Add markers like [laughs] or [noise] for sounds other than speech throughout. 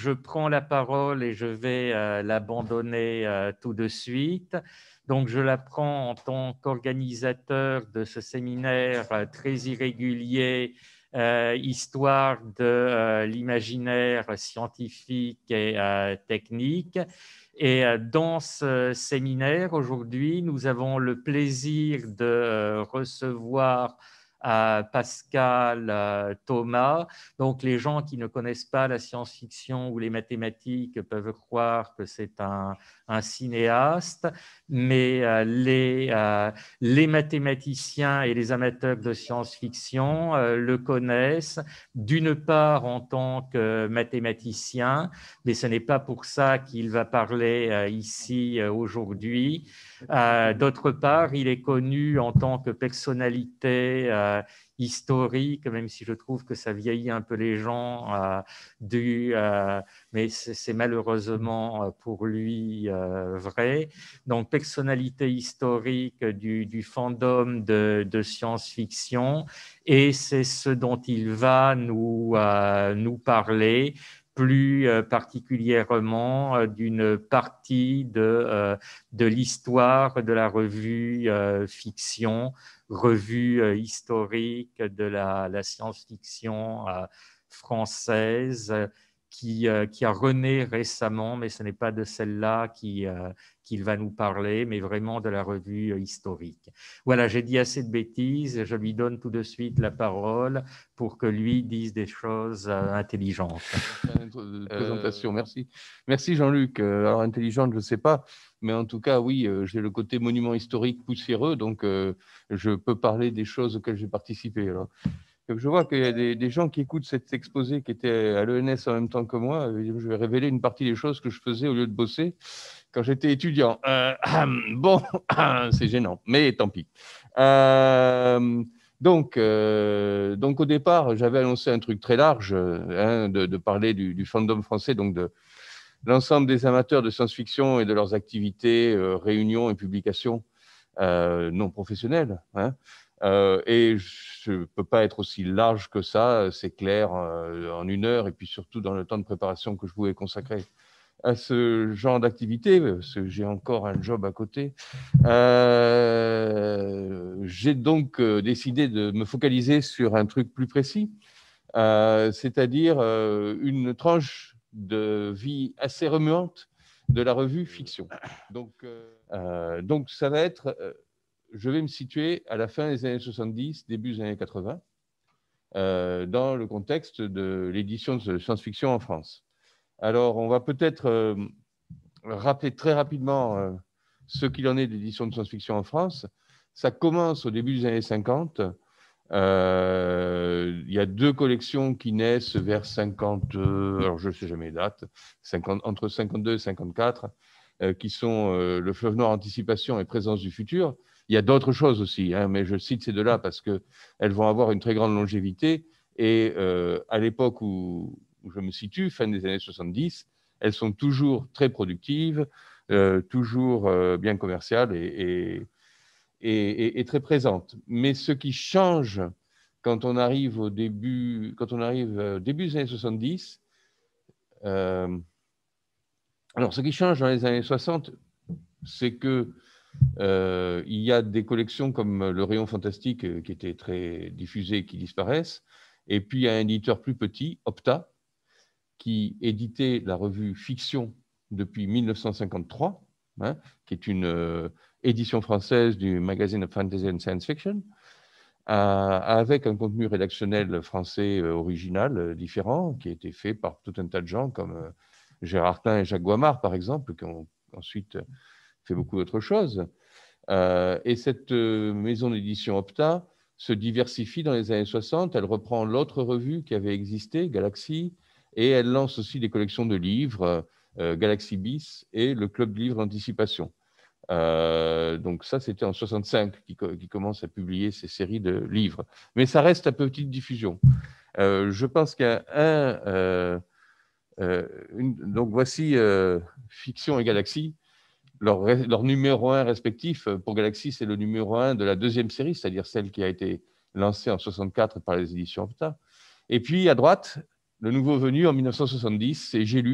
je prends la parole et je vais euh, l'abandonner euh, tout de suite. Donc, je la prends en tant qu'organisateur de ce séminaire euh, très irrégulier, histoire de l'imaginaire scientifique et technique. Et dans ce séminaire, aujourd'hui, nous avons le plaisir de recevoir Pascal, euh, Thomas. Donc les gens qui ne connaissent pas la science-fiction ou les mathématiques peuvent croire que c'est un, cinéaste, mais euh, euh, les, mathématiciens et les amateurs de science-fiction le connaissent, d'une part en tant que mathématicien, mais ce n'est pas pour ça qu'il va parler ici aujourd'hui euh, d'autre part, il est connu en tant que personnalité euh, historique, même si je trouve que ça vieillit un peu les gens, euh, mais c'est malheureusement pour lui vrai. Donc, personnalité historique du, fandom de, science-fiction, et c'est ce dont il va nous, nous parler plus euh, particulièrement euh, d'une partie euh, de, l'histoire de la revue fiction, revue historique de la, la science-fiction française euh, qui, a rené récemment, mais ce n'est pas de celle-là euh, qu'il va nous parler, mais vraiment de la revue euh, historique. Voilà, j'ai dit assez de bêtises, je lui donne tout de suite la parole pour que lui dise des choses intelligentes. Présentation, merci. Merci Jean-Luc. Alors intelligente, je ne sais pas, mais en tout cas, oui, j'ai le côté monument historique poussiéreux, donc je peux parler des choses auxquelles j'ai participé je vois qu'il y a des, gens qui écoutent cet exposé qui était à l'ENS en même temps que moi. Je vais révéler une partie des choses que je faisais au lieu de bosser quand j'étais étudiant. Euh, [clears throat] bon, [clears throat] c'est gênant, mais tant pis. Euh, donc, euh, donc, au départ, j'avais annoncé un truc très large, hein, de, parler du, fandom français, donc de l'ensemble des amateurs de science-fiction et de leurs activités, réunions et publications non professionnelles. Hein. Euh, et je ne peux pas être aussi large que ça, c'est clair, euh, en une heure, et puis surtout dans le temps de préparation que je voulais consacrer à ce genre d'activité, parce que j'ai encore un job à côté. Euh, j'ai donc décidé de me focaliser sur un truc plus précis, c'est-à-dire une tranche de vie assez remuante de la revue Fiction. Donc, donc ça va être je vais me situer à la fin des années 70, début des années 80, euh, dans le contexte de l'édition de science-fiction en France. Alors, on va peut-être euh, rappeler très rapidement euh, ce qu'il en est de l'édition de science-fiction en France. Ça commence au début des années 50. Il y a deux collections qui naissent vers 50, alors je ne sais jamais les dates, entre 52 et 54, qui sont Le fleuve noir anticipation et Présence du futur, il y a d'autres choses aussi, hein, mais je cite ces deux-là parce qu'elles vont avoir une très grande longévité. Et euh, à l'époque où, je me situe, fin des années 70, elles sont toujours très productives, euh, toujours euh, bien commerciales et, et, très présentes. Mais ce qui change quand on arrive au début, quand on arrive début des années 70, alors ce qui change dans les années 60, c'est que euh, il y a des collections comme le Rayon Fantastique euh, qui était très diffusé qui disparaissent. Et puis il y a un éditeur plus petit, Opta, qui éditait la revue Fiction depuis 1953, hein, qui est une euh, édition française du magazine of Fantasy and Science Fiction, avec un contenu rédactionnel français original, différent, qui a été fait par tout un tas de gens comme Gérard et Jacques Guamard, par exemple, qui ont ensuite fait beaucoup d'autres choses. Euh, et cette euh, maison d'édition Opta se diversifie dans les années 60. Elle reprend l'autre revue qui avait existé, Galaxy, et elle lance aussi des collections de livres, euh, Galaxy Bis et le Club de livres d'anticipation. donc ça, c'était en 65 qui, qui, commence à publier ces séries de livres. Mais ça reste à petite diffusion. je pense qu'à un... donc voici Fiction et Galaxy leur, numéro 1 respectif. Euh, pour Galaxy, c'est le numéro 1 de la deuxième série, c'est-à-dire celle qui a été lancée en 64 par les éditions Opta. Et puis à droite, le nouveau venu en 1970, c'est J'ai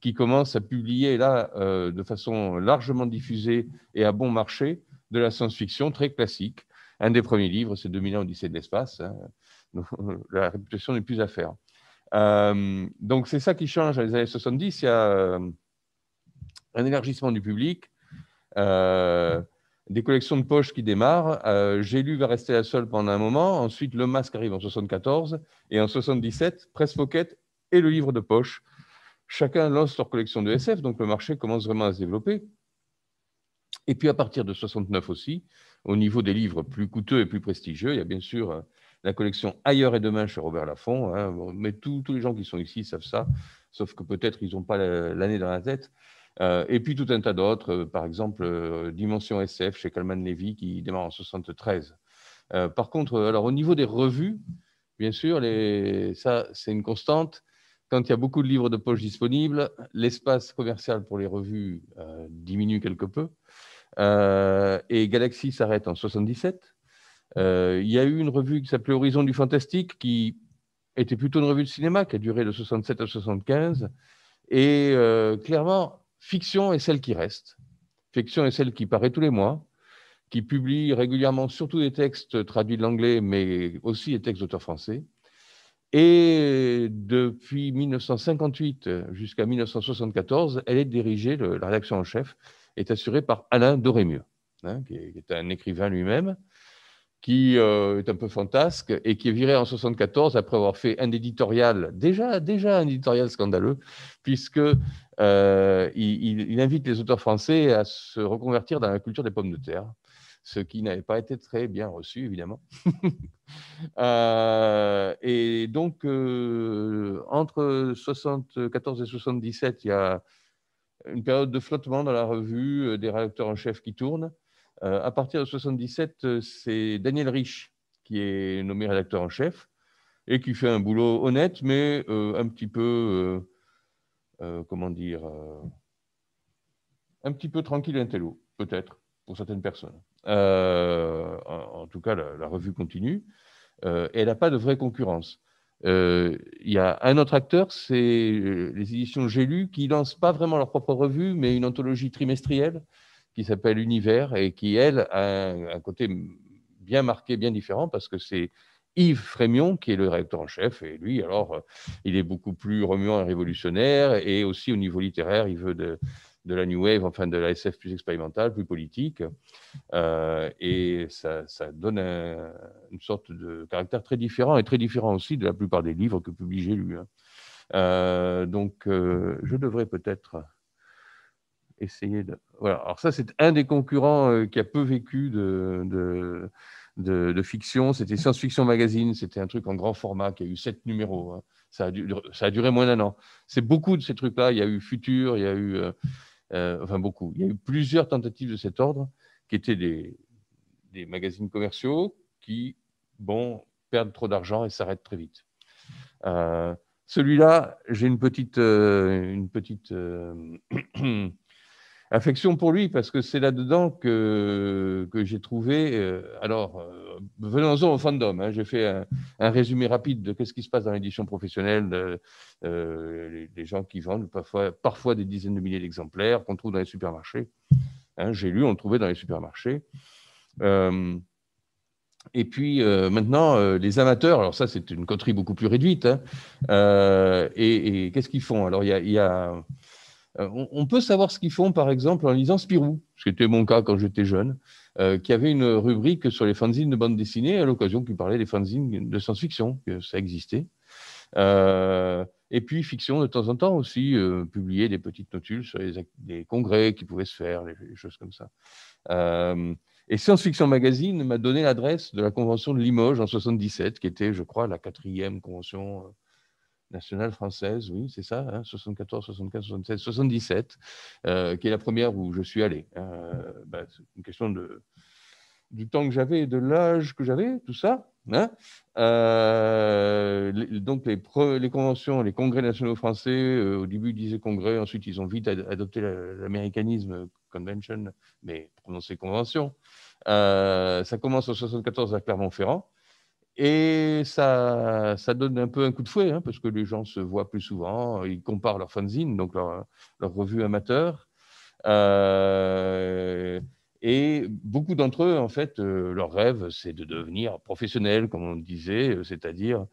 qui commence à publier là euh, de façon largement diffusée et à bon marché de la science-fiction très classique. Un des premiers livres, c'est 2001 Odyssée de l'espace. Hein. [laughs] La réputation n'est plus à faire. Euh, donc c'est ça qui change dans les années 70. Il y a un élargissement du public, euh, des collections de poche qui démarrent. Euh, J'ai lu va rester la seule pendant un moment. Ensuite, Le Masque arrive en 74 et en 77, Presse Pocket et le livre de poche. Chacun lance leur collection de SF, donc le marché commence vraiment à se développer. Et puis à partir de 69 aussi, au niveau des livres plus coûteux et plus prestigieux, il y a bien sûr euh, la collection Ailleurs et Demain chez Robert Laffont. Hein. mais tous les gens qui sont ici savent ça, sauf que peut-être ils n'ont pas l'année dans la tête. Euh, et puis tout un tas d'autres, euh, par exemple euh, Dimension SF chez Kalman Levy qui démarre en 73. par contre, alors au niveau des revues, bien sûr, les... ça c'est une constante. Quand il y a beaucoup de livres de poche disponibles, l'espace commercial pour les revues diminue quelque peu. et Galaxy s'arrête en 77. il y a eu une revue qui s'appelait Horizon du Fantastique, qui était plutôt une revue de cinéma, qui a duré de 67 à 75. Et clairement, Fiction est celle qui reste. Fiction est celle qui paraît tous les mois, qui publie régulièrement surtout des textes traduits de l'anglais, mais aussi des textes d'auteurs français. Et depuis 1958 jusqu'à 1974, elle est dirigée, la rédaction en chef est assurée par Alain Dorémieux, hein, qui, est, un écrivain lui-même, qui euh, est un peu fantasque et qui est viré en 74 après avoir fait un éditorial, déjà, déjà un éditorial scandaleux, puisque euh, il, invite les auteurs français à se reconvertir dans la culture des pommes de terre, ce qui n'avait pas été très bien reçu, évidemment. [laughs] Euh, et donc, entre 74 et 77, il y a une période de flottement dans la revue, des rédacteurs en chef qui tournent. Euh, à partir de 1977, euh, c'est Daniel Rich qui est nommé rédacteur en chef et qui fait un boulot honnête, mais euh, un petit peu, comment dire, un petit peu tranquille intello, peut-être, pour certaines personnes. en, tout cas, la, revue continue. elle n'a pas de vraie concurrence. Il y a un autre acteur, c'est les éditions J'ai lu, qui lancent pas vraiment leur propre revue, mais une anthologie trimestrielle qui s'appelle Univers et qui, elle, a un, côté bien marqué, bien différent, parce que c'est Yves Frémion qui est le rédacteur en chef, et lui, alors, euh, il est beaucoup plus remuant et révolutionnaire, et aussi au niveau littéraire, il veut de, de la New Wave, enfin de la SF plus expérimentale, plus politique, euh, et ça, donne une sorte de caractère très différent, et très différent aussi de la plupart des livres que publie J'ai lu. Hein. Euh, donc, je devrais peut-être essayer de alors ça, c'est un des concurrents euh, qui a peu vécu de, fiction. C'était Science Fiction Magazine. C'était un truc en grand format qui a eu sept numéros. Hein. Ça, a duré moins d'un an. C'est beaucoup de ces trucs-là. Il y a eu Futur, il y a eu... Euh, euh, enfin, beaucoup. Il y a eu plusieurs tentatives de cet ordre qui étaient des, magazines commerciaux qui, bon, perdent trop d'argent et s'arrêtent très vite. Celui-là, j'ai une petite... une petite [clears throat] affection pour lui, parce que c'est là-dedans que, que j'ai trouvé. Euh, alors, euh, venons-en au fandom. Hein. j'ai fait un, résumé rapide de ce qui se passe dans l'édition professionnelle, euh, les, gens qui vendent parfois, des dizaines de milliers d'exemplaires qu'on trouve dans les supermarchés. Hein. j'ai lu, on le trouvait dans les supermarchés. et puis maintenant, les amateurs, alors ça c'est une coterie beaucoup plus réduite, hein, et, qu'est-ce qu'ils font Alors il y a, euh, on, peut savoir ce qu'ils font, par exemple, en lisant Spirou, ce qui était mon cas quand j'étais jeune, euh, qui avait une rubrique sur les fanzines de bande dessinée, à l'occasion qui parlait des fanzines de science-fiction, que ça existait. Euh, et puis, fiction, de temps en temps aussi, publiait des petites notules sur les, congrès qui pouvaient se faire, des choses comme ça. et Science Fiction Magazine m'a donné l'adresse de la convention de Limoges en 77, qui était, je crois, la quatrième convention nationale française, oui, c'est ça, 74, 75, 76, 77, qui est la première où je suis allé. Hein, bah, c'est une question de, du temps que j'avais, de l'âge que j'avais, tout ça. Hein, euh, donc les, les, conventions, les congrès nationaux français, euh, au début ils disaient congrès, ensuite ils ont vite adopté l'américanisme convention, mais prononcé convention. Euh, ça commence en 74 à Clermont-Ferrand. Et ça, ça donne un peu un coup de fouet, hein, parce que les gens se voient plus souvent, ils comparent leur fanzine, hein, donc leurs revues amateurs, euh, et beaucoup d'entre eux, en fait, euh, leur rêve, c'est de devenir professionnel, comme on disait, euh, c'est-à-dire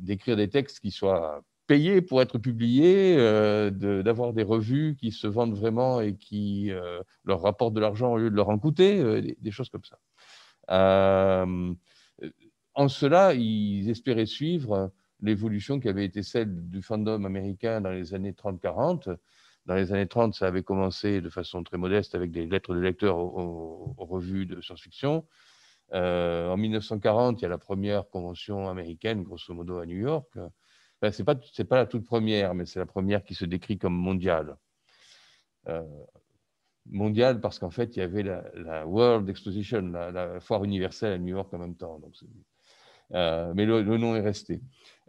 d'écrire des textes qui soient payés pour être publiés, d'avoir des revues qui se vendent vraiment et qui leur rapportent de l'argent au lieu de leur en coûter, des choses comme ça. Euh, en cela, ils espéraient suivre l'évolution qui avait été celle du fandom américain dans les années 30-40. Dans les années 30, ça avait commencé de façon très modeste avec des lettres de lecteurs aux, revues de science-fiction. Euh, en 1940, il y a la première convention américaine, grosso modo, à New York. Ce n'est pas, la toute première, mais c'est la première qui se décrit comme mondiale. Euh, mondiale parce qu'en fait, il y avait la, World Exposition, la, foire universelle à New York en même temps. Donc euh, mais le, nom est resté.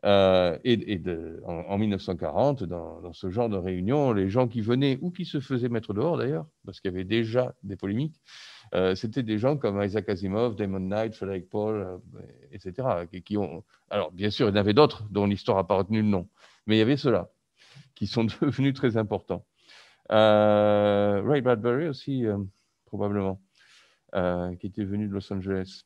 Euh, et, en, 1940, dans, ce genre de réunion, les gens qui venaient ou qui se faisaient mettre dehors d'ailleurs, parce qu'il y avait déjà des polémiques, euh, c'était des gens comme Isaac Asimov, Damon Knight, Frederick Paul, etc. Qui, ont... Alors, bien sûr, il y en avait d'autres dont l'histoire n'a pas retenu le nom, mais il y avait ceux-là qui sont [laughs] devenus très importants. Euh, Ray Bradbury aussi, euh, probablement, euh, qui était venu de Los Angeles.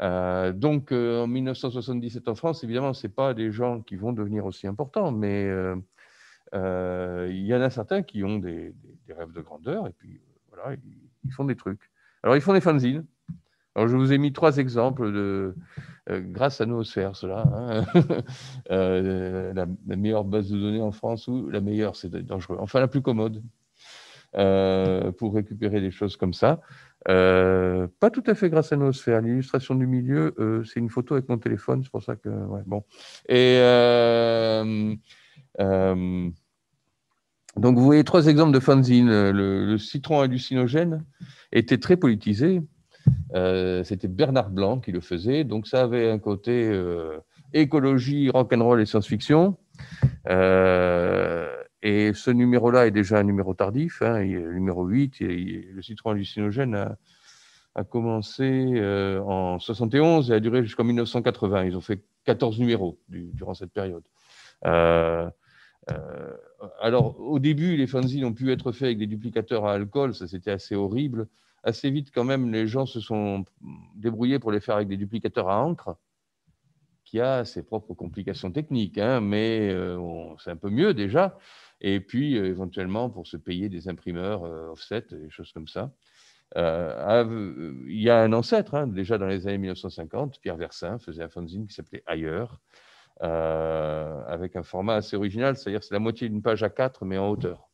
donc, en 1977 en France, évidemment, ce pas des gens qui vont devenir aussi importants, mais il y en a certains qui ont des, rêves de grandeur, et puis voilà, ils font des trucs. Alors, ils font des fanzines, je vous ai mis trois exemples de, euh, grâce à nos sphères, cela. Hein. [laughs] Euh, la, meilleure base de données en France ou la meilleure, c'est dangereux. Enfin, la plus commode euh, pour récupérer des choses comme ça. pas tout à fait grâce à nos sphères. L'illustration du milieu, c'est une photo avec mon téléphone, c'est pour ça que. bon. Et. donc, vous voyez trois exemples de fanzine. le citron hallucinogène était très politisé. Euh, c'était Bernard Blanc qui le faisait, donc ça avait un côté rock euh, écologie, roll et science-fiction. Euh, et ce numéro-là est déjà un numéro tardif, hein. numéro 8, le citron hallucinogène a, commencé en 71 et a duré jusqu'en 1980. Ils ont fait 14 numéros durant cette période. alors, au début, les fanzines ont pu être faits avec des duplicateurs à alcool, ça c'était assez horrible assez vite quand même, les gens se sont débrouillés pour les faire avec des duplicateurs à encre, qui a ses propres complications techniques, hein, mais euh, c'est un peu mieux déjà. Et puis, euh, éventuellement, pour se payer des imprimeurs euh, offset, des choses comme ça. il y a un ancêtre, hein, déjà dans les années 1950, Pierre Versin faisait un fanzine qui s'appelait Ailleurs, avec un format assez original, c'est-à-dire c'est la moitié d'une page à 4, mais en hauteur.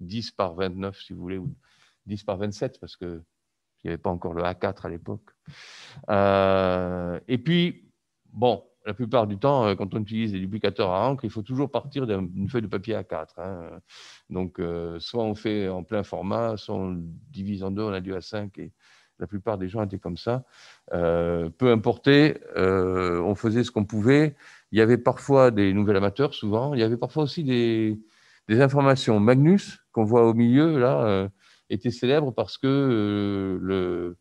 10 par 29, si vous voulez, ou 10 par 27, parce que il n'y avait pas encore le A4 à l'époque. Euh, et puis, bon, la plupart du temps, euh, quand on utilise des duplicateurs à encre, il faut toujours partir d'une feuille de papier A4. Hein. Donc, euh, soit on fait en plein format, soit on divise en deux, on a du A5 et la plupart des gens étaient comme ça. peu importait, on faisait ce qu'on pouvait. Il y avait parfois des nouvelles amateurs, souvent. Il y avait parfois aussi des, des informations. Magnus, qu'on voit au milieu, là, était célèbre parce que euh,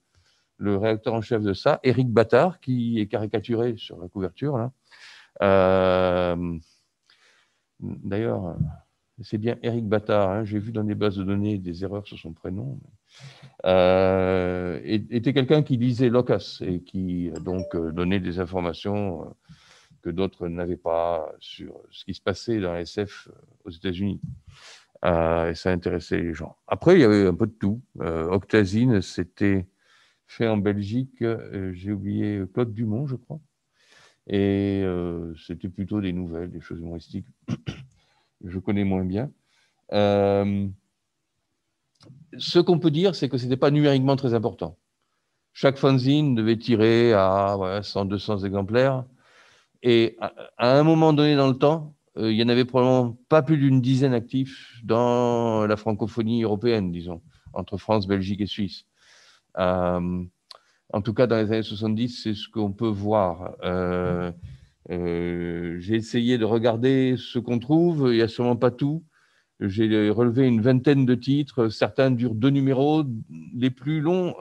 le, réacteur en chef de ça, Eric Battard, qui est caricaturé sur la couverture, là, euh, d'ailleurs, c'est bien Eric Battard, hein, j'ai vu dans des bases de données des erreurs sur son prénom, euh, était quelqu'un qui lisait Locas et qui donc donnait des informations que d'autres n'avaient pas sur ce qui se passait dans la SF aux États-Unis et ça intéressait les gens. Après, il y avait un peu de tout. Euh, Octazine, c'était fait en Belgique, euh, j'ai oublié Claude Dumont, je crois. Et euh, c'était plutôt des nouvelles, des choses humoristiques. [coughs] je connais moins bien. ce qu'on peut dire, c'est que ce n'était pas numériquement très important. Chaque fanzine devait tirer à 100, 200 exemplaires. Et à, un moment donné dans le temps, euh, il y en avait probablement pas plus d'une dizaine actifs dans la francophonie européenne, disons, entre France, Belgique et Suisse. Euh, en tout cas, dans les années 70, c'est ce qu'on peut voir. Euh, j'ai essayé de regarder ce qu'on trouve, il n'y a sûrement pas tout. J'ai relevé une vingtaine de titres, certains durent deux numéros, les plus longs,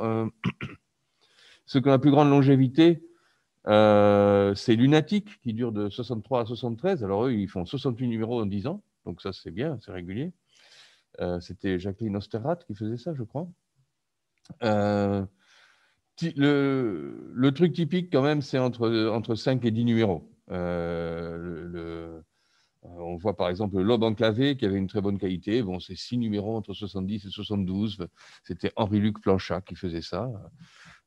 [clears throat] ceux qui ont la plus grande longévité, euh, c'est lunatique qui dure de 63 à 73. Alors eux, ils font 68 numéros en 10 ans. Donc ça, c'est bien, c'est régulier. Euh, c'était Jacqueline osterat qui faisait ça, je crois. Euh, le, truc typique, quand même, c'est entre, entre 5 et 10 numéros. on voit par exemple l'Aube Lobe enclavé qui avait une très bonne qualité. Bon, c'est 6 numéros entre 70 et 72. C'était Henri-Luc Planchat qui faisait ça.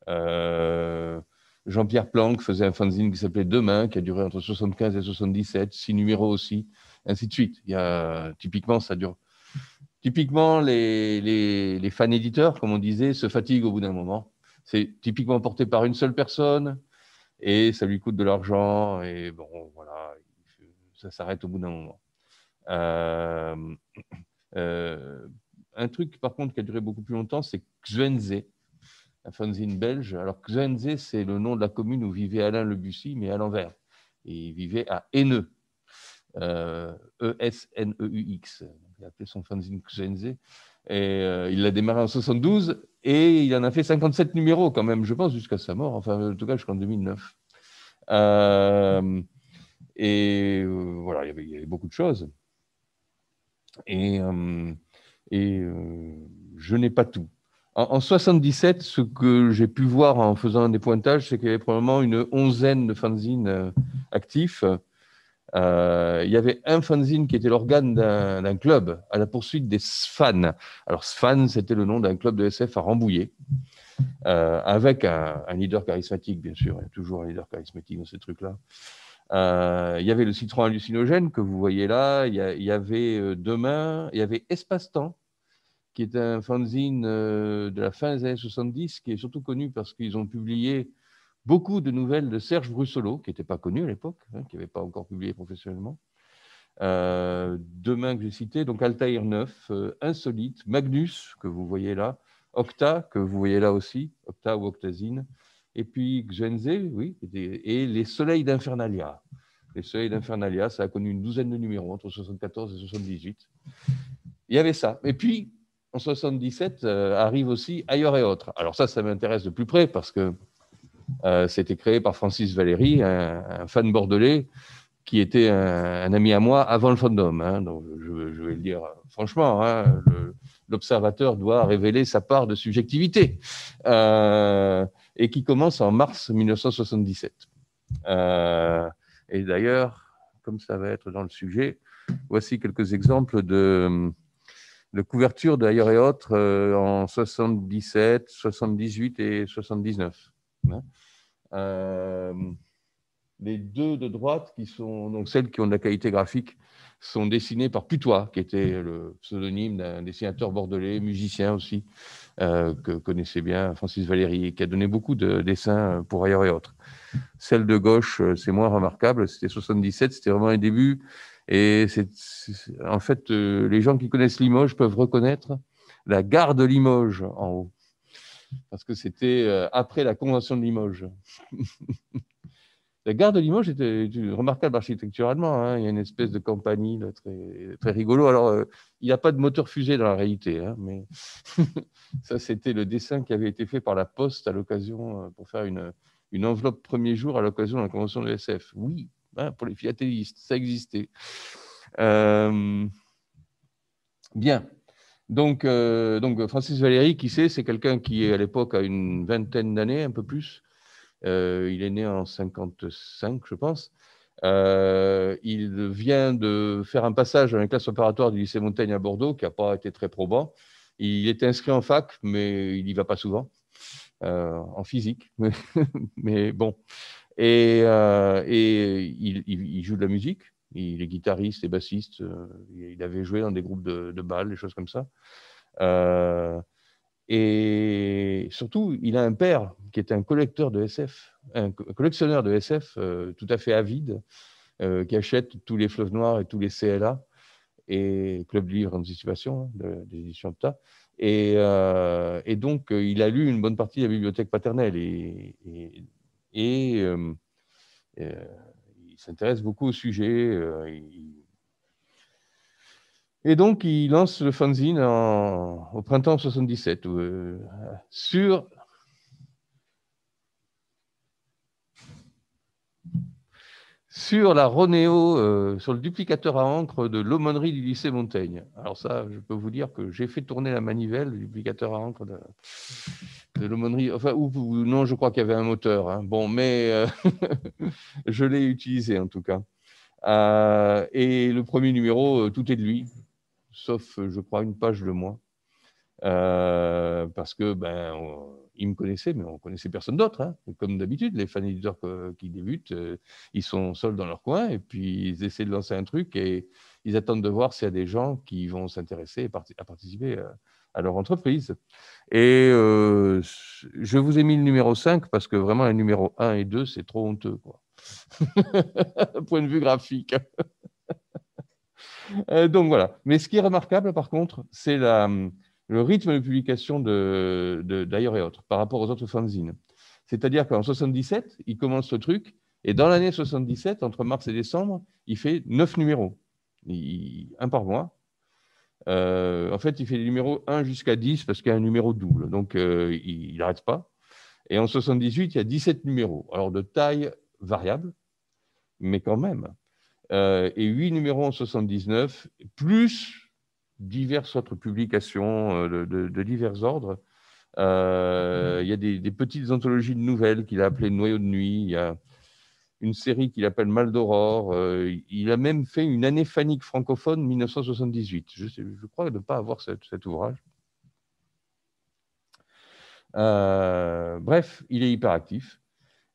Euh, Jean-Pierre Planck faisait un fanzine qui s'appelait Demain, qui a duré entre 75 et 77, six numéros aussi, ainsi de suite. Il y a, typiquement, ça dure. Typiquement, les, les, fans éditeurs, comme on disait, se fatiguent au bout d'un moment. C'est typiquement porté par une seule personne et ça lui coûte de l'argent et bon, voilà, ça s'arrête au bout d'un moment. Euh, euh, un truc, par contre, qui a duré beaucoup plus longtemps, c'est Xuanze, un fanzine belge, alors que c'est le nom de la commune où vivait Alain Lebussy, mais à l'envers. il vivait à Haineux, E-S-N-E-U-X. E e il a appelé son fanzine Xenze. Et euh, il l'a démarré en 72 et il en a fait 57 numéros quand même, je pense, jusqu'à sa mort, enfin en tout cas jusqu'en 2009. Euh, et euh, voilà, il y, avait, beaucoup de choses. et je n'ai pas tout. En, 1977, 77, ce que j'ai pu voir en faisant des pointages, c'est qu'il y avait probablement une onzaine de fanzines euh, actifs. Euh, il y avait un fanzine qui était l'organe d'un club à la poursuite des SFAN. Alors SFAN, c'était le nom d'un club de SF à Rambouillet, euh, avec un, leader charismatique, bien sûr. Il y a toujours un leader charismatique dans ces trucs-là. il y avait le citron hallucinogène que vous voyez là. Il y, il y avait Demain. Il y avait Espace-temps qui est un fanzine euh, de la fin des années 70, qui est surtout connu parce qu'ils ont publié beaucoup de nouvelles de Serge Brussolo, qui n'était pas connu à l'époque, hein, qui n'avait pas encore publié professionnellement. Euh, deux mains que j'ai citées, donc Altair 9, euh, Insolite, Magnus, que vous voyez là, Octa, que vous voyez là aussi, Octa ou Octazine, et puis Xenze, oui, et Les Soleils d'Infernalia. Les Soleils d'Infernalia, ça a connu une douzaine de numéros entre 74 et 78. Il y avait ça. Et puis, en 77 euh, arrive aussi ailleurs et autres. Alors ça, ça m'intéresse de plus près parce que euh, c'était créé par Francis Valéry, un, fan bordelais qui était un, ami à moi avant le fandom. Hein. donc je, vais le dire franchement, hein, l'observateur doit révéler sa part de subjectivité euh, et qui commence en mars 1977. et d'ailleurs, comme ça va être dans le sujet, voici quelques exemples de de couverture d'ailleurs et autres euh, en 77, 78 et 79. Hein. Euh, les deux de droite, qui sont donc celles qui ont de la qualité graphique, sont dessinées par Putois, qui était le pseudonyme d'un dessinateur bordelais, musicien aussi, euh, que connaissait bien Francis Valéry, qui a donné beaucoup de dessins pour ailleurs et autres. Celle de gauche, c'est moins remarquable, c'était 77, c'était vraiment un début et c'est, en fait, euh, les gens qui connaissent Limoges peuvent reconnaître la gare de Limoges en haut, parce que c'était euh, après la Convention de Limoges. [laughs] la gare de Limoges est remarquable architecturalement. Hein. Il y a une espèce de campagne très, très rigolo. Alors, euh, il n'y a pas de moteur fusée dans la réalité, hein, mais [laughs] ça, c'était le dessin qui avait été fait par la Poste à l'occasion pour faire une, une enveloppe premier jour à l'occasion de la Convention de SF. Oui, Hein, pour les philatélistes, ça existait. Euh, bien. Donc, euh, donc, Francis Valéry, qui sait, c'est quelqu'un qui, à l'époque, a une vingtaine d'années, un peu plus. Euh, il est né en 55, je pense. il vient de faire un passage à la classe opératoire du lycée Montaigne à Bordeaux, qui n'a pas été très probant. Il est inscrit en fac, mais il n'y va pas souvent, en physique. [laughs] mais bon, et, euh, il, joue de la musique. Il est guitariste et bassiste. Euh, il avait joué dans des groupes de, de balles, des choses comme ça. Euh, et surtout, il a un père qui est un collecteur de SF, un collectionneur de SF tout à fait avide, qui achète tous les fleuves noirs et tous les CLA et Club de Livres en dissipation, hein, des éditions de tas. Et, et, donc, il a lu une bonne partie de la bibliothèque paternelle. Et, et et euh, euh, il s'intéresse beaucoup au sujet. Euh, et donc, il lance le fanzine au printemps 77 sur sur la Ronéo, euh, sur le duplicateur à encre de l'aumônerie du lycée Montaigne. Alors ça, je peux vous dire que j'ai fait tourner la manivelle du duplicateur à encre de, l'aumônerie. Enfin, ou, non, je crois qu'il y avait un moteur. Hein. Bon, mais euh, [laughs] je l'ai utilisé en tout cas. Euh, et le premier numéro, tout est de lui, sauf, je crois, une page de moi. parce que, ben ils me connaissaient, mais on connaissait personne d'autre. Hein. Comme d'habitude, les fans éditeurs euh, qui débutent, euh, ils sont seuls dans leur coin et puis ils essaient de lancer un truc et ils attendent de voir s'il y a des gens qui vont s'intéresser à participer euh, à, leur entreprise. Et je vous ai mis le numéro 5 parce que vraiment, les numéros 1 et 2, c'est trop honteux. Quoi. [laughs] Point de vue graphique. [laughs] donc voilà. Mais ce qui est remarquable, par contre, c'est la le rythme de publication d'ailleurs et autres par rapport aux autres fanzines. C'est-à-dire qu'en 77, il commence ce truc, et dans l'année 77, entre mars et décembre, il fait 9 numéros, un par mois. Euh, en fait, il fait les numéros 1 jusqu'à 10 parce qu'il y a un numéro double, donc euh, il n'arrête pas. Et en 78, il y a 17 numéros, alors de taille variable, mais quand même. Euh, et 8 numéros en 79, plus diverses autres publications euh, de, divers ordres. Euh, mhm. il y a des, petites anthologies de nouvelles qu'il a appelées Noyau de nuit. Il y a une série qu'il appelle Mal d'aurore. Euh, il a même fait une année fanique francophone 1978. Je, je crois ne pas avoir cet ouvrage. bref, il est hyperactif.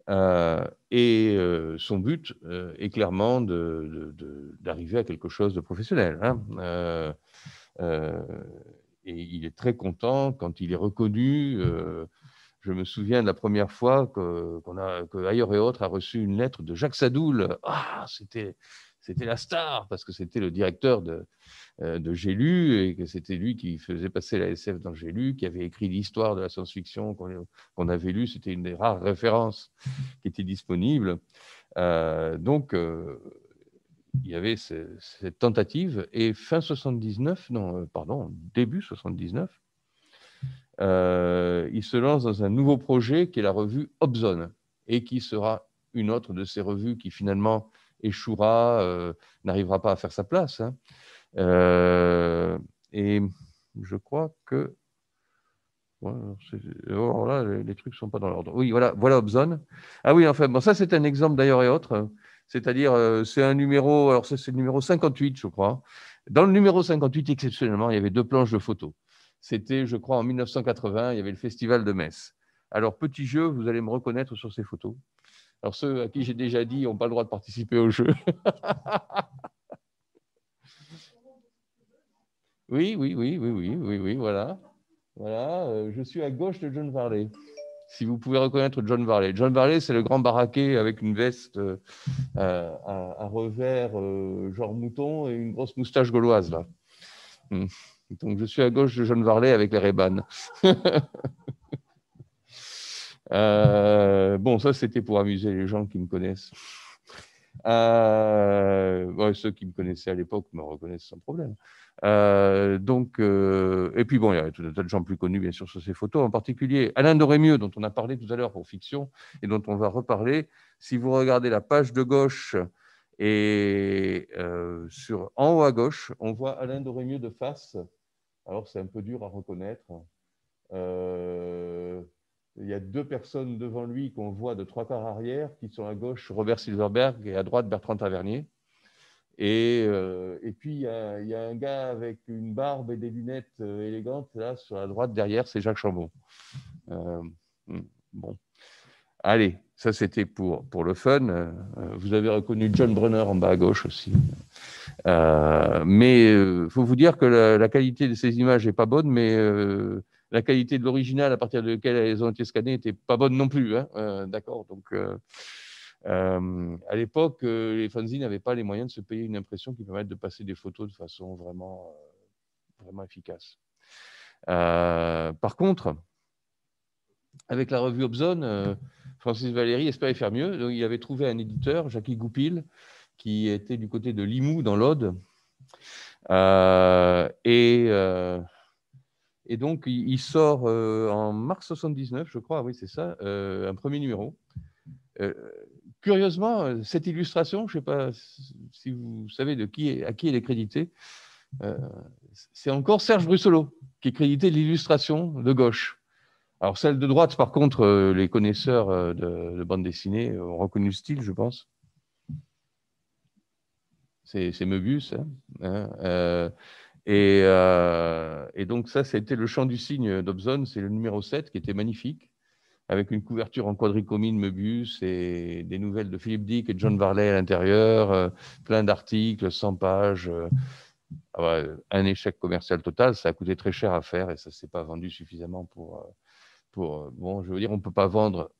Euh, et euh, son but euh, est clairement d'arriver à quelque chose de professionnel. Hein. et il est très content quand il est reconnu. je me souviens de la première fois que, qu'on a, Ailleurs et Autres a reçu une lettre de Jacques Sadoul. Ah, c'était c'était la star parce que c'était le directeur de, euh, de Gélu et que c'était lui qui faisait passer la SF dans Gélu, qui avait écrit l'histoire de la science-fiction qu'on avait lue. C'était une des rares références qui était disponible. Euh, donc, euh, il y avait cette tentative. Et fin 79, non, pardon, début 79, il se lance dans un nouveau projet qui est la revue Hobson et qui sera une autre de ces revues qui finalement échouera, euh, n'arrivera pas à faire sa place. Hein. Euh, et je crois que. Voilà, oh, là, les, trucs ne sont pas dans l'ordre. Oui, voilà, voilà Hobson. Ah oui, enfin, bon, ça, c'est un exemple d'ailleurs et autre. C'est-à-dire, euh, c'est un numéro, alors c'est le numéro 58, je crois. Dans le numéro 58, exceptionnellement, il y avait deux planches de photos. C'était, je crois, en 1980, il y avait le festival de Metz. Alors, petit jeu, vous allez me reconnaître sur ces photos. Alors ceux à qui j'ai déjà dit n'ont pas le droit de participer au jeu. [laughs] oui, oui, oui, oui, oui, oui, oui, voilà. Voilà, euh, je suis à gauche de John Varley. Si vous pouvez reconnaître John Varley. John Varley, c'est le grand baraqué avec une veste à, euh, revers euh, genre mouton et une grosse moustache gauloise là. Hmm. Donc je suis à gauche de John Varley avec les rébanes. [laughs] Euh, bon, ça, c'était pour amuser les gens qui me connaissent. Euh, ceux qui me connaissaient à l'époque me reconnaissent sans problème. Euh, donc, euh, et puis bon, il y a tout un tas de gens plus connus, bien sûr, sur ces photos, en particulier Alain Dorémieux, dont on a parlé tout à l'heure pour fiction et dont on va reparler. Si vous regardez la page de gauche et euh, sur en haut à gauche, on voit Alain Dorémieux de face. Alors, c'est un peu dur à reconnaître. Euh, il y a deux personnes devant lui qu'on voit de trois quarts arrière, qui sont à gauche Robert Silverberg et à droite Bertrand Tavernier. Et, euh, puis il y, a, un gars avec une barbe et des lunettes euh, élégantes, là sur la droite derrière, c'est Jacques Chambon. Euh, hmm, bon. Allez, ça c'était pour, pour le fun. Vous avez reconnu John Brunner en bas à gauche aussi. mais il faut vous dire que la, la, qualité de ces images n'est pas bonne, mais la qualité de l'original à partir duquel elles ont été scannées n'était pas bonne non plus. Hein. Euh, d'accord Donc, euh, euh, à l'époque, les fanzines n'avaient pas les moyens de se payer une impression qui permette de passer des photos de façon vraiment, vraiment efficace. par contre, avec la revue Hobson, Francis Valéry espérait faire mieux. il avait trouvé un éditeur, Jacques Goupil, qui était du côté de Limoux, dans l'Aude. et et donc, il, sort euh, en mars 79, je crois, oui, c'est ça, euh, un premier numéro. Euh, curieusement, cette illustration, je ne sais pas si vous savez de qui à qui elle est créditée, c'est encore Serge Brussolo qui est crédité l'illustration de gauche. Alors, celle de droite, par contre, les connaisseurs de, bande dessinée ont reconnu le style, je pense. C'est Meubus. hein, hein euh, et, donc ça, c'était le chant du signe d'Obson. c'est le numéro 7 qui était magnifique, avec une couverture en quadricomine Mebus et des nouvelles de Philippe Dick et John Varley à l'intérieur, euh, plein d'articles, 100 pages. Euh, ah un échec commercial total, ça a coûté très cher à faire et ça ne s'est pas vendu suffisamment pour... pour bon, je veux dire, on ne peut pas vendre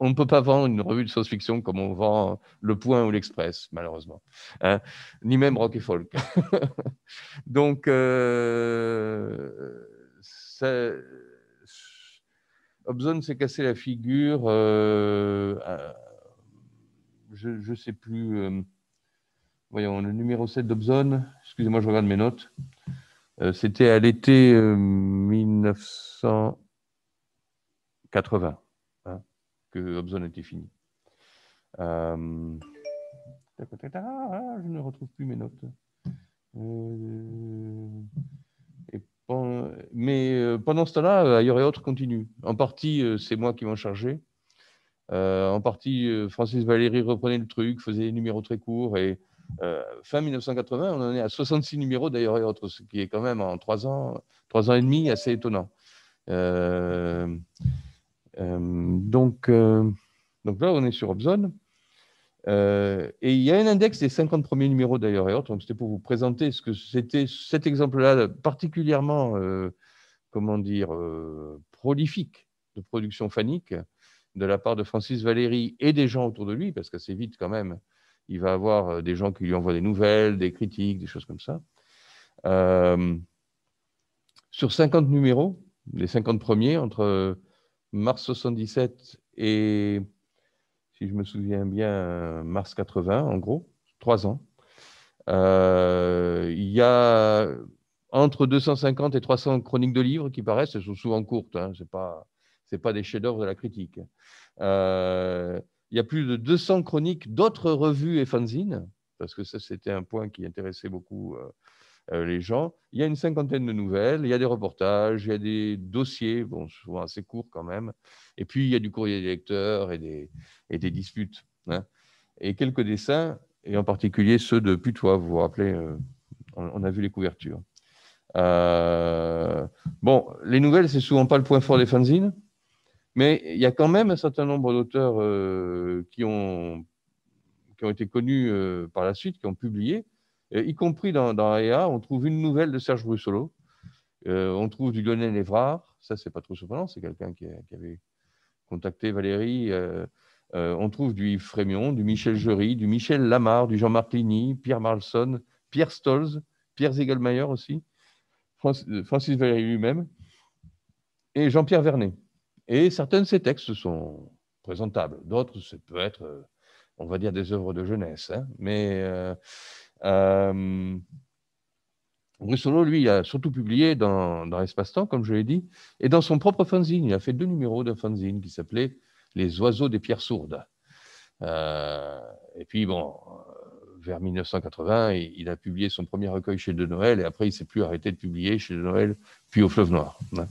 on ne peut pas vendre une revue de science-fiction comme on vend euh, Le Point ou l'Express, malheureusement, hein, ni même Rock et Folk. [laughs] Donc, euh, Hobson s'est cassé la figure, euh, euh, je ne sais plus, voyons, le numéro 7 d'Hobson, excusez-moi, je regarde mes notes, c'était à l'été 1980 que Hobson était fini. Euh, je ne retrouve plus mes notes. Euh, et Mais euh, pendant ce temps-là, ailleurs et autres continue. En partie, c'est moi qui m'en chargeais. en partie, Francis Valéry reprenait le truc, faisait des numéros très courts. Et fin 1980, on en est à 66 numéros d'ailleurs et autres, ce qui est quand même en trois ans, trois ans et demi assez étonnant. Euh, euh, donc, euh, donc là, on est sur Obsone. Euh, et il y a un index des 50 premiers numéros d'ailleurs et autres. c'était pour vous présenter ce que c'était cet exemple-là particulièrement, comment dire, prolifique de production fanique de la part de Francis Valéry et des gens autour de lui, parce qu'assez vite quand même, il va avoir des gens qui lui envoient des nouvelles, des critiques, des choses comme ça. sur 50 numéros, les 50 premiers, entre mars 77 et, si je me souviens bien, mars 80, en gros, trois ans. Euh, il y a entre 250 et 300 chroniques de livres qui paraissent, elles sont souvent courtes, hein, ce n'est pas, pas, des chefs-d'œuvre de la critique. Euh, il y a plus de 200 chroniques d'autres revues et fanzines, parce que ça, c'était un point qui intéressait beaucoup euh, euh, les gens. Il y a une cinquantaine de nouvelles, il y a des reportages, il y a des dossiers, bon, souvent assez courts quand même. Et puis, il y a du courrier des lecteurs et des, et des disputes. Hein. Et quelques dessins, et en particulier ceux de Putois, vous vous rappelez, euh, on, a vu les couvertures. Euh, bon, les nouvelles, c'est souvent pas le point fort des fanzines, mais il y a quand même un certain nombre d'auteurs qui, ont, qui ont été connus par la suite, qui ont publié, y compris dans, dans on trouve une nouvelle de Serge Brussolo, euh, on trouve du Lionel Evrard, ça c'est pas trop surprenant, c'est quelqu'un qui, avait contacté Valérie. Euh, euh, on trouve du Frémion, du Michel Jury, du Michel Lamar, du jean martini Pierre Marlson, Pierre Stolz, Pierre Zegelmayer aussi, Francis Valéry lui-même, et Jean-Pierre Vernet. Et certains de ces textes sont présentables, d'autres, ça peut être, on va dire, des œuvres de jeunesse. Hein. mais euh, lui, a surtout publié dans, lespace Espace-Temps, comme je l'ai dit, et dans son propre fanzine. Il a fait deux numéros de fanzine qui s'appelaient Les oiseaux des pierres sourdes. Euh, et puis, bon, euh, vers 1980, il, a publié son premier recueil chez De Noël, et après, il ne s'est plus arrêté de publier chez De Noël, puis au Fleuve Noir, hein,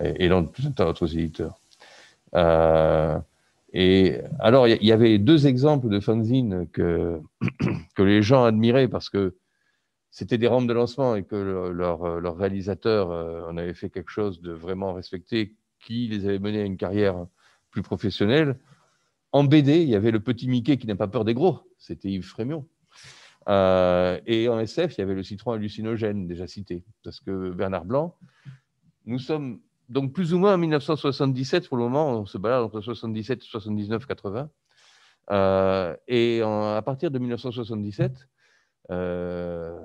et, dans tout un tas d'autres éditeurs. Euh, et alors, il y, avait deux exemples de fanzines que, [clears throat] que les gens admiraient parce que c'était des rampes de lancement et que euh, leur, réalisateur euh, en avait fait quelque chose de vraiment respecté qui les avait menés à une carrière plus professionnelle. En BD, il y avait le petit Mickey qui n'a pas peur des gros, c'était Yves Frémion. Euh, et en SF, il y avait le citron hallucinogène déjà cité, parce que Bernard Blanc, nous sommes donc plus ou moins en 1977, pour le moment, on se balade entre 77 79, 80. et euh, à partir de 1977, euh,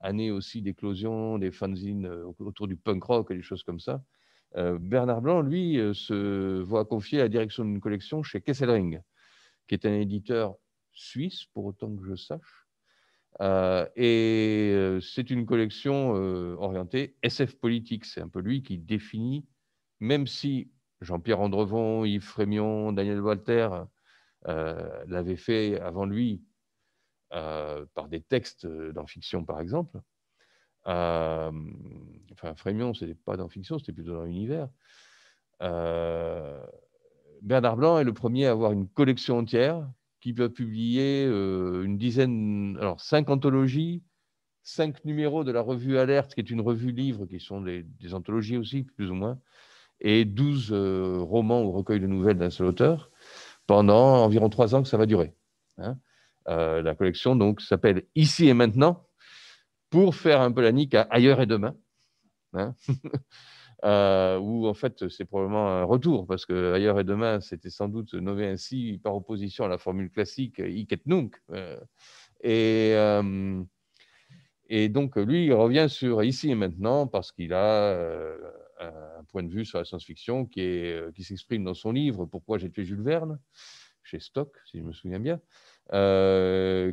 année aussi d'éclosion des fanzines euh, autour du punk rock et des choses comme ça, Bernard Blanc, lui, se voit confier la direction d'une collection chez Kesselring, qui est un éditeur suisse, pour autant que je sache, euh, et euh, c'est une collection euh, orientée SF politique. C'est un peu lui qui définit, même si Jean-Pierre Andrevon, Yves Frémion, Daniel Walter l'avaient fait avant lui par des textes dans fiction, par exemple, enfin Frémion, ce n'était pas dans fiction, c'était plutôt dans l'univers. Bernard Blanc est le premier à avoir une collection entière qui va publier euh, une dizaine, alors cinq anthologies, cinq numéros de la revue Alerte, qui est une revue livre, qui sont des, anthologies aussi, plus ou moins, et douze euh, romans ou recueils de nouvelles d'un seul auteur, pendant environ trois ans que ça va durer. Hein. Euh, la collection donc s'appelle Ici et maintenant, pour faire un peu la nique à Ailleurs et demain. Hein. [laughs] Euh, où en fait c'est probablement un retour, parce que ailleurs et demain c'était sans doute nommé ainsi par opposition à la formule classique I et nunc. Euh. Euh, et, donc lui il revient sur ici et maintenant parce qu'il a un point de vue sur la science-fiction qui, s'exprime dans son livre Pourquoi j'ai tué Jules Verne, chez Stock, si je me souviens bien.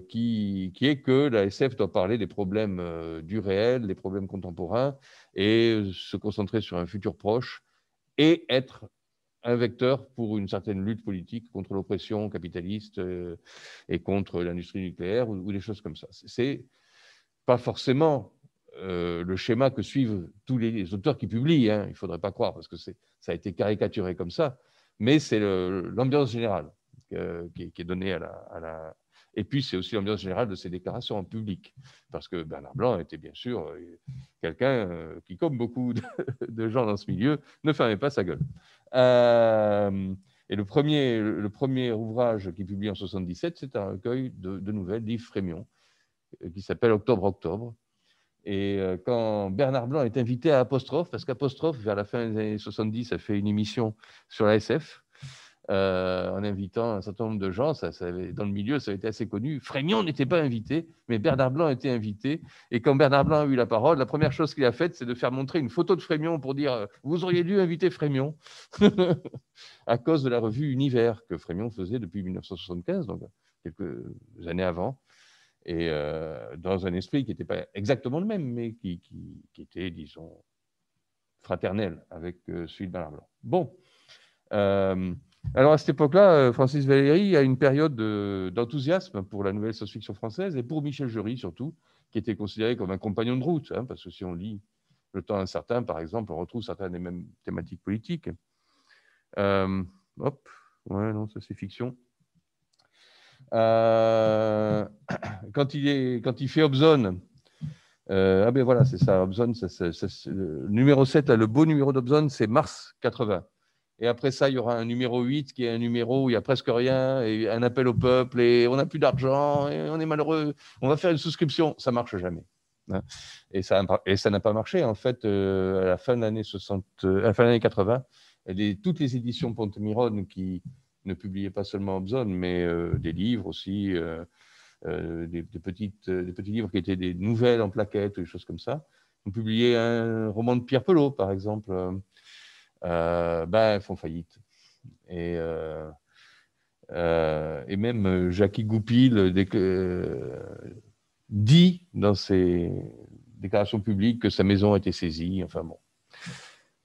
qui, est que la SF doit parler des problèmes du réel, des problèmes contemporains, et euh, se concentrer sur un futur proche et être un vecteur pour une certaine lutte politique contre l'oppression capitaliste euh, et contre l'industrie nucléaire ou, des choses comme ça. C'est pas forcément euh, le schéma que suivent tous les, auteurs qui publient. Hein. Il ne faudrait pas croire, parce que ça a été caricaturé comme ça. Mais c'est l'ambiance générale qui, est, donnée à à la, et puis, c'est aussi l'ambiance générale de ses déclarations en public. Parce que Bernard Blanc était bien sûr euh, quelqu'un euh, qui, comme beaucoup de gens dans ce milieu, ne fermait pas sa gueule. Euh, et le premier, le premier ouvrage qu'il publie en 1977, c'est un recueil de, nouvelles d'Yves Frémion, qui s'appelle Octobre, Octobre. Et quand Bernard Blanc est invité à Apostrophe, parce qu'Apostrophe, vers la fin des années 70, a fait une émission sur la SF, euh, en invitant un certain nombre de gens. Ça, dans le milieu, ça avait été assez connu. Frémion n'était pas invité, mais Bernard Blanc était invité. Et quand Bernard Blanc a eu la parole, la première chose qu'il a faite, c'est de faire montrer une photo de Frémion pour dire euh, Vous auriez dû inviter Frémion, [laughs] à cause de la revue Univers que Frémion faisait depuis 1975, donc quelques années avant. Et euh, dans un esprit qui n'était pas exactement le même, mais qui, qui était, disons, fraternel avec celui de Bernard Blanc. Bon. Euh, alors à cette époque-là, euh, Francis Valéry a une période euh, d'enthousiasme pour la nouvelle science-fiction française et pour Michel Jury surtout, qui était considéré comme un compagnon de route, hein, parce que si on lit Le temps incertain, par exemple, on retrouve certaines des mêmes thématiques politiques. Euh, hop, ouais, non, ça c'est fiction. [coughs] quand, il fait Hobson, ah ben voilà, c'est ça, Hobson, le numéro 7, le beau numéro d'Hobson, c'est mars 80. Et après ça, il y aura un numéro 8 qui est un numéro où il n'y a presque rien, et un appel au peuple, et on n'a plus d'argent, et on est malheureux. On va faire une souscription. Ça marche jamais. Hein. Et ça n'a pas marché. En fait, euh, à la fin de l'année euh, fin 80, toutes les éditions ponte qui ne publiaient pas seulement Hobson, mais euh, des livres aussi, des, petites, des petits livres qui étaient des nouvelles en plaquettes, des choses comme ça, ont publié un roman de Pierre Pelot, par exemple. Euh, bah, font faillite. Et, euh, euh, et même Jackie Goupil dit dans ses déclarations publiques que sa maison a été saisie. Enfin bon,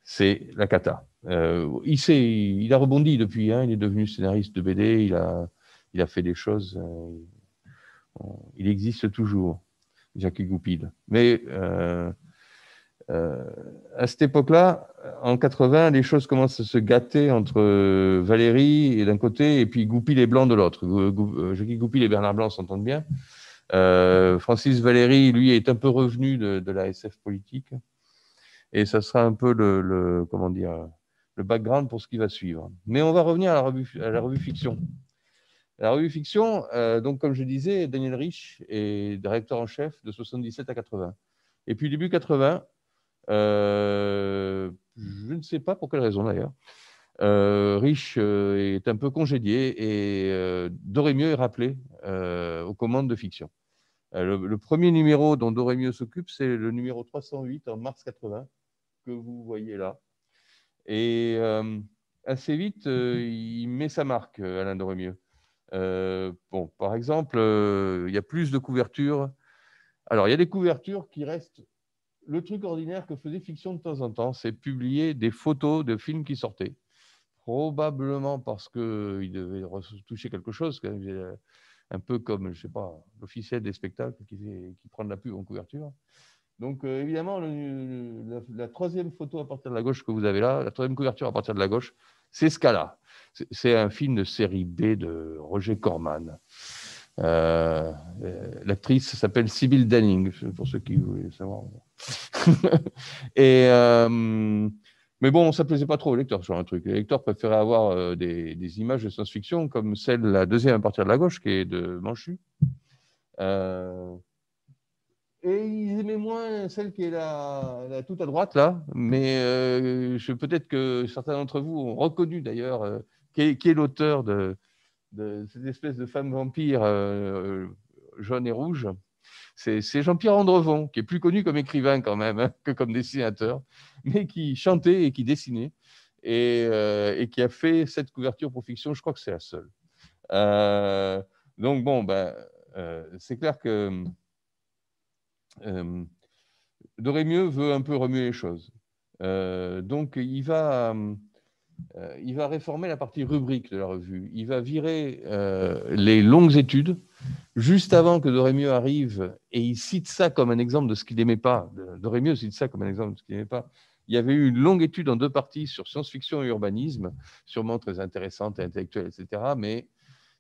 c'est la cata. il, il a rebondi depuis, hein. il est devenu scénariste de BD, il a, il a fait des choses. il existe toujours, Jackie Goupil. Mais euh, à cette époque-là, en 80, les choses commencent à se gâter entre euh, Valérie d'un côté et puis Goupil et Blanc de l'autre. Euh, je dis Goupil et Bernard Blanc s'entendent bien. Francis Valéry, lui, est un peu revenu de, la SF politique. Et ça sera un peu le, comment dire, le background pour ce qui va suivre. Mais on va revenir à la revue, à la revue fiction. La revue fiction, donc comme je disais, Daniel Rich est directeur en chef de 77 à 80. Et puis début 80, euh, je ne sais pas pour quelle raison d'ailleurs. Euh, Rich euh, est un peu congédié et euh, Dorémieux est rappelé aux commandes de fiction. Le, premier numéro dont Dorémieux s'occupe, c'est le numéro 308 en mars 80 que vous voyez là. Et assez vite, il met sa marque, Alain Dorémieux. bon, par exemple, il y a plus de couvertures. Alors, il y a des couvertures qui restent le truc ordinaire que faisait Fiction de temps en temps, c'est publier des photos de films qui sortaient. Probablement parce qu'il devait toucher quelque chose, euh, un peu comme, je sais pas, l'officiel des spectacles qui, qui prend de la pub en couverture. Donc, euh, évidemment, la, troisième photo à partir de la gauche que vous avez là, la troisième couverture à partir de la gauche, c'est Scala. C'est un film de série B de Roger Corman. Euh, l'actrice s'appelle Sybil Danning, pour ceux qui voulaient savoir. [laughs] et, euh, mais bon, ça plaisait pas trop aux lecteurs sur un truc. Les lecteurs préféraient avoir euh, des, images de science-fiction comme celle, la deuxième à partir de la gauche, qui est de Manchu. Euh, et ils aimaient moins celle qui est là, toute tout à droite, là. Mais peut-être que certains d'entre vous ont reconnu d'ailleurs qui est, l'auteur de, cette espèce de femme vampire jaune et rouge c'est Jean-Pierre Andrevon, qui est plus connu comme écrivain quand même hein, que comme dessinateur, mais qui chantait et qui dessinait, euh, et, qui a fait cette couverture pour fiction, je crois que c'est la seule. Euh, donc bon, ben, euh, c'est clair que Dorémieux veut un peu remuer les choses. donc il va... Euh, il va réformer la partie rubrique de la revue. Il va virer euh, les longues études juste avant que Dorémieux arrive, et il cite ça comme un exemple de ce qu'il n'aimait pas. Dorémieux cite ça comme un exemple de ce qu'il n'aimait pas. Il y avait eu une longue étude en deux parties sur science-fiction et urbanisme, sûrement très intéressante et intellectuelle, etc. Mais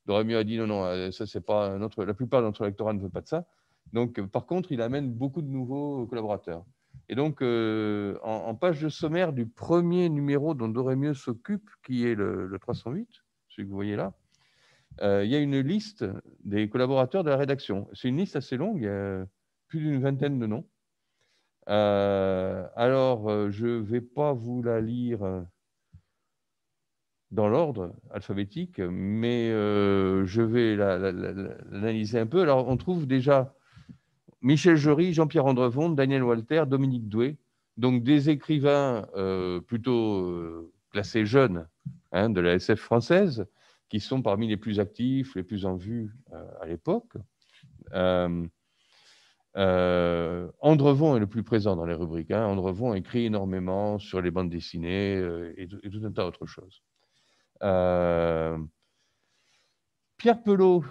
Dorémieux a dit non, non, euh, ça c'est pas notre, la plupart de notre lectorat ne veut pas de ça. Donc, par contre, il amène beaucoup de nouveaux collaborateurs. Et donc, euh, en, page de sommaire du premier numéro dont Dorémieux s'occupe, qui est le, 308, celui que vous voyez là, euh, il y a une liste des collaborateurs de la rédaction. C'est une liste assez longue, il y a plus d'une vingtaine de noms. Euh, alors, je ne vais pas vous la lire dans l'ordre alphabétique, mais je vais l'analyser un peu. Alors, on trouve déjà Michel Jury, Jean-Pierre Andrevon, Daniel Walter, Dominique Doué, donc des écrivains euh, plutôt euh, classés jeunes hein, de la SF française, qui sont parmi les plus actifs, les plus en vue euh, à l'époque. Andrevon est le plus présent dans les rubriques. Hein. Andrevon écrit énormément sur les bandes dessinées et, et, tout un tas d'autres choses. Pierre Pelot,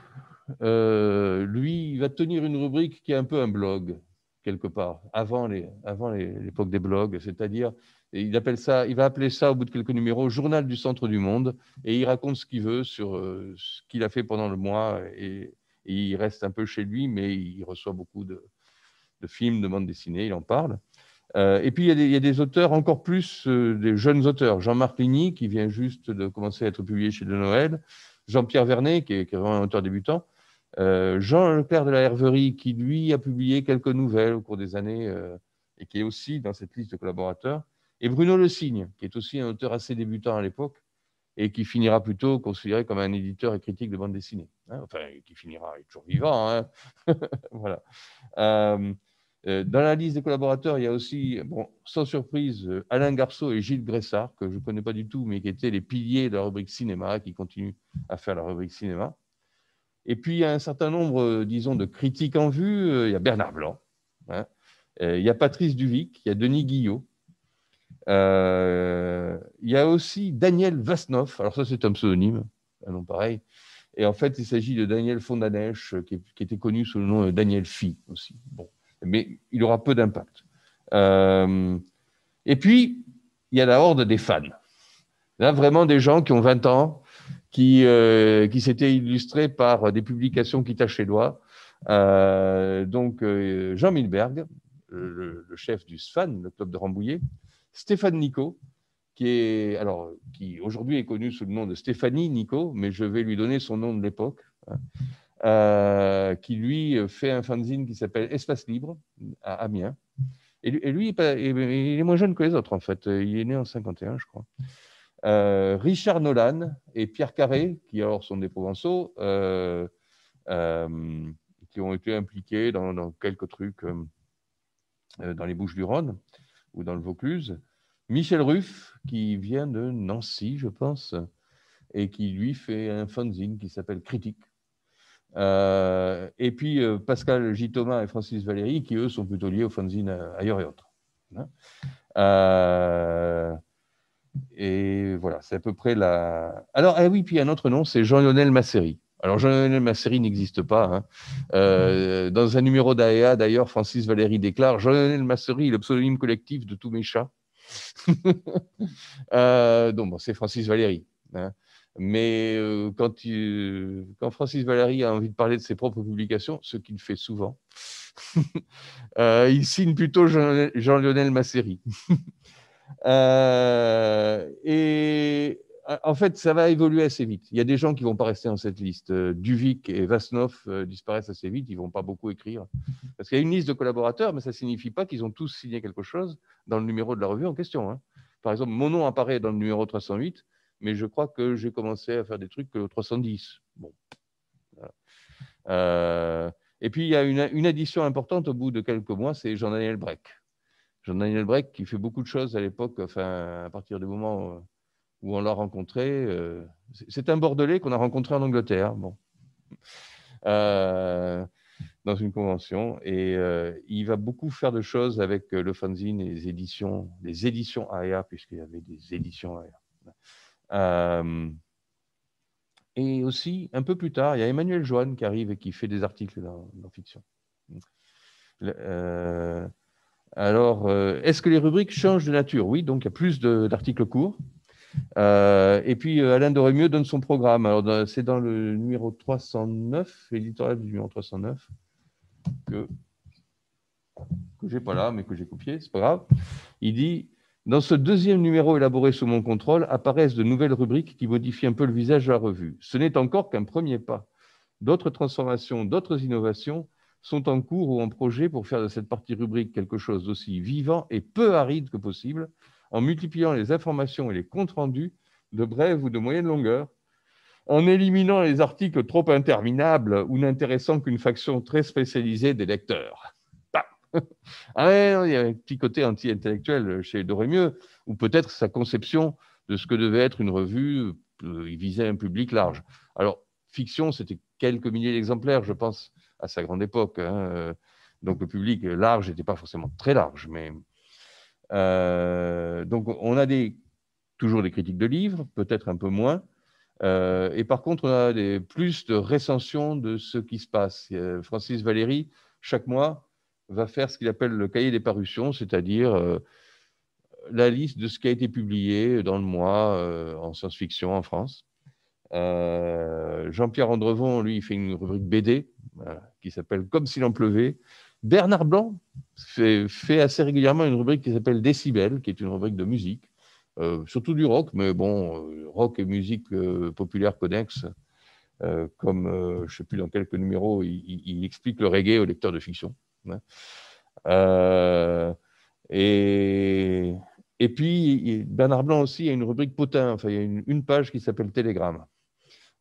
euh, lui, il va tenir une rubrique qui est un peu un blog, quelque part, avant l'époque des blogs, c'est-à-dire, il, appelle ça, il va appeler ça, au bout de quelques numéros, Journal du centre du monde, et il raconte ce qu'il veut sur euh, ce qu'il a fait pendant le mois, et, il reste un peu chez lui, mais il reçoit beaucoup de, films, de bandes dessinées, il en parle. Euh, et puis, il y, a des, auteurs, encore plus des jeunes auteurs, Jean-Marc Ligny, qui vient juste de commencer à être publié chez De Noël, Jean-Pierre Vernet, qui est, qui est, un auteur débutant, euh, Jean Jean Leclerc de la Herverie, qui lui a publié quelques nouvelles au cours des années euh, et qui est aussi dans cette liste de collaborateurs. Et Bruno Le Signe, qui est aussi un auteur assez débutant à l'époque et qui finira plutôt considéré comme un éditeur et critique de bande dessinée. Hein. enfin, qui finira, il toujours vivant. Hein. [laughs] voilà. Euh, dans la liste des collaborateurs, il y a aussi, sans surprise, Alain Garceau et Gilles Gressard, que je ne connais pas du tout, mais qui étaient les piliers de la rubrique cinéma, qui continuent à faire la rubrique cinéma. Et puis, il y a un certain nombre, euh, disons, de critiques en vue. Euh, il y a Bernard Blanc, hein. euh, il y a Patrice Duvic, il y a Denis Guillot. il y a aussi Daniel Vasnov. Alors ça, c'est un pseudonyme, un nom pareil. Et en fait, il s'agit de Daniel Fondanèche, qui, était connu sous le nom de Daniel Phi aussi. Bon. Mais il aura peu d'impact. et puis, il y a la horde des fans. Là, vraiment des gens qui ont 20 ans, qui, euh, qui s'était illustré par des publications qui tâchaient l'oie. Euh, donc euh, Jean Milberg, le, chef du SFAN, le club de Rambouillet, Stéphane Nico, qui est alors qui aujourd'hui est connu sous le nom de Stéphanie Nico, mais je vais lui donner son nom de l'époque, hein, euh, qui lui fait un fanzine qui s'appelle Espace Libre à Amiens. Et lui, et lui, il est moins jeune que les autres en fait. Il est né en 51, je crois. Euh, Richard Nolan et Pierre Carré, qui alors sont des Provençaux, euh, euh, qui ont été impliqués dans, quelques trucs dans les Bouches-du-Rhône ou dans le Vaucluse. Michel Ruff, qui vient de Nancy, je pense, et qui lui fait un fanzine qui s'appelle Critique. et puis Pascal J. et Francis Valéry, qui eux sont plutôt liés au fanzine ailleurs et autres. Hein et voilà, c'est à peu près la. Alors, ah oui, puis un autre nom, c'est Jean-Lionel Masséry. Alors, Jean-Lionel Masséry n'existe pas. Hein. Euh, dans un numéro d'AEA, d'ailleurs, Francis Valéry déclare Jean-Lionel Masséry est le pseudonyme collectif de tous mes chats. [laughs] Euh, donc, bon, c'est Francis Valéry. Hein. Mais euh, quand, quand, Francis Valéry a envie de parler de ses propres publications, ce qu'il fait souvent, [laughs] il signe plutôt Jean-Lionel Masséry. [laughs] Euh, et euh, en fait, ça va évoluer assez vite. Il y a des gens qui ne vont pas rester dans cette liste. Euh, Duvic et Vasnov disparaissent assez vite, ils ne vont pas beaucoup écrire. Parce qu'il y a une liste de collaborateurs, mais ça ne signifie pas qu'ils ont tous signé quelque chose dans le numéro de la revue en question. Hein. Par exemple, mon nom apparaît dans le numéro 308, mais je crois que j'ai commencé à faire des trucs que 310. Bon. et puis, il y a une, une, addition importante au bout de quelques mois, c'est Jean-Daniel Breck daniel Breck, qui fait beaucoup de choses à l'époque, enfin, à partir du moment euh, où on l'a rencontré. Euh, c'est un Bordelais qu'on a rencontré en Angleterre, euh, dans une convention. Et il va beaucoup faire de choses avec le fanzine et les éditions, les éditions AEA, puisqu'il y avait des éditions Aya. et aussi, un peu plus tard, il y a Emmanuel Joanne qui arrive et qui fait des articles dans, fiction. Alors, euh, est-ce que les rubriques changent de nature Oui, donc il y a plus d'articles courts. Euh, et puis, euh, Alain Doremieux donne son programme. Alors, c'est dans le numéro 309, l'éditorial du numéro 309, que que j'ai pas là, mais que j'ai copié, c'est pas grave. Il dit dans ce deuxième numéro élaboré sous mon contrôle apparaissent de nouvelles rubriques qui modifient un peu le visage de la revue. Ce n'est encore qu'un premier pas. D'autres transformations, d'autres innovations sont en cours ou en projet pour faire de cette partie rubrique quelque chose d'aussi vivant et peu aride que possible, en multipliant les informations et les comptes rendus de brève ou de moyenne longueur, en éliminant les articles trop interminables ou n'intéressant qu'une faction très spécialisée des lecteurs. Bah. [laughs] Ah il y a un petit côté anti-intellectuel chez Dorémieux, ou peut-être sa conception de ce que devait être une revue, euh, il visait un public large. Alors, fiction, c'était quelques milliers d'exemplaires, je pense, à sa grande époque. Hein, euh, donc le public large n'était pas forcément très large, mais euh, donc on a des, toujours des critiques de livres, peut-être un peu moins. Euh, et par contre, on a des, plus de recensions de ce qui se passe. Francis Valéry, chaque mois, va faire ce qu'il appelle le cahier des parutions, c'est-à-dire la liste de ce qui a été publié dans le mois en science-fiction en France. Euh, Jean-Pierre Andrevon, lui, il fait une rubrique BD qui s'appelle Comme s'il en pleuvait. Bernard Blanc fait, assez régulièrement une rubrique qui s'appelle Décibel, qui est une rubrique de musique, euh, surtout du rock, mais bon, euh, rock et musique populaire connexe. comme je ne sais plus dans quelques numéros, il, explique le reggae au lecteur de fiction. Hein. et, puis, Bernard Blanc aussi a une rubrique potin, enfin, il y a une page qui s'appelle Télégramme.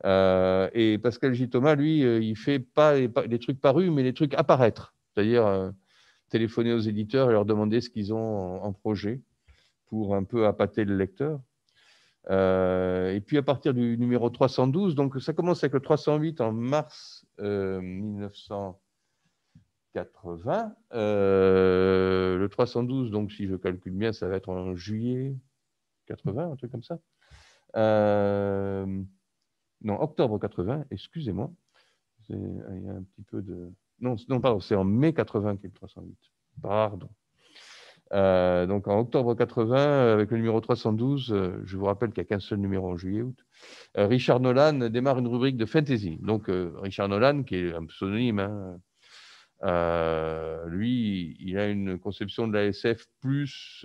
Euh, et Pascal J. Thomas, lui, euh, il fait pas les, trucs parus, mais les trucs apparaître. C'est-à-dire euh, téléphoner aux éditeurs et leur demander ce qu'ils ont en, projet pour un peu appâter le lecteur. et puis à partir du numéro 312, donc ça commence avec le 308 en mars 1980. le 312, donc si je calcule bien, ça va être en juillet 80, un truc comme ça non, octobre 80, excusez-moi. Euh, il y a un petit peu de. Non, non pardon, c'est en mai 80 qu'il y le 308. Pardon. Euh, donc en octobre 80, euh, avec le numéro 312, je vous rappelle qu'il n'y a qu'un seul numéro en juillet-août, Richard Nolan démarre une rubrique de fantasy. Donc Richard Nolan, qui est un pseudonyme, hein, lui, il a une conception de la SF plus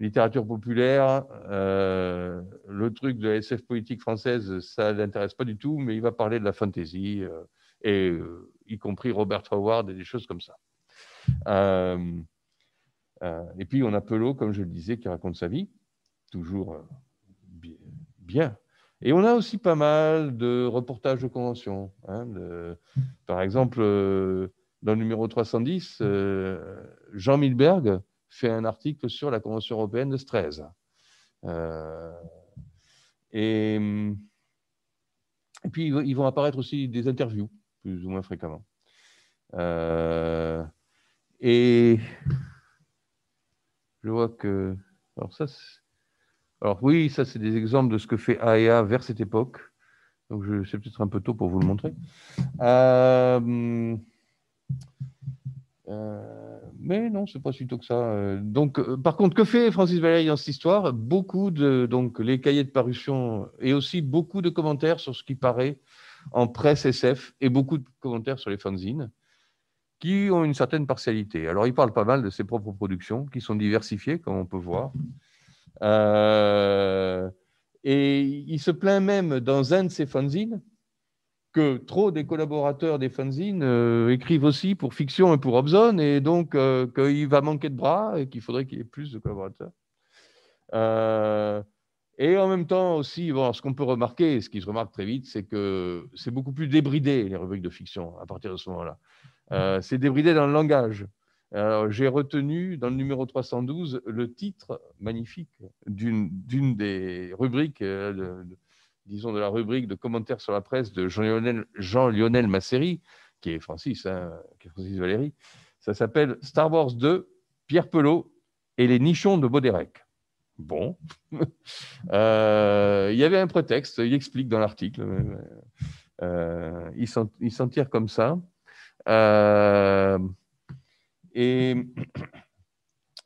littérature populaire, euh, le truc de la SF politique française, ça ne l'intéresse pas du tout, mais il va parler de la fantasy, euh, et, euh, y compris Robert Howard et des choses comme ça. et puis on a Pelot, comme je le disais, qui raconte sa vie, toujours bien. Et on a aussi pas mal de reportages de conventions. Hein, par exemple, dans le numéro 310, Jean Milberg fait un article sur la Convention européenne de Strasbourg. Euh, et, puis, ils vont apparaître aussi des interviews, plus ou moins fréquemment. Euh, et je vois que. Alors, ça, alors oui, ça, c'est des exemples de ce que fait AEA e vers cette époque. Donc, c'est peut-être un peu tôt pour vous le montrer. euh, euh mais non, c'est pas si tôt que ça. Euh, donc, euh, par contre, que fait Francis Valéry dans cette histoire Beaucoup de donc les cahiers de parution et aussi beaucoup de commentaires sur ce qui paraît en presse SF et beaucoup de commentaires sur les fanzines qui ont une certaine partialité. Alors, il parle pas mal de ses propres productions qui sont diversifiées, comme on peut voir. Euh, et il se plaint même dans un de ses fanzines que trop des collaborateurs des fanzines euh, écrivent aussi pour Fiction et pour Hobson, et donc euh, qu'il va manquer de bras et qu'il faudrait qu'il y ait plus de collaborateurs. Euh, et en même temps aussi, ce qu'on peut remarquer, ce qui se remarque très vite, c'est que c'est beaucoup plus débridé, les rubriques de fiction, à partir de ce moment-là. c'est débridé dans le langage. J'ai retenu dans le numéro 312 le titre magnifique d'une des rubriques de disons, de la rubrique de commentaires sur la presse de Jean-Lionel Jean Masseri, qui est Francis, hein, qui est Francis Valéry. Ça s'appelle Star Wars 2, Pierre Pelot et les nichons de Baudérec. Bon. [laughs] Euh, il y avait un prétexte, il explique dans l'article. Euh, euh il s'en tire comme ça. Euh, et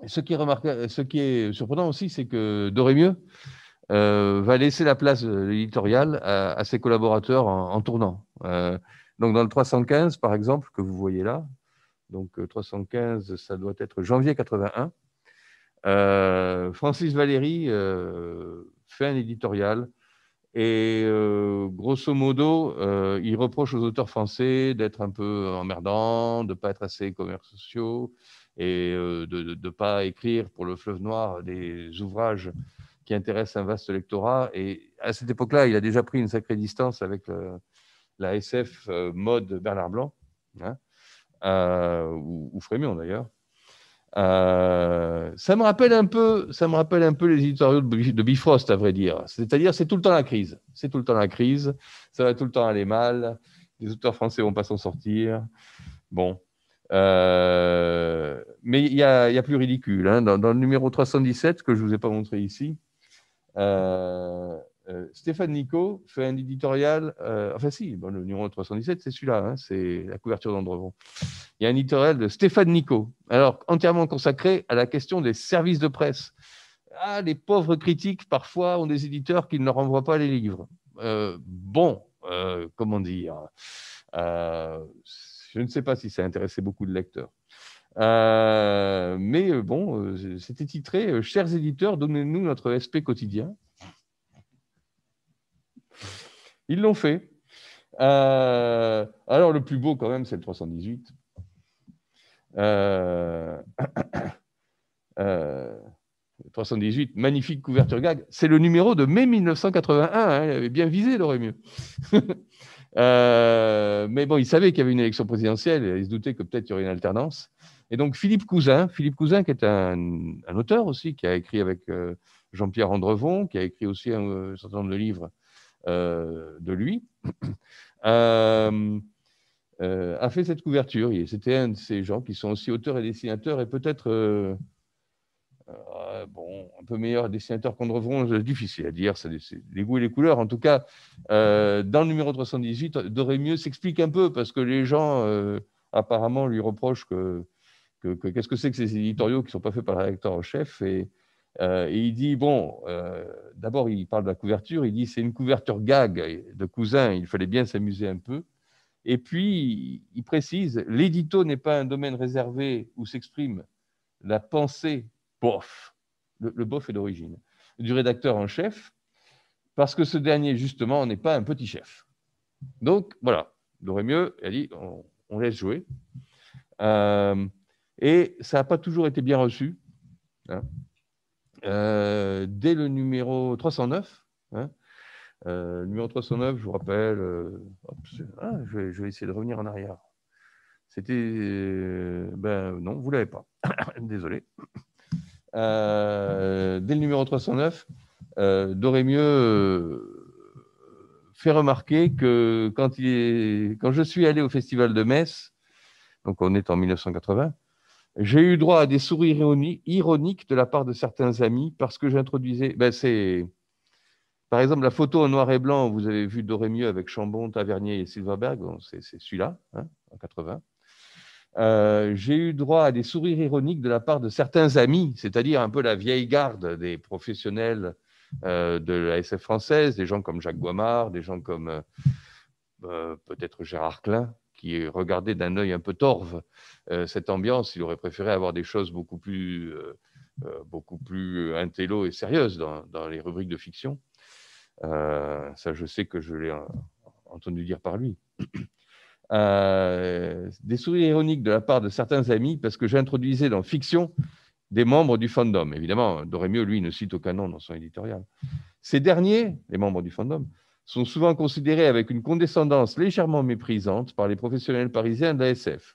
ce qui, est ce qui est surprenant aussi, c'est que Dorémieux, euh, va laisser la place euh, éditoriale à, à ses collaborateurs en, tournant. Euh, donc dans le 315, par exemple, que vous voyez là, donc 315, euh, ça doit être janvier 81, euh, Francis Valéry fait un éditorial et grosso modo, il reproche aux auteurs français d'être un peu emmerdants, de ne pas être assez commerciaux et de ne pas écrire pour le fleuve noir des ouvrages qui intéresse un vaste électorat Et à cette époque-là, il a déjà pris une sacrée distance avec la SF euh, mode Bernard Blanc, hein, euh, ou, Frémion d'ailleurs. Euh, ça me rappelle un peu, ça me rappelle un peu les éditoriaux de, de Bifrost, à vrai dire. C'est-à-dire, c'est tout le temps la crise. C'est tout le temps la crise. Ça va tout le temps aller mal. Les auteurs français vont pas s'en sortir. Bon. mais il y, y, a plus ridicule. Hein. Dans, dans, le numéro 317, que je ne vous ai pas montré ici, euh, euh, Stéphane Nico fait un éditorial, euh, enfin si, le numéro 317, c'est celui-là, hein, c'est la couverture d'Andrevon. Il y a un éditorial de Stéphane Nico, alors entièrement consacré à la question des services de presse. Ah, les pauvres critiques, parfois, ont des éditeurs qui ne leur envoient pas les livres. bon, comment dire Je ne sais pas si ça intéressé beaucoup de lecteurs. Euh, mais euh, bon, euh, c'était titré Chers éditeurs, donnez-nous notre SP quotidien. Ils l'ont fait. alors, le plus beau, quand même, c'est le 318. 318, [coughs] magnifique couverture gag. C'est le numéro de mai 1981. Hein, il avait bien visé, il aurait mieux. [laughs] mais bon, il savait qu'il y avait une élection présidentielle, et il se doutait que peut-être il y aurait une alternance. Et donc Philippe Cousin, Philippe Cousin qui est un, auteur aussi, qui a écrit avec euh, Jean-Pierre Andrevon, qui a écrit aussi un, euh, certain nombre de livres euh, de lui, [clears throat] a fait cette couverture. C'était un de ces gens qui sont aussi auteurs et dessinateurs et peut-être bon, un peu meilleur dessinateur qu'Andrevon, difficile à dire, c'est les goûts et les couleurs. En tout cas, dans le numéro 318, mieux s'explique un peu parce que les gens apparemment lui reprochent que qu'est-ce que c'est que ces éditoriaux qui ne sont pas faits par le rédacteur en chef et, euh, il dit, bon, euh, d'abord il parle de la couverture, il dit c'est une couverture gag de cousin, il fallait bien s'amuser un peu. Et puis il précise, l'édito n'est pas un domaine réservé où s'exprime la pensée bof, le, bof est d'origine, du rédacteur en chef, parce que ce dernier, justement, n'est pas un petit chef. Donc voilà, il aurait mieux, a dit, on, laisse jouer. Euh, et ça n'a pas toujours été bien reçu. Hein. Euh, dès le numéro 309, hein. euh, numéro 309, je vous rappelle, euh, ah, je, vais, essayer de revenir en arrière. C'était. ben non, vous ne l'avez pas. [coughs] Désolé. dès le numéro 309, euh, d'aurait mieux fait remarquer que quand, il quand je suis allé au festival de Metz, donc on est en 1980, j'ai eu droit à des sourires ironiques de la part de certains amis parce que j'introduisais. Ben par exemple la photo en noir et blanc. Vous avez vu Dorémieux avec Chambon, Tavernier et Silverberg. c'est celui-là hein, en 80. Euh, j'ai eu droit à des sourires ironiques de la part de certains amis, c'est-à-dire un peu la vieille garde des professionnels euh, de la SF française, des gens comme Jacques Boimard, des gens comme euh, peut-être Gérard Klein, qui regardait d'un œil un peu torve euh, cette ambiance. Il aurait préféré avoir des choses beaucoup plus, euh, euh, beaucoup plus intello et sérieuses dans, les rubriques de fiction. ça, je sais que je l'ai entendu dire par lui. [coughs] des sourires ironiques de la part de certains amis parce que j'introduisais dans Fiction des membres du fandom. Évidemment, Dorémieux, lui, ne cite aucun nom dans son éditorial. Ces derniers, les membres du fandom, sont souvent considérés avec une condescendance légèrement méprisante par les professionnels parisiens de l'ASF.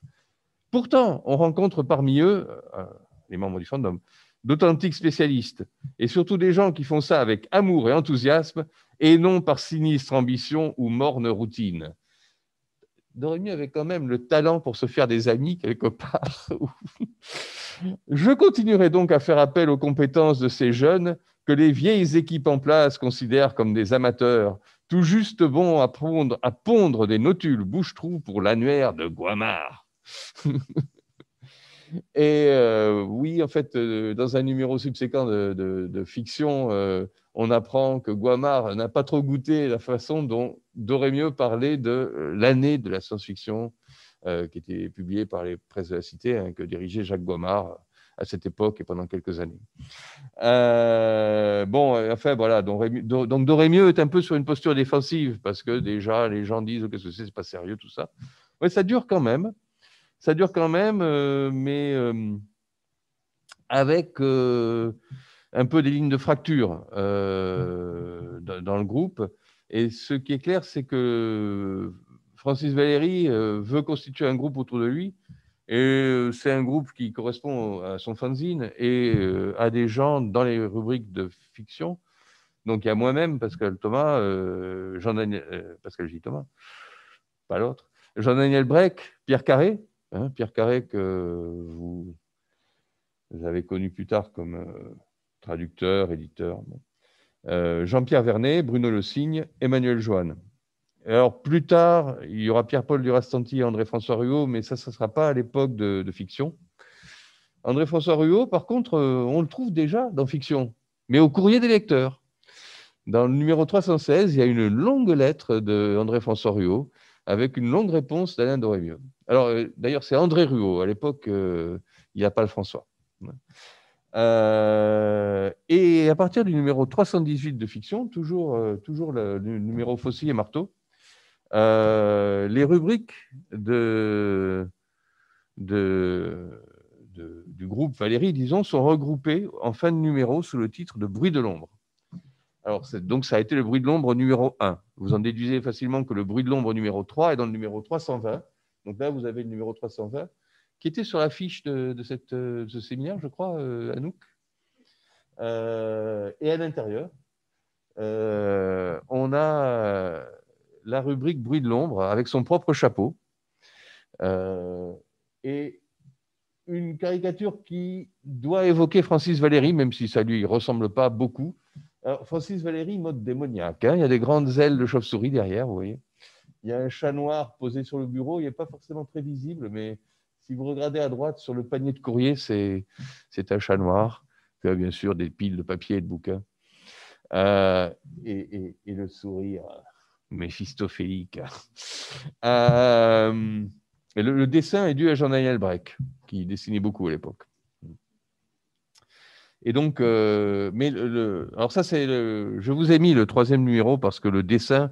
Pourtant, on rencontre parmi eux, euh, les membres du fandom, d'authentiques spécialistes, et surtout des gens qui font ça avec amour et enthousiasme, et non par sinistre ambition ou morne routine. mieux avait quand même le talent pour se faire des amis quelque part. [laughs] [laughs] Je continuerai donc à faire appel aux compétences de ces jeunes que les vieilles équipes en place considèrent comme des amateurs, juste bon à pondre, à pondre des notules bouche-trou pour l'annuaire de Guamard. [laughs] Et euh, oui, en fait, euh, dans un numéro subséquent de, fiction, euh, on apprend que Guamard n'a pas trop goûté la façon dont d'aurait mieux parlé de l'année de la science-fiction, qui était publiée par les presses de la Cité, hein, que dirigeait Jacques Guamard à cette époque et pendant quelques années. Euh, bon, euh, enfin voilà, donc, Dorémieux est un peu sur une posture défensive parce que déjà les gens disent qu'est-ce que c'est, c'est pas sérieux tout ça. Mais ça dure quand même, ça dure quand même, euh, mais avec un peu des lignes de fracture dans, dans, le groupe. Et ce qui est clair, c'est que Francis Valéry veut constituer un groupe autour de lui et c'est un groupe qui correspond à son fanzine et à des gens dans les rubriques de fiction. Donc il y a moi-même, Pascal Thomas, Jean-Daniel, Pascal J. Thomas, pas l'autre, Jean-Daniel Breck, Pierre Carré, hein, Pierre Carré que vous, avez connu plus tard comme traducteur, éditeur, Jean-Pierre Vernet, Bruno Le Signe, Emmanuel Joanne. Alors plus tard, il y aura Pierre-Paul Durastanti et André-François Ruot, mais ça, ce ne sera pas à l'époque de, fiction. André-François Ruot, par contre, euh, on le trouve déjà dans fiction, mais au courrier des lecteurs. Dans le numéro 316, il y a une longue lettre d'André-François Ruot avec une longue réponse d'Alain Dorémieux. Alors, euh, d'ailleurs, c'est André Ruot. À l'époque, euh, il n'y a pas le François. et à partir du numéro 318 de fiction, toujours, toujours le, numéro Fossil et Marteau, euh, les rubriques de, du groupe Valérie, disons, sont regroupées en fin de numéro sous le titre de Bruit de l'ombre. Alors, donc, ça a été le bruit de l'ombre numéro 1. Vous en déduisez facilement que le bruit de l'ombre numéro 3 est dans le numéro 320. Donc là, vous avez le numéro 320 qui était sur la fiche de, cette, euh, ce séminaire, je crois, euh, Anouk. et à l'intérieur, on a la rubrique Bruit de l'ombre avec son propre chapeau. Euh, et une caricature qui doit évoquer Francis Valéry, même si ça lui ressemble pas beaucoup. Francis Valéry, mode démoniaque. Hein. il y a des grandes ailes de chauve-souris derrière, vous voyez. Il y a un chat noir posé sur le bureau. Il n'est pas forcément très visible, mais si vous regardez à droite sur le panier de courrier, c'est un chat noir. qui a, bien sûr, des piles de papier et de bouquins. Euh, et, le sourire méphistophélique. Euh, le, dessin est dû à Jean-Daniel Breck, qui dessinait beaucoup à l'époque. Et donc, euh, mais alors ça, c'est je vous ai mis le troisième numéro parce que le dessin,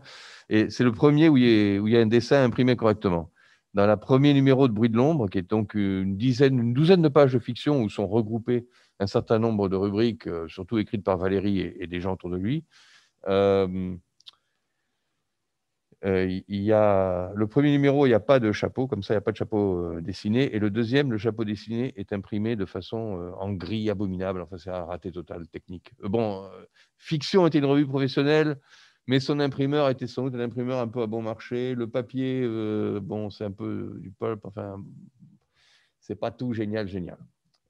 c'est le premier où il, y a un dessin imprimé correctement. Dans le premier numéro de Bruit de l'ombre, qui est donc une dizaine, une douzaine de pages de fiction où sont regroupées un certain nombre de rubriques, euh, surtout écrites par Valérie et, des gens autour de lui, euh, il y a, le premier numéro, il n'y a pas de chapeau, comme ça, il n'y a pas de chapeau euh, dessiné. Et le deuxième, le chapeau dessiné est imprimé de façon euh, en gris abominable. Enfin, c'est un raté total technique. bon, Fiction était une revue professionnelle, mais son imprimeur était sans doute un imprimeur un peu à bon marché. Le papier, bon, c'est un peu du pulp. Enfin, c'est pas tout génial, génial.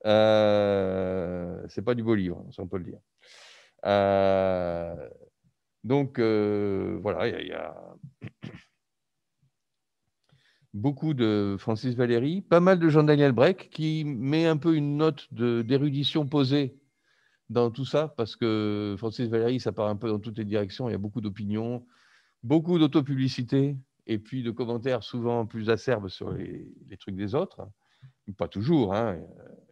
c'est pas du beau livre, si on peut le dire. Euh, donc euh, voilà, il y, a [clears throat] beaucoup de Francis Valéry, pas mal de Jean-Daniel Breck qui met un peu une note d'érudition posée dans tout ça, parce que Francis Valéry, ça part un peu dans toutes les directions, il y a beaucoup d'opinions, beaucoup d'autopublicité, et puis de commentaires souvent plus acerbes sur les, trucs des autres. Pas toujours, hein,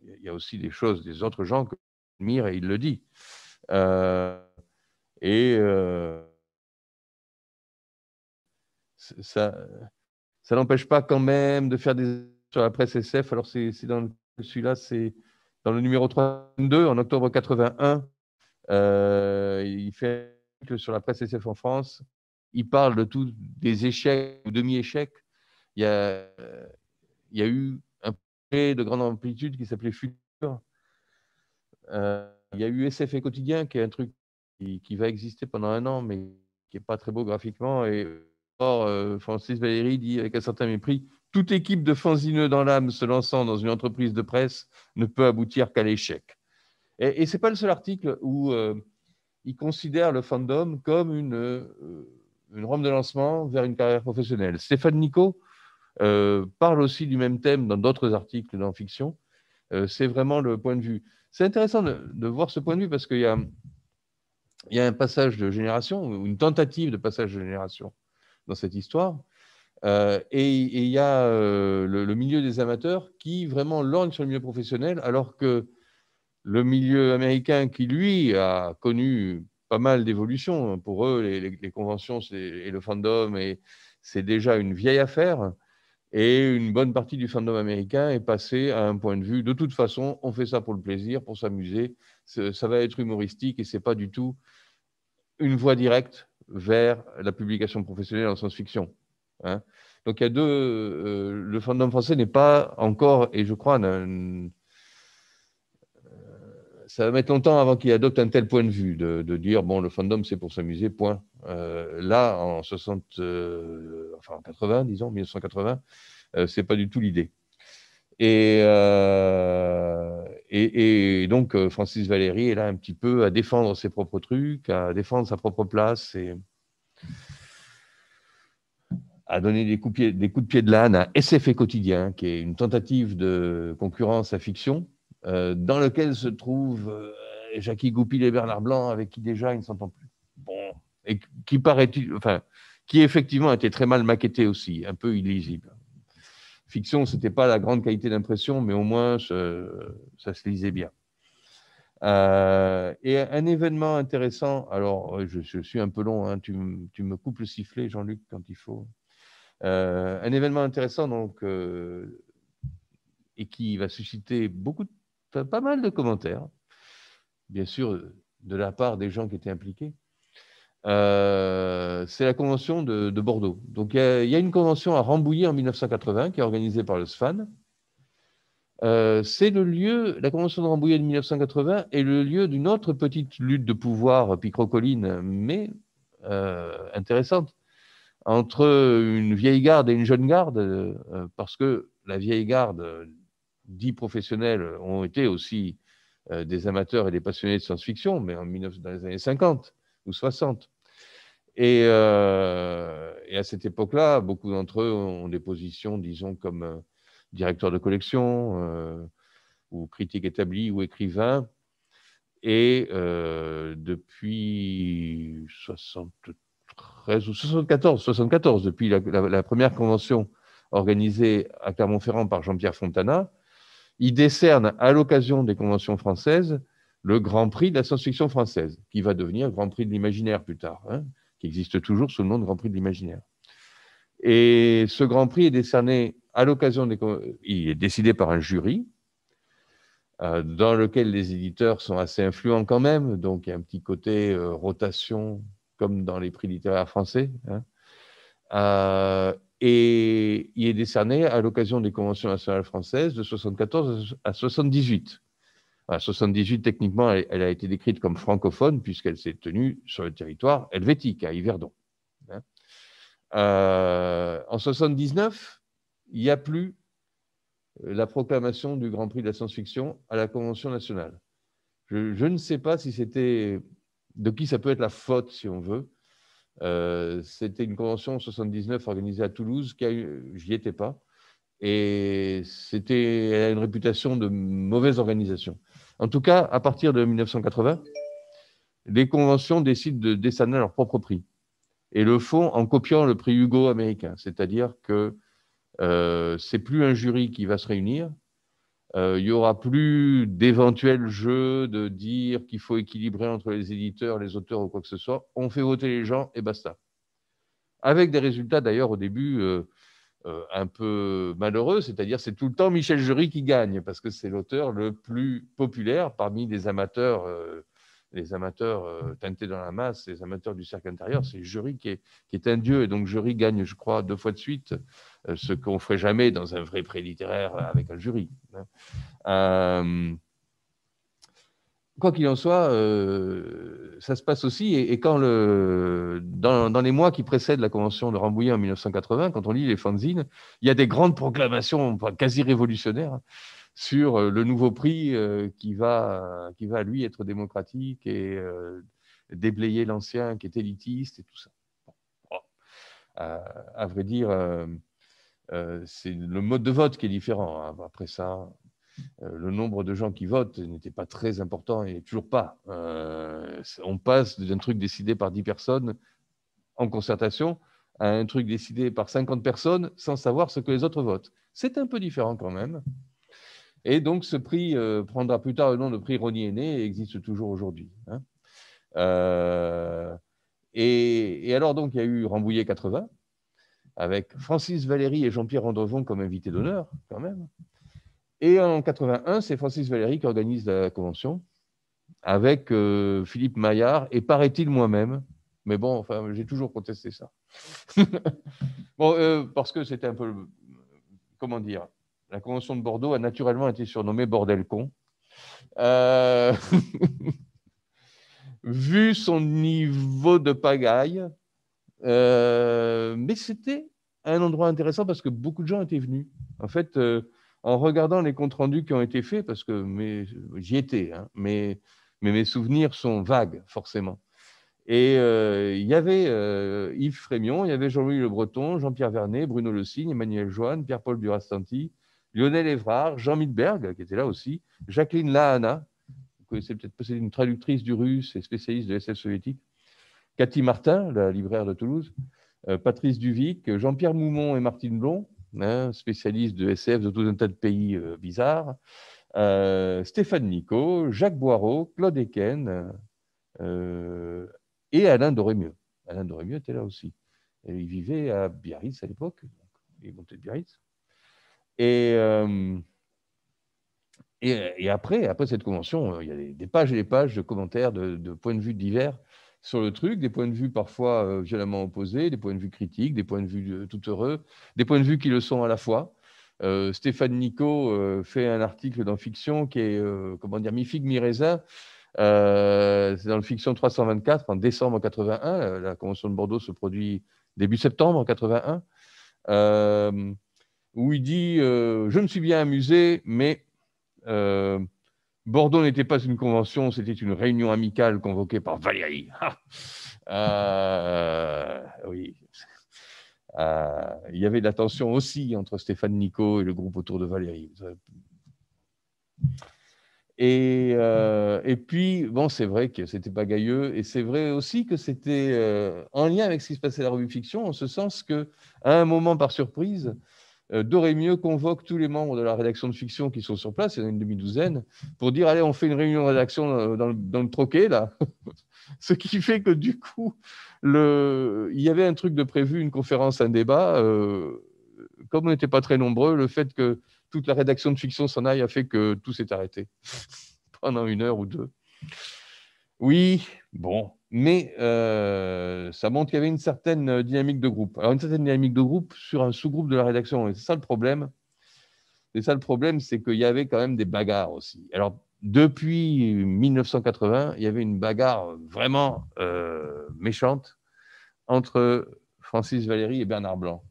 il y a aussi des choses des autres gens que admire et il le dit. Euh, et ça, ça n'empêche pas quand même de faire des sur la presse SF. Alors c'est dans celui-là, c'est dans le numéro 32 en octobre 81. il fait que sur la presse SF en France. Il parle de tous des échecs ou demi-échecs. Il y a, il y a eu un projet de grande amplitude qui s'appelait Futur. il y a eu SF et Quotidien, qui est un truc qui, va exister pendant un an, mais qui n'est pas très beau graphiquement. Et or, euh, Francis Valéry dit avec un certain mépris Toute équipe de fanzineux dans l'âme se lançant dans une entreprise de presse ne peut aboutir qu'à l'échec. Et, et ce n'est pas le seul article où euh, il considère le fandom comme une, euh, une rampe de lancement vers une carrière professionnelle. Stéphane Nico parle aussi du même thème dans d'autres articles dans fiction. c'est vraiment le point de vue. C'est intéressant de, de, voir ce point de vue parce qu'il y a il y a un passage de génération, une tentative de passage de génération dans cette histoire. Euh, et, il y a euh, le, milieu des amateurs qui vraiment lorgne sur le milieu professionnel, alors que le milieu américain, qui lui a connu pas mal d'évolutions, pour eux, les, les conventions et le fandom, c'est déjà une vieille affaire. Et une bonne partie du fandom américain est passée à un point de vue, de toute façon, on fait ça pour le plaisir, pour s'amuser, ça va être humoristique et c'est pas du tout une voie directe vers la publication professionnelle en science-fiction. Hein. Donc il y a deux. Euh, le fandom français n'est pas encore, et je crois, euh, ça va mettre longtemps avant qu'il adopte un tel point de vue, de, dire bon, le fandom c'est pour s'amuser, point. Euh, là, en 60, 80, disons, 1980, ce c'est pas du tout l'idée. Et, et, donc, euh, Francis Valéry est là un petit peu à défendre ses propres trucs, à défendre sa propre place, et à donner des coups, de pied, des coups de de l'âne à et Quotidien, qui est une tentative de concurrence à fiction, euh, dans lequel se trouvent euh, Jackie Goupil et Bernard Blanc, avec qui déjà il ne s'entend plus. Bon, et qui paraît, enfin, qui effectivement était très mal maquetté aussi, un peu illisible. Fiction, ce n'était pas la grande qualité d'impression, mais au moins, ça se lisait bien. Euh, et un événement intéressant, alors euh, je, suis un peu long, hein, tu, me coupes le sifflet, Jean-Luc, quand il faut. Euh, un événement intéressant, donc, et qui va susciter beaucoup, pas mal de commentaires, bien sûr, de la part des gens qui étaient impliqués. Euh, c'est la convention de, Bordeaux. Donc il y, a une convention à Rambouillet en 1980 qui est organisée par le SFAN. Euh, c'est le lieu, la convention de Rambouillet de 1980 est le lieu d'une autre petite lutte de pouvoir picrocolline, mais euh, intéressante, entre une vieille garde et une jeune garde, parce que la vieille garde, dix professionnels, ont été aussi des amateurs et des passionnés de science-fiction, mais en 19, dans les années 50. 60. Euh, et, à cette époque-là, beaucoup d'entre eux ont des positions, disons, comme euh, directeur de collection, euh, ou critique établi, ou écrivain. Et depuis 73 ou 74, 74 depuis la, la première convention organisée à Clermont-Ferrand par Jean-Pierre Fontana, il décerne à l'occasion des conventions françaises le Grand Prix de la science-fiction française, qui va devenir Grand Prix de l'imaginaire plus tard, hein, qui existe toujours sous le nom de Grand Prix de l'imaginaire. Et ce Grand Prix est décerné à l'occasion des... Il est décidé par un jury, euh, dans lequel les éditeurs sont assez influents quand même, donc il y a un petit côté euh, rotation, comme dans les prix littéraires français. Hein. Euh, et il est décerné à l'occasion des conventions nationales françaises de 1974 à 1978. En 78, techniquement, elle, a été décrite comme francophone puisqu'elle s'est tenue sur le territoire helvétique, à Yverdon. Hein. Euh, en 79, il n'y a plus euh, la proclamation du Grand Prix de la science-fiction à la Convention nationale. Je, ne sais pas si c'était de qui ça peut être la faute, si on veut. Euh, c'était une convention en 79 organisée à Toulouse, j'y étais pas, et c'était, elle a une réputation de mauvaise organisation. En tout cas, à partir de 1980, les conventions décident de décerner leur propre prix et le font en copiant le prix Hugo américain, c'est-à-dire que ce euh, c'est plus un jury qui va se réunir, euh, il n'y aura plus d'éventuels jeux de dire qu'il faut équilibrer entre les éditeurs, les auteurs ou quoi que ce soit. On fait voter les gens et basta. Avec des résultats d'ailleurs au début euh, euh, un peu malheureux, c'est-à-dire c'est tout le temps Michel Jury qui gagne, parce que c'est l'auteur le plus populaire parmi les amateurs, euh, les amateurs euh, teintés dans la masse, les amateurs du cercle intérieur, c'est Jury qui est, un dieu, et donc Jury gagne, je crois, deux fois de suite, ce qu'on ferait jamais dans un vrai prix littéraire avec un jury. Hein quoi qu'il en soit, euh, ça se passe aussi. Et, quand le, dans, les mois qui précèdent la convention de Rambouillet en 1980, quand on lit les fanzines, il y a des grandes proclamations quasi révolutionnaires hein, sur euh, le nouveau prix euh, qui, va, qui va, lui, être démocratique et déblayer l'ancien qui est élitiste et tout ça. à vrai dire, c'est le mode de vote qui est différent. Hein, après ça, euh, le nombre de gens qui votent n'était pas très important et toujours pas. Euh, on passe d'un truc décidé par 10 personnes en concertation à un truc décidé par 50 personnes sans savoir ce que les autres votent. C'est un peu différent quand même. Et donc ce prix euh, prendra plus tard le nom de prix Ronny Aîné et existe toujours aujourd'hui. Hein. et, alors donc il y a eu Rambouillet 80 avec Francis Valéry et Jean-Pierre Andrevon comme invités d'honneur quand même. Et en 81, c'est Francis Valéry qui organise la convention avec euh, Philippe Maillard et paraît-il moi-même. Mais bon, enfin, j'ai toujours contesté ça. [laughs] bon, euh, parce que c'était un peu, comment dire, la convention de Bordeaux a naturellement été surnommée bordel con. Euh, [laughs] vu son niveau de pagaille, mais c'était un endroit intéressant parce que beaucoup de gens étaient venus. En fait, en regardant les comptes rendus qui ont été faits, parce que j'y étais, hein, mais, mes souvenirs sont vagues, forcément. Et euh, il y avait euh, Yves Frémion, il y avait Jean-Louis Le Breton, Jean-Pierre Vernet, Bruno Le Signe, Emmanuel Joanne, Pierre-Paul Durastanti, Lionel Évrard, Jean Midberg, qui était là aussi, Jacqueline Lahana, vous connaissez peut-être, c'est une traductrice du russe et spécialiste de SF soviétique, Cathy Martin, la libraire de Toulouse, euh, Patrice Duvic, Jean-Pierre Moumont et Martine Blond, Hein, spécialiste de SF de tout un tas de pays euh, bizarres, euh, Stéphane Nico, Jacques Boireau, Claude Eken euh, et Alain Dorémieux. Alain Dorémieux était là aussi. il vivait à Biarritz à l'époque, il montait de Biarritz. Et, après, après cette convention, il y a des, pages et des pages de commentaires, de points de vue divers sur le truc, des points de vue parfois euh, violemment opposés, des points de vue critiques, des points de vue euh, tout heureux, des points de vue qui le sont à la fois. Euh, Stéphane Nico fait un article dans Fiction qui est, comment dire, mi-figue, mi-raisin. c'est dans le Fiction 324 en décembre 81. La Convention de Bordeaux se produit début septembre 81. où il dit Je me suis bien amusé, mais Bordeaux n'était pas une convention, c'était une réunion amicale convoquée par Valérie. [laughs] Ah. Euh, oui. Euh, il y avait de la tension aussi entre Stéphane Nico et le groupe autour de Valérie. Euh, et, puis, bon, c'est vrai que c'était pas gailleux, et c'est vrai aussi que c'était en lien avec ce qui se passait à la revue Fiction, en ce sens que, un moment par surprise, euh, Mieux convoque tous les membres de la rédaction de fiction qui sont sur place, il y en a une demi-douzaine, pour dire allez, on fait une réunion de rédaction euh, dans le, troquet, là. [laughs] Ce qui fait que du coup, le... il y avait un truc de prévu, une conférence, un débat. Euh, comme on n'était pas très nombreux, le fait que toute la rédaction de fiction s'en aille a fait que tout s'est arrêté [laughs] pendant une heure ou deux. Oui, bon mais euh, ça montre qu'il y avait une certaine euh, dynamique de groupe. Alors, une certaine dynamique de groupe sur un sous-groupe de la rédaction, et c'est ça le problème. Et ça le problème, c'est qu'il y avait quand même des bagarres aussi. Alors, depuis 1980, il y avait une bagarre vraiment euh, méchante entre Francis Valéry et Bernard Blanc.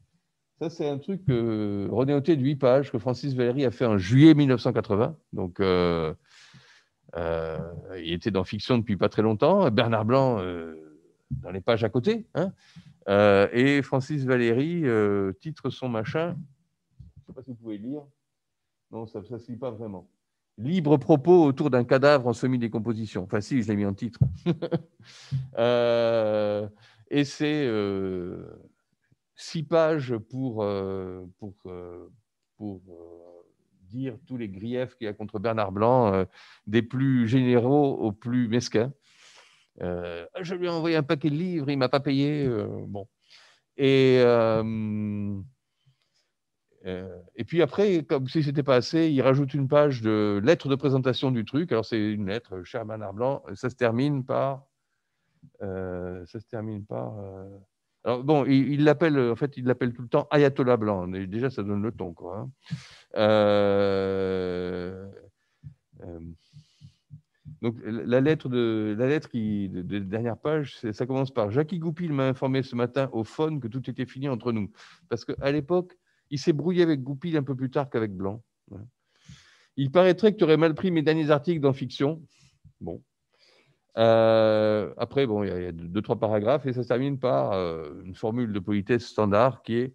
Ça, c'est un truc René Hauté de 8 pages que Francis Valéry a fait en juillet 1980. Donc, euh, il était dans Fiction depuis pas très longtemps. Bernard Blanc, euh, dans les pages à côté. Hein. Euh, et Francis Valéry, titre son machin. Je ne sais pas si vous pouvez lire. Non, ça ne se lit pas vraiment. Libre propos autour d'un cadavre en semi-décomposition. Enfin, si, je l'ai mis en titre. [laughs] et c'est six pages pour, pour, pour dire tous les griefs qu'il y a contre Bernard Blanc, euh, des plus généraux aux plus mesquins. Euh, je lui ai envoyé un paquet de livres, il ne m'a pas payé. Euh, bon. Et, et puis après, comme si ce n'était pas assez, il rajoute une page de lettre de présentation du truc. Alors c'est une lettre, cher Bernard Blanc, ça se termine par... ça se termine par bon, il l'appelle, euh, en fait, il l'appelle tout le temps Ayatollah blanc. Et déjà, ça donne le ton, quoi. Hein. Euh, euh, donc la lettre de la lettre de, dernière page, ça commence par Jackie Goupil m'a informé ce matin au phone que tout était fini entre nous, parce qu'à l'époque, il s'est brouillé avec Goupil un peu plus tard qu'avec Blanc. Hein. Il paraîtrait que tu aurais mal pris mes derniers articles dans fiction. Bon, euh, après, bon, il y, a deux, trois paragraphes et ça se termine par euh, une formule de politesse standard qui est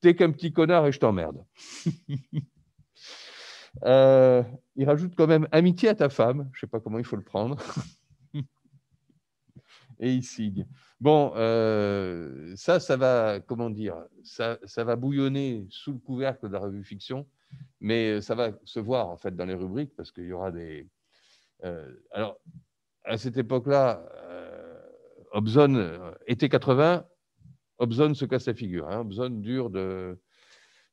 T'es qu'un petit connard et je t'emmerde. [laughs] Euh, il rajoute quand même amitié à ta femme. Je ne sais pas comment il faut le prendre. [laughs] et il signe. Bon, ça, ça va, comment dire, ça, ça va bouillonner sous le couvercle de la revue fiction, mais ça va se voir en fait dans les rubriques parce qu'il y aura des. alors, à cette époque-là, euh, Hobson, euh, était 80, Hobson se casse la figure. Hein. Hobson dure de,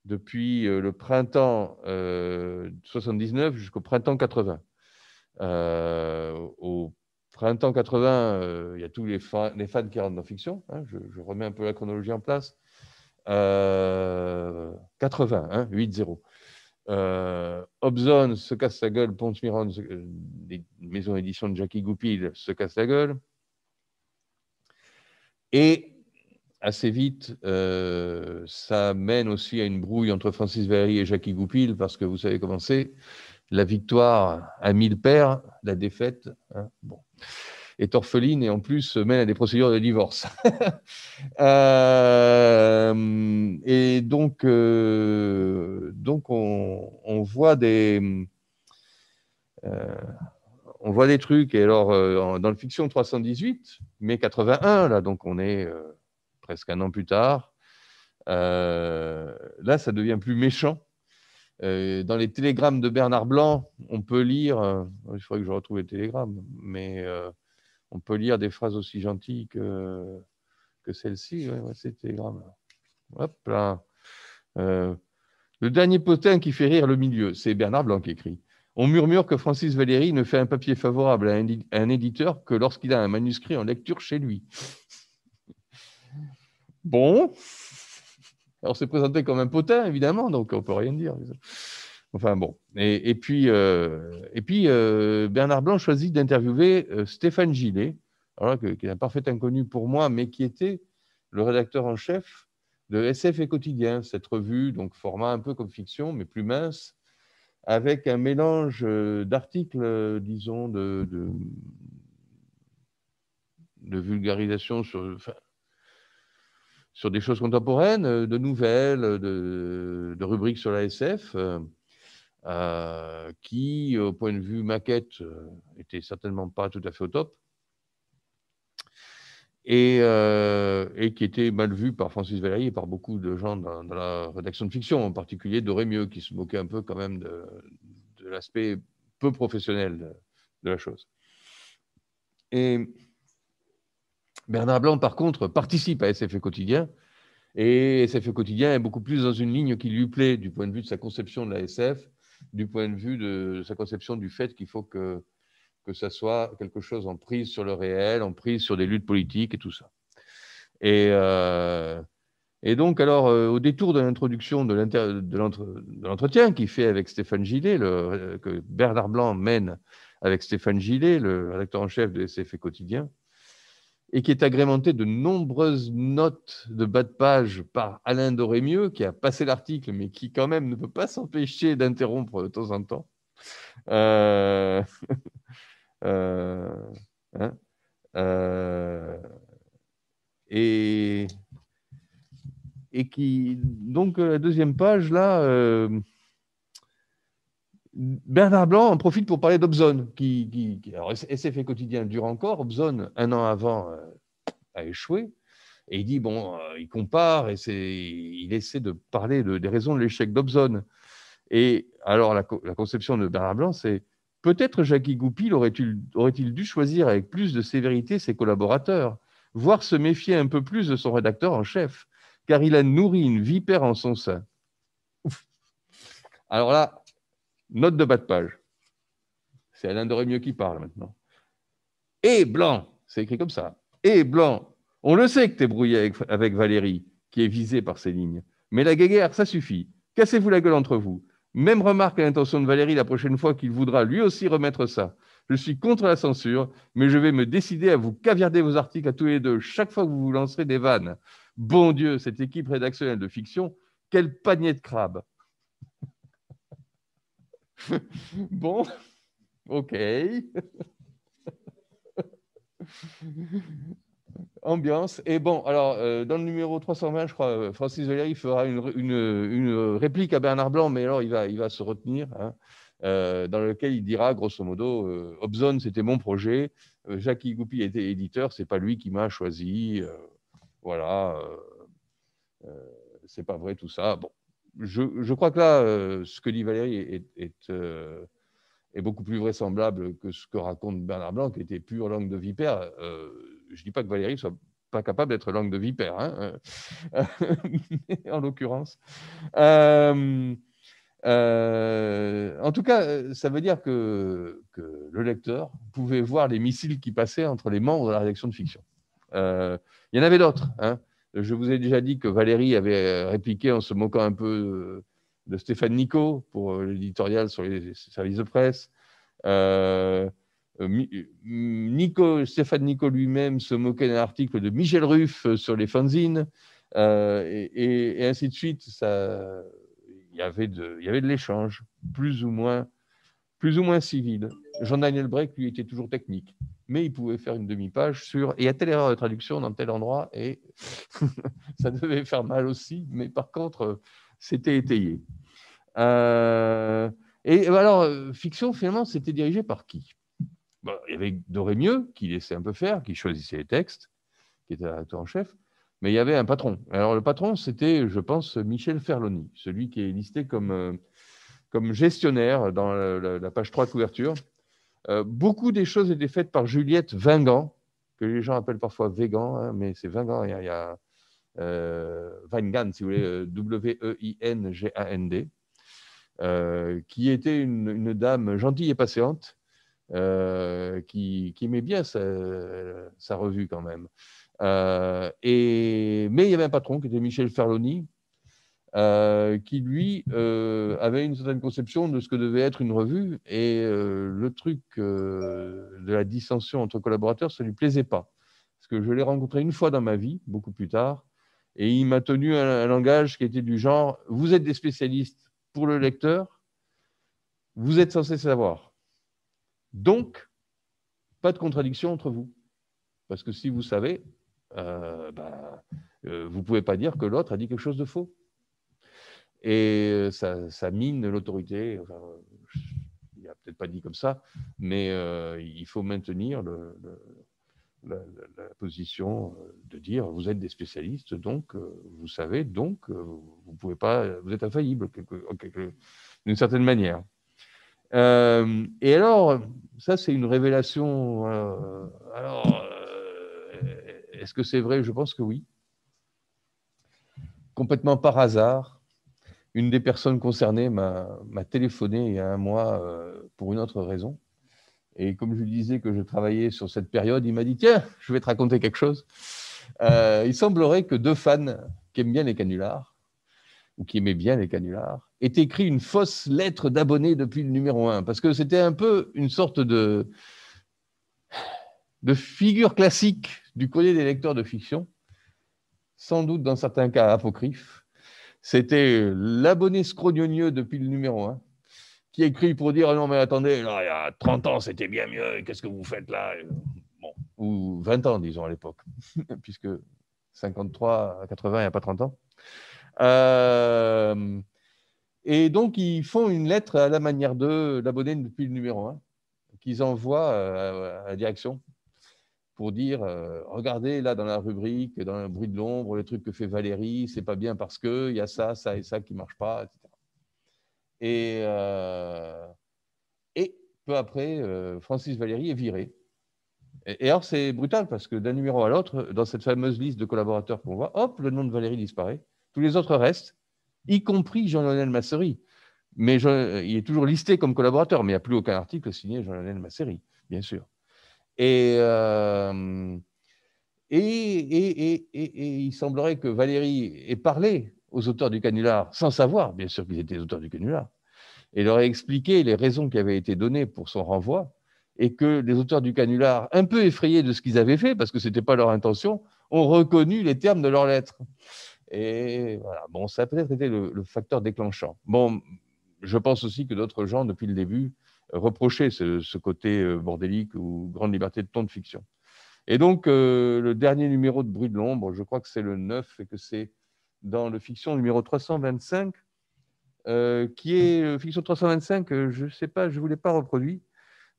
depuis euh, le printemps 79 jusqu'au printemps 80. au printemps 80, il y a tous les, fans, les fans qui rentrent dans fiction. Hein. Je, remets un peu la chronologie en place. 80, hein, 8-0. Euh, Hobson se casse la gueule, Ponce Miron, euh, maison des maisons d'édition de Jackie Goupil se casse la gueule. Et assez vite, euh, ça mène aussi à une brouille entre Francis verry et Jackie Goupil, parce que vous savez comment c'est, la victoire à mille pairs la défaite. Hein, bon est orpheline et en plus mène à des procédures de divorce. [laughs] Euh, et donc, euh, donc on, voit des... Euh, on voit des trucs, et alors dans le fiction 318, mai 81, là, donc on est presque un an plus tard, là ça devient plus méchant, dans les télégrammes de Bernard Blanc, on peut lire, il faudrait que je retrouve les télégrammes, mais on peut lire des phrases aussi gentilles que, que celle-ci. C'était grave. Hop là. Euh, le dernier potin qui fait rire le milieu, c'est Bernard Blanc qui écrit. On murmure que Francis Valéry ne fait un papier favorable à un éditeur que lorsqu'il a un manuscrit en lecture chez lui. Bon. Alors, c'est présenté comme un potin, évidemment, donc on ne peut rien dire. Enfin bon. Et, puis, et puis euh, euh, Bernard Blanc choisit d'interviewer euh, Stéphane Gillet, alors qui est un parfait inconnu pour moi, mais qui était le rédacteur en chef de SF et Quotidien, cette revue, donc format un peu comme fiction, mais plus mince, avec un mélange d'articles, disons, de, de, vulgarisation sur. sur des choses contemporaines, de nouvelles, de rubriques sur la SF. Euh, qui, au point de vue maquette, euh, était certainement pas tout à fait au top. Et, euh, et, qui était mal vu par Francis Valéry et par beaucoup de gens dans, la rédaction de fiction, en particulier Dorémieux, qui se moquait un peu quand même de, l'aspect peu professionnel de, la chose. Et Bernard Blanc, par contre, participe à SF Quotidien, et SF Quotidien est beaucoup plus dans une ligne qui lui plaît du point de vue de sa conception de la SF, du point de vue de sa conception du fait qu'il faut que, que ça soit quelque chose en prise sur le réel, en prise sur des luttes politiques et tout ça. Et, euh, et donc, alors, euh, au détour de l'introduction de l'entretien qu'il fait avec Stéphane Gillet, que Bernard Blanc mène avec Stéphane Gillet, le rédacteur en chef de et Quotidien, et qui est agrémenté de nombreuses notes de bas de page par Alain Dorémieux, qui a passé l'article, mais qui quand même ne peut pas s'empêcher d'interrompre de temps en temps. Euh, [laughs] euh, hein, euh, et... et qui, donc, la deuxième page, là, Bernard Blanc en profite pour parler d'Obson qui, qui, qui quotidien dure encore. Obson un an avant, euh, a échoué. Et il dit, bon, euh, il compare et il essaie de parler des raisons de l'échec d'Obson Et alors, la, conception de Bernard Blanc, c'est peut-être Jacques Goupil aurait-il aurait dû choisir avec plus de sévérité ses collaborateurs, voire se méfier un peu plus de son rédacteur en chef, car il a nourri une vipère en son sein. Alors là, Note de bas de page. C'est Alain Doremieux qui parle maintenant. Et blanc, c'est écrit comme ça. Et blanc, on le sait que tu es brouillé avec, Valérie, qui est visée par ces lignes. Mais la guéguerre, ça suffit. Cassez-vous la gueule entre vous. Même remarque à l'intention de Valérie la prochaine fois qu'il voudra lui aussi remettre ça. Je suis contre la censure, mais je vais me décider à vous caviarder vos articles à tous les deux chaque fois que vous vous lancerez des vannes. Bon Dieu, cette équipe rédactionnelle de fiction, quel panier de crabes [laughs] bon, ok. Ambiance. Et bon, alors, euh, dans le numéro 320, je crois, euh, Francis il fera une, réplique à Bernard Blanc, mais alors il va, il va se retenir, hein, euh, dans lequel il dira, grosso modo, euh, c'était mon projet, Jacques Igoupi était éditeur, c'est pas lui qui m'a choisi, voilà, c'est pas vrai tout ça. Bon, je, crois que là, euh, ce que dit Valérie euh, est, beaucoup plus vraisemblable que ce que raconte Bernard Blanc, qui était pure langue de vipère. Euh, je ne dis pas que Valérie soit pas capable d'être langue de vipère, hein. [laughs] en l'occurrence. en tout cas, ça veut dire que, le lecteur pouvait voir les missiles qui passaient entre les membres de la rédaction de fiction. Il y en avait d'autres. Hein. Je vous ai déjà dit que Valérie avait euh, répliqué en se moquant un peu de Stéphane Nico pour euh, l'éditorial sur les services de presse. Euh, Stéphane Nico lui-même se moquait d'un article de Michel Ruff sur les fanzines, et, ainsi de suite. il y avait de, l'échange, plus ou moins plus ou moins civile. Jean-Daniel Breck, lui, était toujours technique, mais il pouvait faire une demi-page sur et a telle erreur de traduction dans tel endroit, et [laughs] ça devait faire mal aussi, mais par contre, euh, c'était étayé. Euh, et euh, alors, fiction, finalement, c'était dirigé par qui bah, Il y avait Dorémieux, qui laissait un peu faire, qui choisissait les textes, qui était acteur en chef, mais il y avait un patron. Alors, le patron, c'était, je pense, Michel Ferloni, celui qui est listé comme comme gestionnaire dans la, page 3 de couverture. Euh, beaucoup des choses étaient faites par Juliette Vingan, que les gens appellent parfois Végan, hein, mais c'est Vingan, il y a, il euh, si vous voulez, euh, W-E-I-N-G-A-N-D, qui était une, dame gentille et patiente, qui, aimait bien sa, sa revue quand même. Et, mais il y avait un patron qui était Michel Ferloni, euh, qui lui euh, avait une certaine conception de ce que devait être une revue et euh, le truc de la dissension entre collaborateurs, ça lui plaisait pas. Parce que je l'ai rencontré une fois dans ma vie, beaucoup plus tard, et il m'a tenu un, langage qui était du genre vous êtes des spécialistes pour le lecteur, vous êtes censé savoir. Donc, pas de contradiction entre vous. Parce que si vous savez, bah, vous ne pouvez pas dire que l'autre a dit quelque chose de faux et ça, mine l'autorité. il n'y a peut-être pas dit comme ça, mais il faut maintenir la, position de dire vous êtes des spécialistes, donc vous savez, donc vous pouvez pas, vous êtes infaillible d'une certaine manière. et alors, ça c'est une révélation. alors, est-ce que c'est vrai Je pense que oui. Complètement par hasard, une des personnes concernées m'a téléphoné il y a un mois euh, pour une autre raison. Et comme je lui disais que je travaillais sur cette période, il m'a dit Tiens, je vais te raconter quelque chose. Euh, il semblerait que deux fans qui aiment bien les canulars, ou qui aimaient bien les canulars, aient écrit une fausse lettre d'abonné depuis le numéro 1. Parce que c'était un peu une sorte de, de figure classique du collier des lecteurs de fiction, sans doute dans certains cas apocryphe, c'était euh, l'abonné scrognonieux depuis le numéro 1 qui écrit pour dire ah non mais attendez, là, il y a 30 ans c'était bien mieux, qu'est-ce que vous faites là euh, Ou 20 ans disons à l'époque, [laughs] puisque 53 à 80, il n'y a pas 30 ans. Euh, et donc ils font une lettre à la manière de l'abonné depuis le numéro 1 qu'ils envoient à la direction pour dire euh, regardez là dans la rubrique, dans le bruit de l'ombre, le truc que fait Valérie, c'est pas bien parce que il y a ça, ça et ça qui marche pas, etc. Euh, et, peu après, euh, Francis Valérie est viré. Et, alors c'est brutal parce que d'un numéro à l'autre, dans cette fameuse liste de collaborateurs qu'on voit, hop, le nom de Valérie disparaît, tous les autres restent, y compris Jean-Lionel Massery. Mais il est toujours listé comme collaborateur, mais il n'y a plus aucun article signé Jean-Lionel Massery, bien sûr. Euh, et, et, il semblerait que Valérie ait parlé aux auteurs du canular, sans savoir bien sûr qu'ils étaient les auteurs du canular, et leur ait expliqué les raisons qui avaient été données pour son renvoi, et que les auteurs du canular, un peu effrayés de ce qu'ils avaient fait, parce que ce n'était pas leur intention, ont reconnu les termes de leur lettre. Et voilà, bon, ça a peut-être été le, facteur déclenchant. Bon, je pense aussi que d'autres gens, depuis le début, reprocher ce, côté euh, bordélique ou grande liberté de ton de fiction. Et donc, euh, le dernier numéro de Bruit de l'ombre, je crois que c'est le 9 et que c'est dans le fiction numéro 325, euh, qui est fiction 325, je ne sais pas, je ne vous l'ai pas reproduit,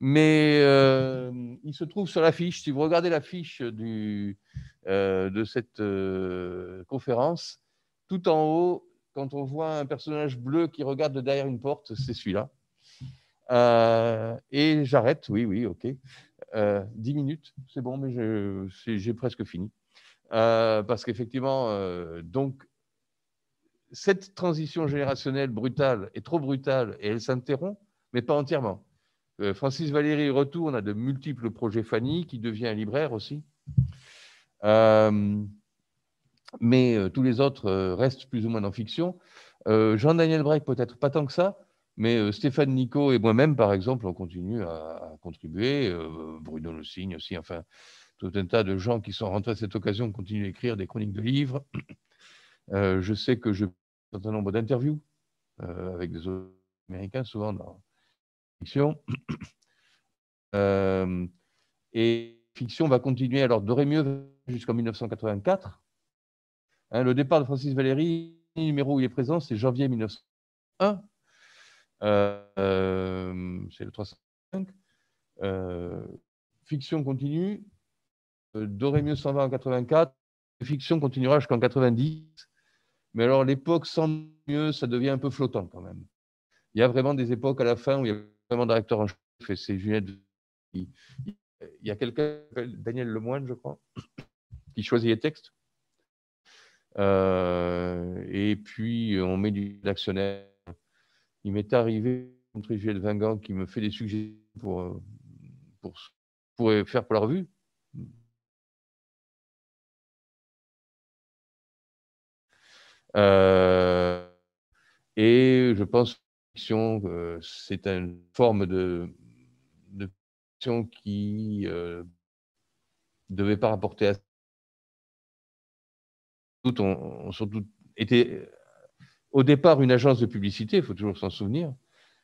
mais il se trouve sur l'affiche. Si vous regardez l'affiche de cette conférence, tout en haut, quand on voit un personnage bleu qui regarde derrière une porte, c'est celui-là. Euh, et j'arrête, oui, oui, ok. Euh, dix 10 minutes, c'est bon, mais j'ai presque fini. Euh, parce qu'effectivement, donc, cette transition générationnelle brutale est trop brutale et elle s'interrompt, mais pas entièrement. Francis Valéry retourne à de multiples projets Fanny, qui devient libraire aussi. mais tous les autres restent plus ou moins dans fiction. Jean-Daniel Braque peut-être pas tant que ça, mais euh, Stéphane Nico et moi-même, par exemple, on continue à, contribuer. Euh, Bruno Le Signe aussi, enfin, tout un tas de gens qui sont rentrés à cette occasion continuent écrire des chroniques de livres. Euh, je sais que je un certain nombre d'interviews avec des Américains, souvent dans la fiction. [coughs] Euh, et fiction va continuer. Alors, doré mieux jusqu'en 1984. Hein, le départ de Francis Valéry, numéro où il est présent, c'est janvier 1901. Euh, c'est le 305, euh, fiction continue, euh, Dorémieux s'en va en 84, fiction continuera jusqu'en 90, mais alors l'époque sans mieux, ça devient un peu flottant quand même. Il y a vraiment des époques à la fin où il y a vraiment directeur en chef, c'est Juliette. Il, y a quelqu'un, Daniel Lemoine, je crois, qui choisit les textes. et puis on met du dictionnaire il m'est arrivé de rencontrer vingant qui me fait des suggestions pour, euh, pour, pour faire pour la revue. Euh, et je pense que c'est une forme de, de qui ne euh, devait pas rapporter à tout, on surtout était au départ une agence de publicité, il faut toujours s'en souvenir.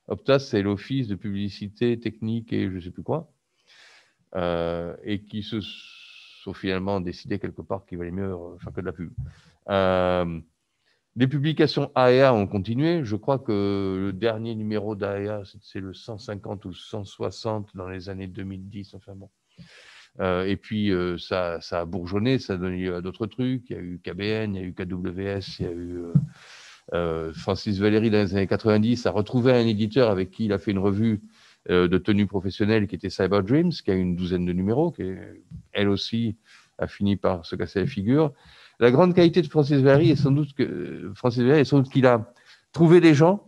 Optas, c'est l'office de publicité technique et je ne sais plus quoi, euh, et qui se sont finalement décidés quelque part qu'il valait mieux euh, faire que de la pub. Euh, les publications AEA e ont continué. Je crois que le dernier numéro d'AEA, c'est le 150 ou 160 dans les années 2010. Enfin bon. et puis, ça, ça, a bourgeonné, ça a donné lieu à d'autres trucs. Il y a eu KBN, il y a eu KWS, il y a eu euh, Francis Valéry, dans les années 90, a retrouvé un éditeur avec qui il a fait une revue euh, de tenue professionnelle qui était Cyber Dreams, qui a une douzaine de numéros, qui elle aussi a fini par se casser la figure. La grande qualité de Francis Valéry est sans doute que euh, Francis Valéry est sans doute qu'il a trouvé des gens,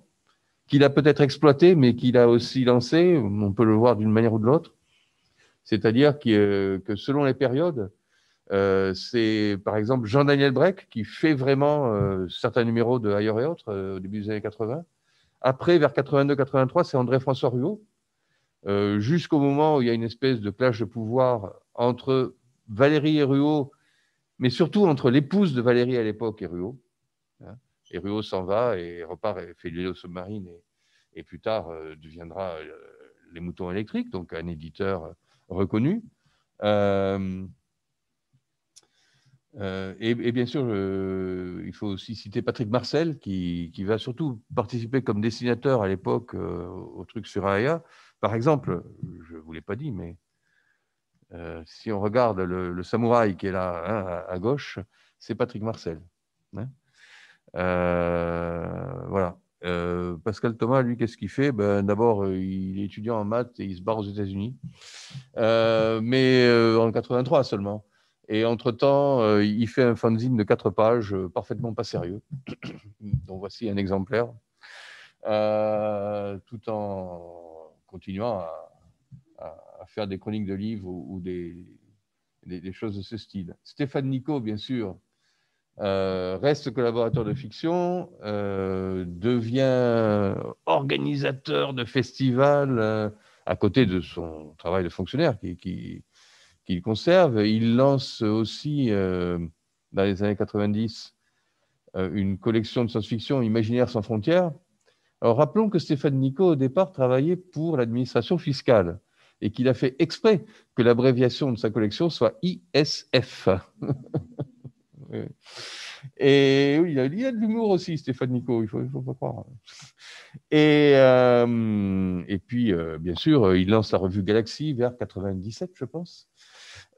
qu'il a peut-être exploité, mais qu'il a aussi lancé. On peut le voir d'une manière ou de l'autre. C'est-à-dire que selon les périodes, euh, c'est par exemple Jean-Daniel Breck qui fait vraiment euh, certains numéros de Ailleurs et autres euh, au début des années 80. Après, vers 82-83, c'est André-François Ruot, jusqu'au moment où il y a une espèce de clash de pouvoir entre Valérie et Ruot, mais surtout entre l'épouse de Valérie à l'époque et Ruot. Hein. Et Ruot s'en va et repart et fait l'île sous-marine et, plus tard deviendra Les Moutons électriques, donc un éditeur reconnu. Euh, et, bien sûr, euh, il faut aussi citer Patrick Marcel, qui, va surtout participer comme dessinateur à l'époque euh, au truc sur Aya. E Par exemple, je ne vous l'ai pas dit, mais si on regarde le, samouraï qui est là hein, à, gauche, c'est Patrick Marcel. Hein. voilà. Pascal Thomas, lui, qu'est-ce qu'il fait ben, D'abord, il est étudiant en maths et il se barre aux États-Unis, mais en 83 seulement. Et entre-temps, euh, il fait un fanzine de quatre pages, euh, parfaitement pas sérieux, [clears throat] dont voici un exemplaire, euh, tout en continuant à, faire des chroniques de livres ou, des, choses de ce style. Stéphane Nico, bien sûr, reste collaborateur de fiction, devient organisateur de festivals à côté de son travail de fonctionnaire qui, qui qu'il conserve. Il lance aussi, euh, dans les années 90, euh, une collection de science-fiction Imaginaire sans frontières. rappelons que Stéphane Nico, au départ, travaillait pour l'administration fiscale et qu'il a fait exprès que l'abréviation de sa collection soit ISF. [laughs] et oui, il, a, a de l'humour aussi, Stéphane Nico, il ne faut, pas croire. Et, euh, puis, bien sûr, il lance la revue Galaxy vers 97, je pense.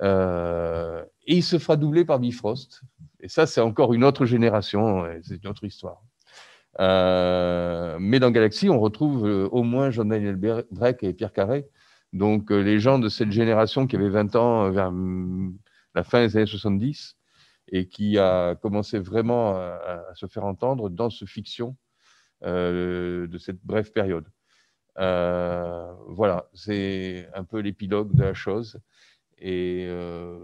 Euh, et il se fera doubler par Bifrost. Et ça, c'est encore une autre génération, euh, c'est une autre histoire. Euh, mais dans Galaxy, on retrouve au moins Jean-Daniel Drake et Pierre Carré. Donc, les gens de cette génération qui avait 20 ans vers mm, la fin des années 70 et qui a commencé vraiment à, se faire entendre dans ce fiction de cette brève période. voilà, c'est un peu l'épilogue de la chose. Et euh,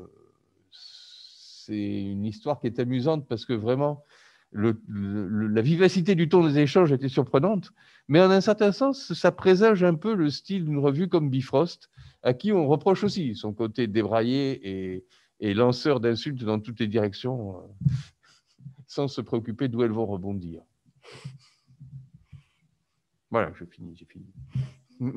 c'est une histoire qui est amusante parce que vraiment, le, la vivacité du ton des échanges était surprenante, mais en un certain sens, ça présage un peu le style d'une revue comme Bifrost, à qui on reproche aussi son côté débraillé et, lanceur d'insultes dans toutes les directions, euh, sans se préoccuper d'où elles vont rebondir. Voilà, je finis, j'ai fini. [laughs]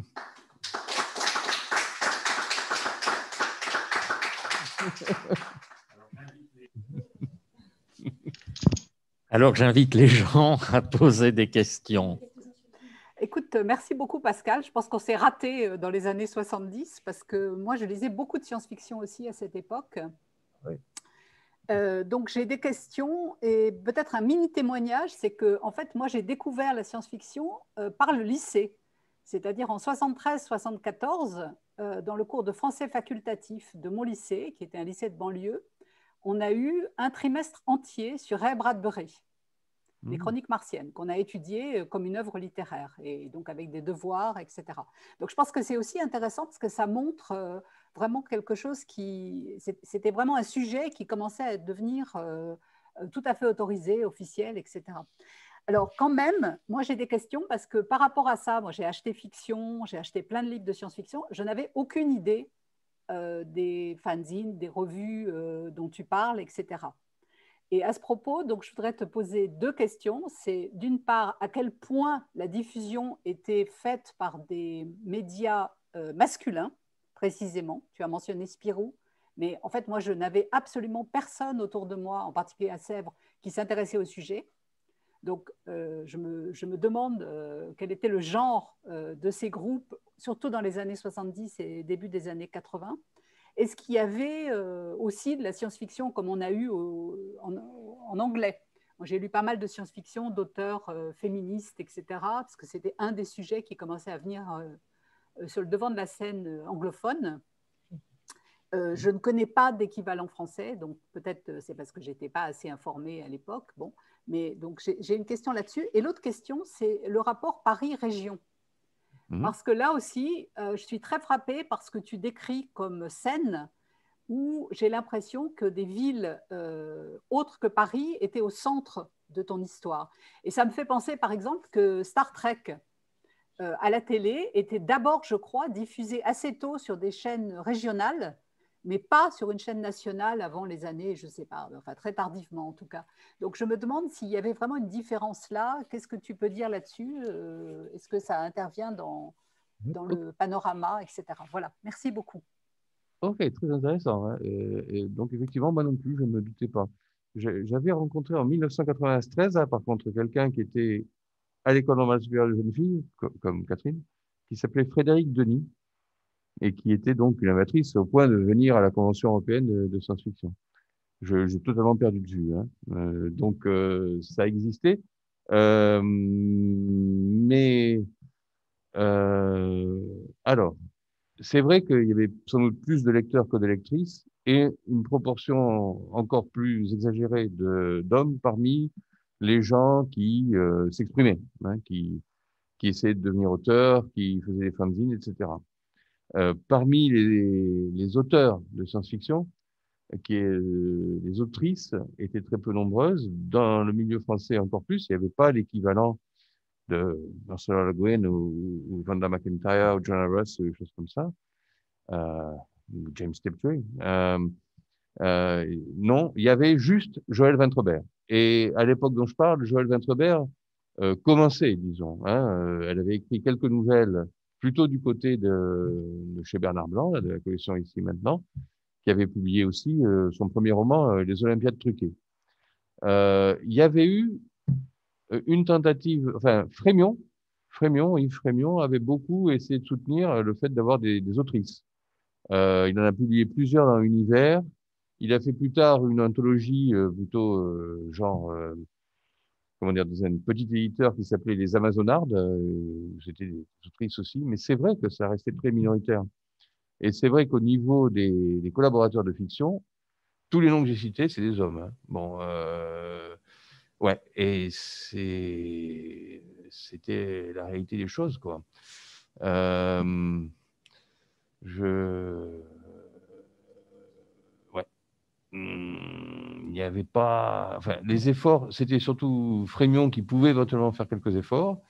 Alors j'invite les gens à poser des questions. Écoute, merci beaucoup Pascal. Je pense qu'on s'est raté euh, dans les années 70 parce que moi je lisais beaucoup de science-fiction aussi à cette époque. Euh, donc j'ai des questions et peut-être un mini témoignage, c'est que en fait moi j'ai découvert la science-fiction euh, par le lycée, c'est-à-dire en 73-74, euh, dans le cours de français facultatif de mon lycée, qui était un lycée de banlieue, on a eu un trimestre entier sur Ray Bradbury, les hmm. chroniques martiennes, qu'on a étudiées euh, comme une œuvre littéraire, et donc avec des devoirs, etc. Donc je pense que c'est aussi intéressant parce que ça montre euh, vraiment quelque chose qui... C'était vraiment un sujet qui commençait à devenir tout à fait autorisé, officiel, etc. Alors, quand même, moi, j'ai des questions parce que par rapport à ça, moi, j'ai acheté fiction, j'ai acheté plein de livres de science-fiction. Je n'avais aucune idée euh, des fanzines, des revues euh, dont tu parles, etc. Et à ce propos, donc, je voudrais te poser deux questions. C'est d'une part, à quel point la diffusion était faite par des médias euh, masculins, précisément. Tu as mentionné Spirou, mais en fait, moi, je n'avais absolument personne autour de moi, en particulier à Sèvres, qui s'intéressait au sujet. Donc, euh, je, me, demande euh, quel était le genre euh, de ces groupes, surtout dans les années 70 et début des années 80. Est-ce qu'il y avait aussi de la science-fiction comme on a eu en, anglais J'ai lu pas mal de science-fiction d'auteurs féministes, etc., parce que c'était un des sujets qui commençait à venir sur le devant de la scène anglophone. Mhm. je ne connais pas d'équivalent français, donc peut-être c'est parce que je n'étais pas assez informée à l'époque. Bon, mais donc, j'ai une question là-dessus. Et l'autre question, c'est le rapport Paris-région. Mhm. Parce que là aussi, euh, je suis très frappée ce que tu décris comme scène où j'ai l'impression que des villes euh, autres que Paris étaient au centre de ton histoire. Et ça me fait penser, par exemple, que Star Trek euh, à la télé était d'abord, je crois, diffusé assez tôt sur des chaînes régionales mais pas sur une chaîne nationale avant les années, je ne sais pas, enfin très tardivement en tout cas. Donc je me demande s'il y avait vraiment une différence là. Qu'est-ce que tu peux dire là-dessus euh, Est-ce que ça intervient dans, mhm. dans le panorama, etc. Voilà, merci beaucoup. Ok, très intéressant. Hein. donc effectivement, moi non plus, je ne me doutais pas. J'avais rencontré en 1993, hein, par contre, quelqu'un qui était à l'école normale supérieure de jeunes filles, comme Catherine, qui s'appelait Frédéric Denis, et qui était donc une amatrice au point de venir à la Convention européenne de, science-fiction. J'ai totalement perdu de vue. Hein. Euh, donc euh, ça existait. Euh, mais euh, alors, c'est vrai qu'il y avait sans doute plus de lecteurs que de lectrices et une proportion encore plus exagérée d'hommes parmi les gens qui s'exprimaient, hein, qui, qui essayaient de devenir auteurs, qui faisaient des fanzines, etc. Euh, parmi les, auteurs de science-fiction, euh, qui euh, les autrices étaient très peu nombreuses. Dans le milieu français encore plus, il n'y avait pas l'équivalent de Ursula Le Guin ou, ou McIntyre ou John Russ, ou des choses comme ça, James Tiptree. Euh, non, il y avait juste Joël Ventrebert. Et à l'époque dont je parle, Joël Ventrebert commençait, disons. Hein, elle avait écrit quelques nouvelles plutôt du côté de, chez Bernard Blanc, de la collection ici maintenant, qui avait publié aussi euh, son premier roman, euh, Les Olympiades truquées. Euh, il y avait eu une tentative, enfin Frémion, Frémion, Yves Frémion avait beaucoup essayé de soutenir le fait d'avoir des, des, autrices. il en a publié plusieurs dans l'univers. Il a fait plus tard une anthologie plutôt genre comment dire, dans un petit éditeur qui s'appelait les Amazonardes. Euh, j'étais C'était des autrices aussi, mais c'est vrai que ça restait très minoritaire. Et c'est vrai qu'au niveau des, collaborateurs de fiction, tous les noms que j'ai cités, c'est des hommes. Hein. Bon, euh, ouais, et c'était la réalité des choses, quoi. Euh, je, ouais. Hmm n'y avait pas. les efforts, c'était surtout Frémion qui pouvait éventuellement faire quelques efforts.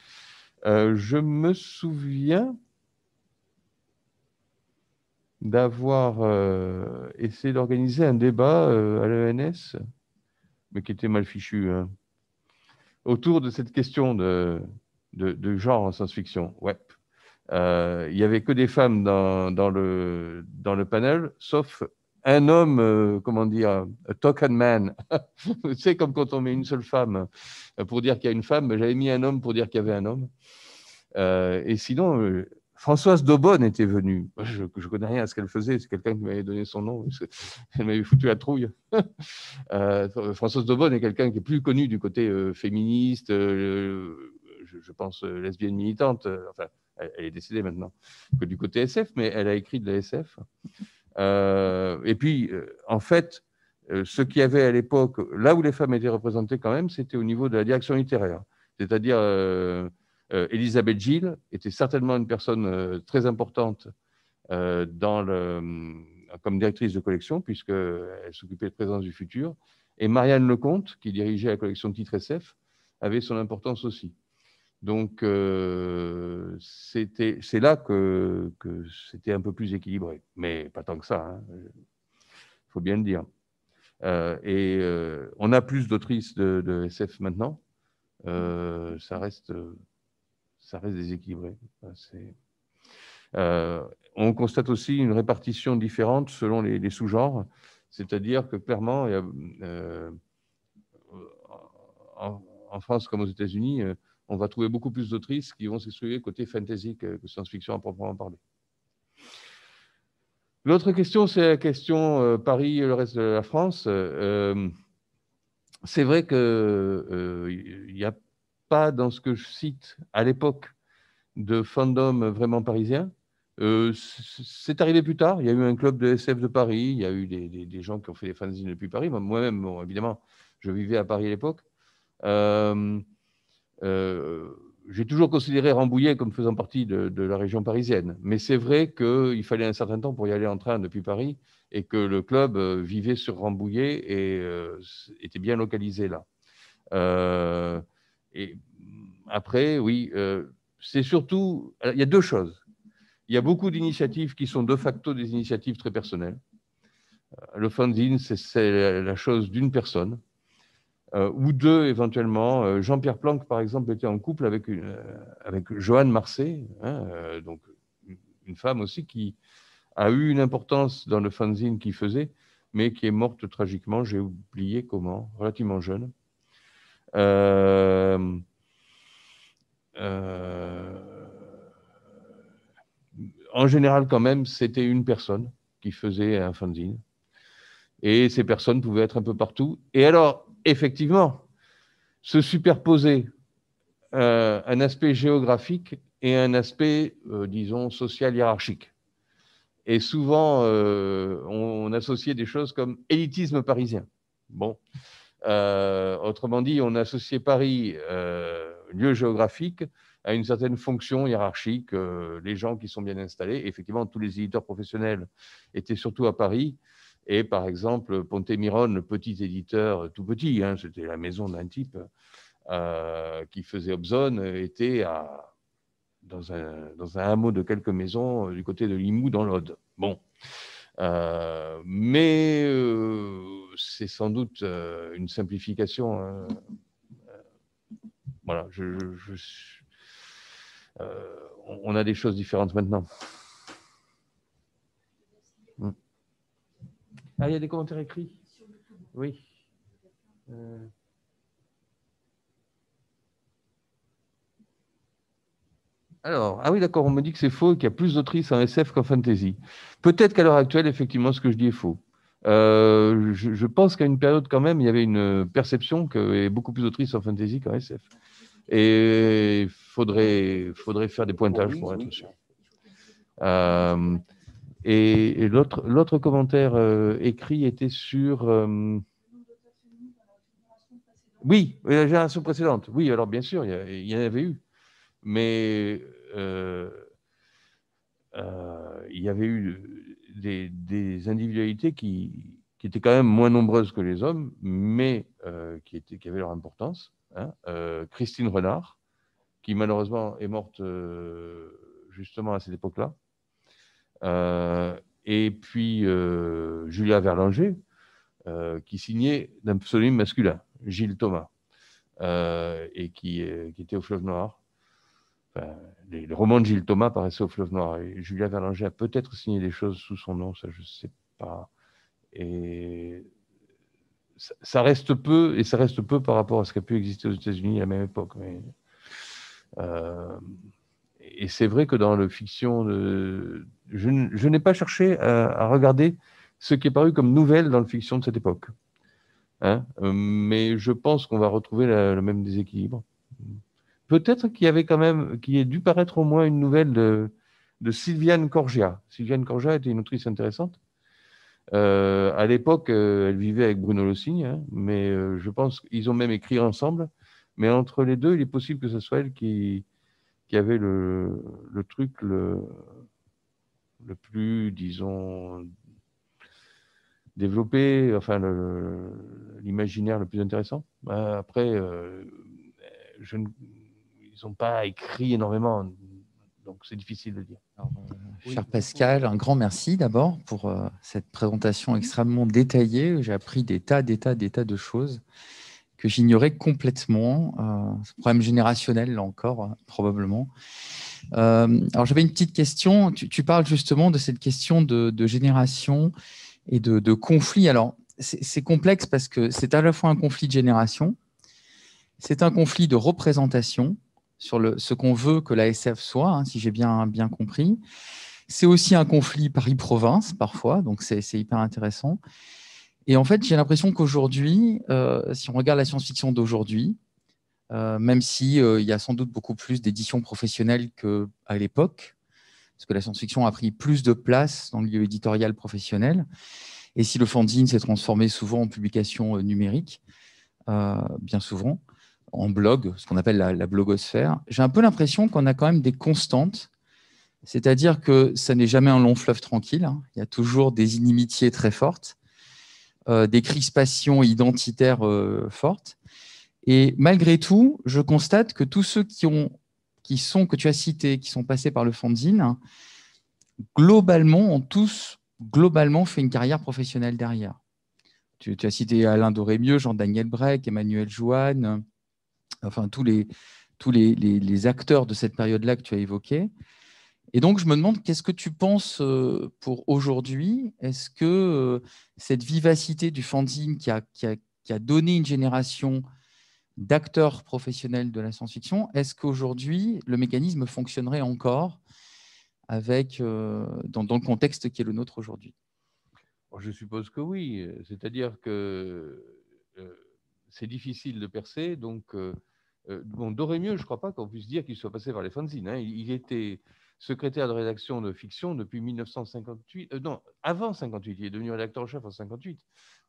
Euh, je me souviens d'avoir euh, essayé d'organiser un débat euh, à l'ENS, mais qui était mal fichu, hein, autour de cette question de, de, genre en science-fiction. Ouais. Il n'y avait que des femmes dans, le, dans le panel, sauf un homme, euh, comment dire, a token man. c'est [laughs] comme quand on met une seule femme euh, pour dire qu'il y a une femme. J'avais mis un homme pour dire qu'il y avait un homme. Euh, et sinon, Françoise Daubonne était venue. Je ne connais rien à ce qu'elle faisait. C'est quelqu'un qui m'avait donné son nom. [laughs] Elle m'avait foutu la trouille. [laughs] Françoise Daubonne est quelqu'un qui est plus connu du côté féministe, je, pense lesbienne militante. enfin, elle, est décédée maintenant, que du côté SF, mais elle a écrit de la SF. Euh, et puis, euh, en fait, euh, ce qu'il y avait à l'époque, là où les femmes étaient représentées quand même, c'était au niveau de la direction littéraire. C'est-à-dire, Elisabeth Gilles était certainement une personne très importante dans comme directrice de collection, puisqu'elle s'occupait de Présence du Futur. Et Marianne Lecomte, qui dirigeait la collection Titre SF, avait son importance aussi. Donc, euh, c'est là que, c'était un peu plus équilibré, mais pas tant que ça, il hein, faut bien le dire. Euh, et euh, on a plus d'autrices de, de, SF maintenant, euh, ça, reste, ça reste déséquilibré. on constate aussi une répartition différente selon les, sous-genres, c'est-à-dire que clairement, en, en, France comme aux États-Unis, on va trouver beaucoup plus d'autrices qui vont s'exprimer côté fantasy que, science-fiction à proprement parler. L'autre question, c'est la question euh, Paris et le reste de la France. Euh, c'est vrai qu'il euh, n'y a pas dans ce que je cite à l'époque de fandom vraiment parisien. c'est arrivé plus tard. Il y a eu un club de SF de Paris. Il y a eu des, gens qui ont fait des fanzines depuis Paris. Moi-même, évidemment, je vivais à Paris à l'époque. Euh, j'ai toujours considéré Rambouillet comme faisant partie de, la région parisienne. Mais c'est vrai qu'il fallait un certain temps pour y aller en train depuis Paris et que le club euh, vivait sur Rambouillet et euh, était bien localisé là. et après, oui, c'est surtout. il y a deux choses. Il y a beaucoup d'initiatives qui sont de facto des initiatives très personnelles. Le funding c'est la chose d'une personne. Euh, ou deux éventuellement. Euh, Jean-Pierre Planck, par exemple, était en couple avec, une, euh, avec Joanne Marseille, hein, donc une femme aussi qui a eu une importance dans le fanzine qu'il faisait, mais qui est morte tragiquement, j'ai oublié comment, relativement jeune. en général, quand même, c'était une personne qui faisait un fanzine. Et ces personnes pouvaient être un peu partout. Et alors, effectivement, se superposer euh, un aspect géographique et un aspect, euh, disons, social hiérarchique. Et souvent, euh, on, associait des choses comme élitisme parisien. Bon, autrement dit, on associait Paris, lieu géographique, à une certaine fonction hiérarchique, les gens qui sont bien installés. effectivement, tous les éditeurs professionnels étaient surtout à Paris. Et par exemple, Pontémiron, petit éditeur euh, tout petit, hein, c'était la maison d'un type euh, qui faisait Hobson, euh, était dans, un, hameau de quelques maisons du côté de Limoux, dans l'Aude. Bon. mais c'est sans doute une simplification. Hein. Voilà, on a des choses différentes maintenant. Ah, il y a des commentaires écrits Oui. Euh. Alors, ah oui, d'accord, on me dit que c'est faux qu'il y a plus d'autrices en SF qu'en fantasy. Peut-être qu'à l'heure actuelle, effectivement, ce que je dis est faux. Euh, je, pense qu'à une période, quand même, il y avait une perception qu'il y avait beaucoup plus d'autrices en fantasy qu'en SF. Et il faudrait, faudrait faire des pointages pour être sûr. Euh, et, l'autre commentaire euh, écrit était sur. Euh, oui, euh, la génération précédente. Oui, alors bien sûr, il y, en avait eu. Mais il y avait eu des, individualités qui, qui, étaient quand même moins nombreuses que les hommes, mais qui, étaient, qui, avaient leur importance. Hein. Christine Renard, qui malheureusement est morte justement à cette époque-là. Euh, et puis euh, Julia Verlanger, euh, qui signait d'un pseudonyme masculin, Gilles Thomas, et qui, était au fleuve noir. les, romans de Gilles Thomas paraissaient au fleuve noir. Et Julia Verlanger a peut-être signé des choses sous son nom, ça je ne sais pas. Et ça, reste peu, et ça reste peu par rapport à ce qui a pu exister aux États-Unis à la même époque. Mais, et c'est vrai que dans le fiction, de... Euh, je, n'ai pas cherché à, regarder ce qui est paru comme nouvelle dans le fiction de cette époque. Hein. Euh, mais je pense qu'on va retrouver le même déséquilibre. Peut-être qu'il y avait quand même, qu'il ait dû paraître au moins une nouvelle de, de Sylviane Corgia. Sylviane Corgia était une autrice intéressante. Euh, à l'époque, elle vivait avec Bruno Lossigne. Hein, mais je pense qu'ils ont même écrit ensemble. Mais entre les deux, il est possible que ce soit elle qui, qui avait le, truc le, le, plus, disons, développé, enfin, l'imaginaire le, plus intéressant. Ben, après, euh, je ne, ils n'ont pas écrit énormément, donc c'est difficile de dire. Euh, cher Pascal, un grand merci d'abord pour euh, cette présentation extrêmement détaillée. J'ai appris des tas, des tas, des tas de choses que j'ignorais complètement. Euh, problème générationnel, là encore, probablement. Euh, alors, j'avais une petite question. Tu, parles justement de cette question de, génération et de, conflit. Alors, c'est complexe parce que c'est à la fois un conflit de génération, c'est un conflit de représentation sur le, ce qu'on veut que la SF soit, hein, si j'ai bien, bien compris. C'est aussi un conflit Paris-Province parfois, donc c'est hyper intéressant. Et en fait, j'ai l'impression qu'aujourd'hui, euh, si on regarde la science-fiction d'aujourd'hui, euh, même si euh, y a sans doute beaucoup plus d'éditions professionnelles qu'à l'époque, parce que la science-fiction a pris plus de place dans le lieu éditorial professionnel, et si le fanzine s'est transformé souvent en publication numérique, bien souvent, en blog, ce qu'on appelle la, la blogosphère, j'ai un peu l'impression qu'on a quand même des constantes c'est-à-dire que ça n'est jamais un long fleuve tranquille. Hein. Il y a toujours des inimitiés très fortes. Euh, des crispations identitaires euh, fortes. Et malgré tout, je constate que tous ceux qui, sont, que tu as cités, qui sont passés par le fanzine, globalement, ont tous globalement fait une carrière professionnelle derrière. Tu, as cité Alain Dorémieux, Jean-Daniel Breck, Emmanuel Joanne, euh, enfin tous tous les, les acteurs de cette période-là que tu as évoqués. Et donc, je me demande, qu'est-ce que tu penses euh, pour aujourd'hui Est-ce que euh, cette vivacité du fanzine qui a, donné une génération d'acteurs professionnels de la science-fiction, est-ce qu'aujourd'hui, le mécanisme fonctionnerait encore avec, euh, dans, le contexte qui est le nôtre aujourd'hui Je suppose que oui. C'est-à-dire que c'est difficile de percer. Donc, on bon, d'aurait mieux, je ne crois pas qu'on puisse dire qu'il soit passé par les fanzines. Hein. il, était secrétaire de rédaction de fiction depuis 1958. Euh, non, avant 58. Il est devenu rédacteur en chef en 58.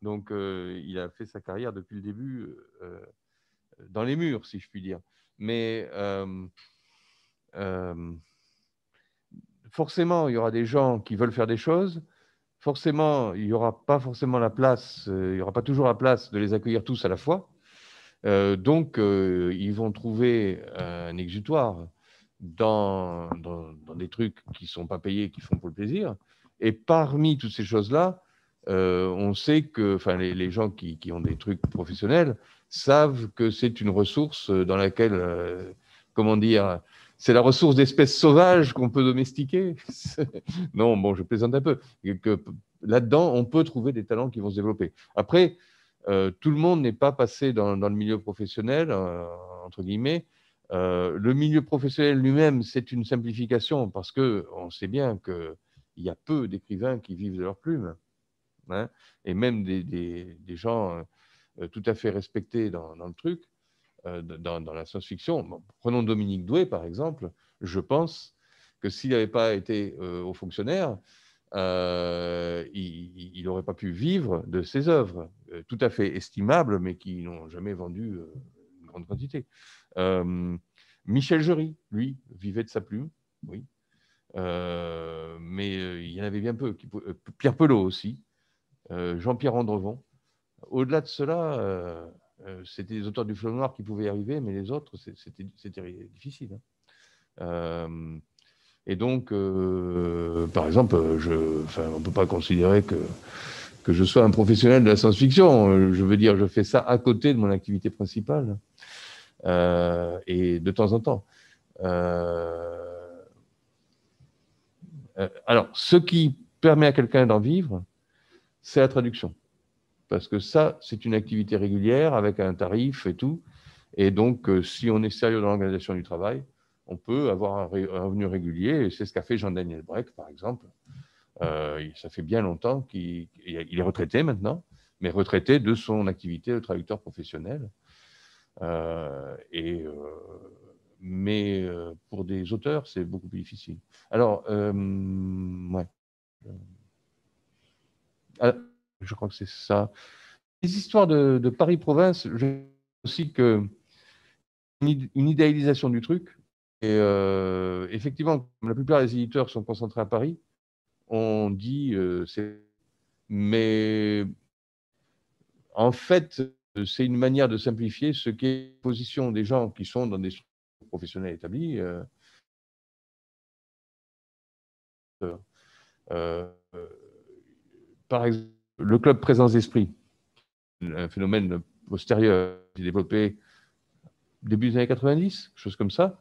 Donc, euh, il a fait sa carrière depuis le début euh, dans les murs, si je puis dire. Mais forcément, il y aura des gens qui veulent faire des choses. Forcément, il n'y aura pas forcément la place, il n'y aura pas toujours la place de les accueillir tous à la fois. donc, ils vont trouver un exutoire dans, des trucs qui ne sont pas payés, qui font pour le plaisir. Et parmi toutes ces choses-là, euh, on sait que les, les gens qui, qui, ont des trucs professionnels savent que c'est une ressource euh, dans laquelle, euh, comment dire, c'est la ressource d'espèces sauvages qu'on peut domestiquer. [laughs] non, bon, je plaisante un peu. Que, là-dedans, on peut trouver des talents qui vont se développer. Après, tout le monde n'est pas passé dans, dans le milieu professionnel, entre guillemets. Euh, le milieu professionnel lui-même, c'est une simplification parce que on sait bien qu'il y a peu d'écrivains qui vivent de leur plume, hein, et même des, gens euh, tout à fait respectés dans, le truc, euh, dans, la science-fiction. prenons Dominique Douai par exemple. Je pense que s'il n'avait pas été haut fonctionnaire, il n'aurait pas pu vivre de ses œuvres, tout à fait estimables, mais qui n'ont jamais vendu une grande quantité. Euh, Michel Jury, lui, vivait de sa plume, oui. Euh, mais euh, il y en avait bien peu. Pierre Pelot aussi, Jean-Pierre Andrevon. Au-delà de cela, c'était les auteurs du fleuve noir qui pouvaient arriver, mais les autres, c'était difficile. Hein. et donc, par exemple, je, on ne peut pas considérer que, que je sois un professionnel de la science-fiction. Je veux dire, je fais ça à côté de mon activité principale. Euh, et de temps en temps. Euh, euh, alors, ce qui permet à quelqu'un d'en vivre, c'est la traduction. Parce que ça, c'est une activité régulière avec un tarif et tout. Et donc, si on est sérieux dans l'organisation du travail, on peut avoir un, revenu régulier. Et c'est ce qu'a fait Jean-Daniel Breck, par exemple. ça fait bien longtemps qu'il est retraité maintenant, mais retraité de son activité de traducteur professionnel. Euh, et, euh, mais euh, pour des auteurs, c'est beaucoup plus difficile. Alors, ouais. Ah, je crois que c'est ça. Les histoires de, Paris-Province, je aussi que une idéalisation du truc. Et effectivement, la plupart des éditeurs sont concentrés à Paris, on dit c'est. Mais en fait, euh, c'est une manière de simplifier ce qu'est la position des gens qui sont dans des professionnels établis. établies. Euh. Euh, par exemple, le club présence d'esprit, un phénomène postérieur qui est développé début des années 90, quelque chose comme ça,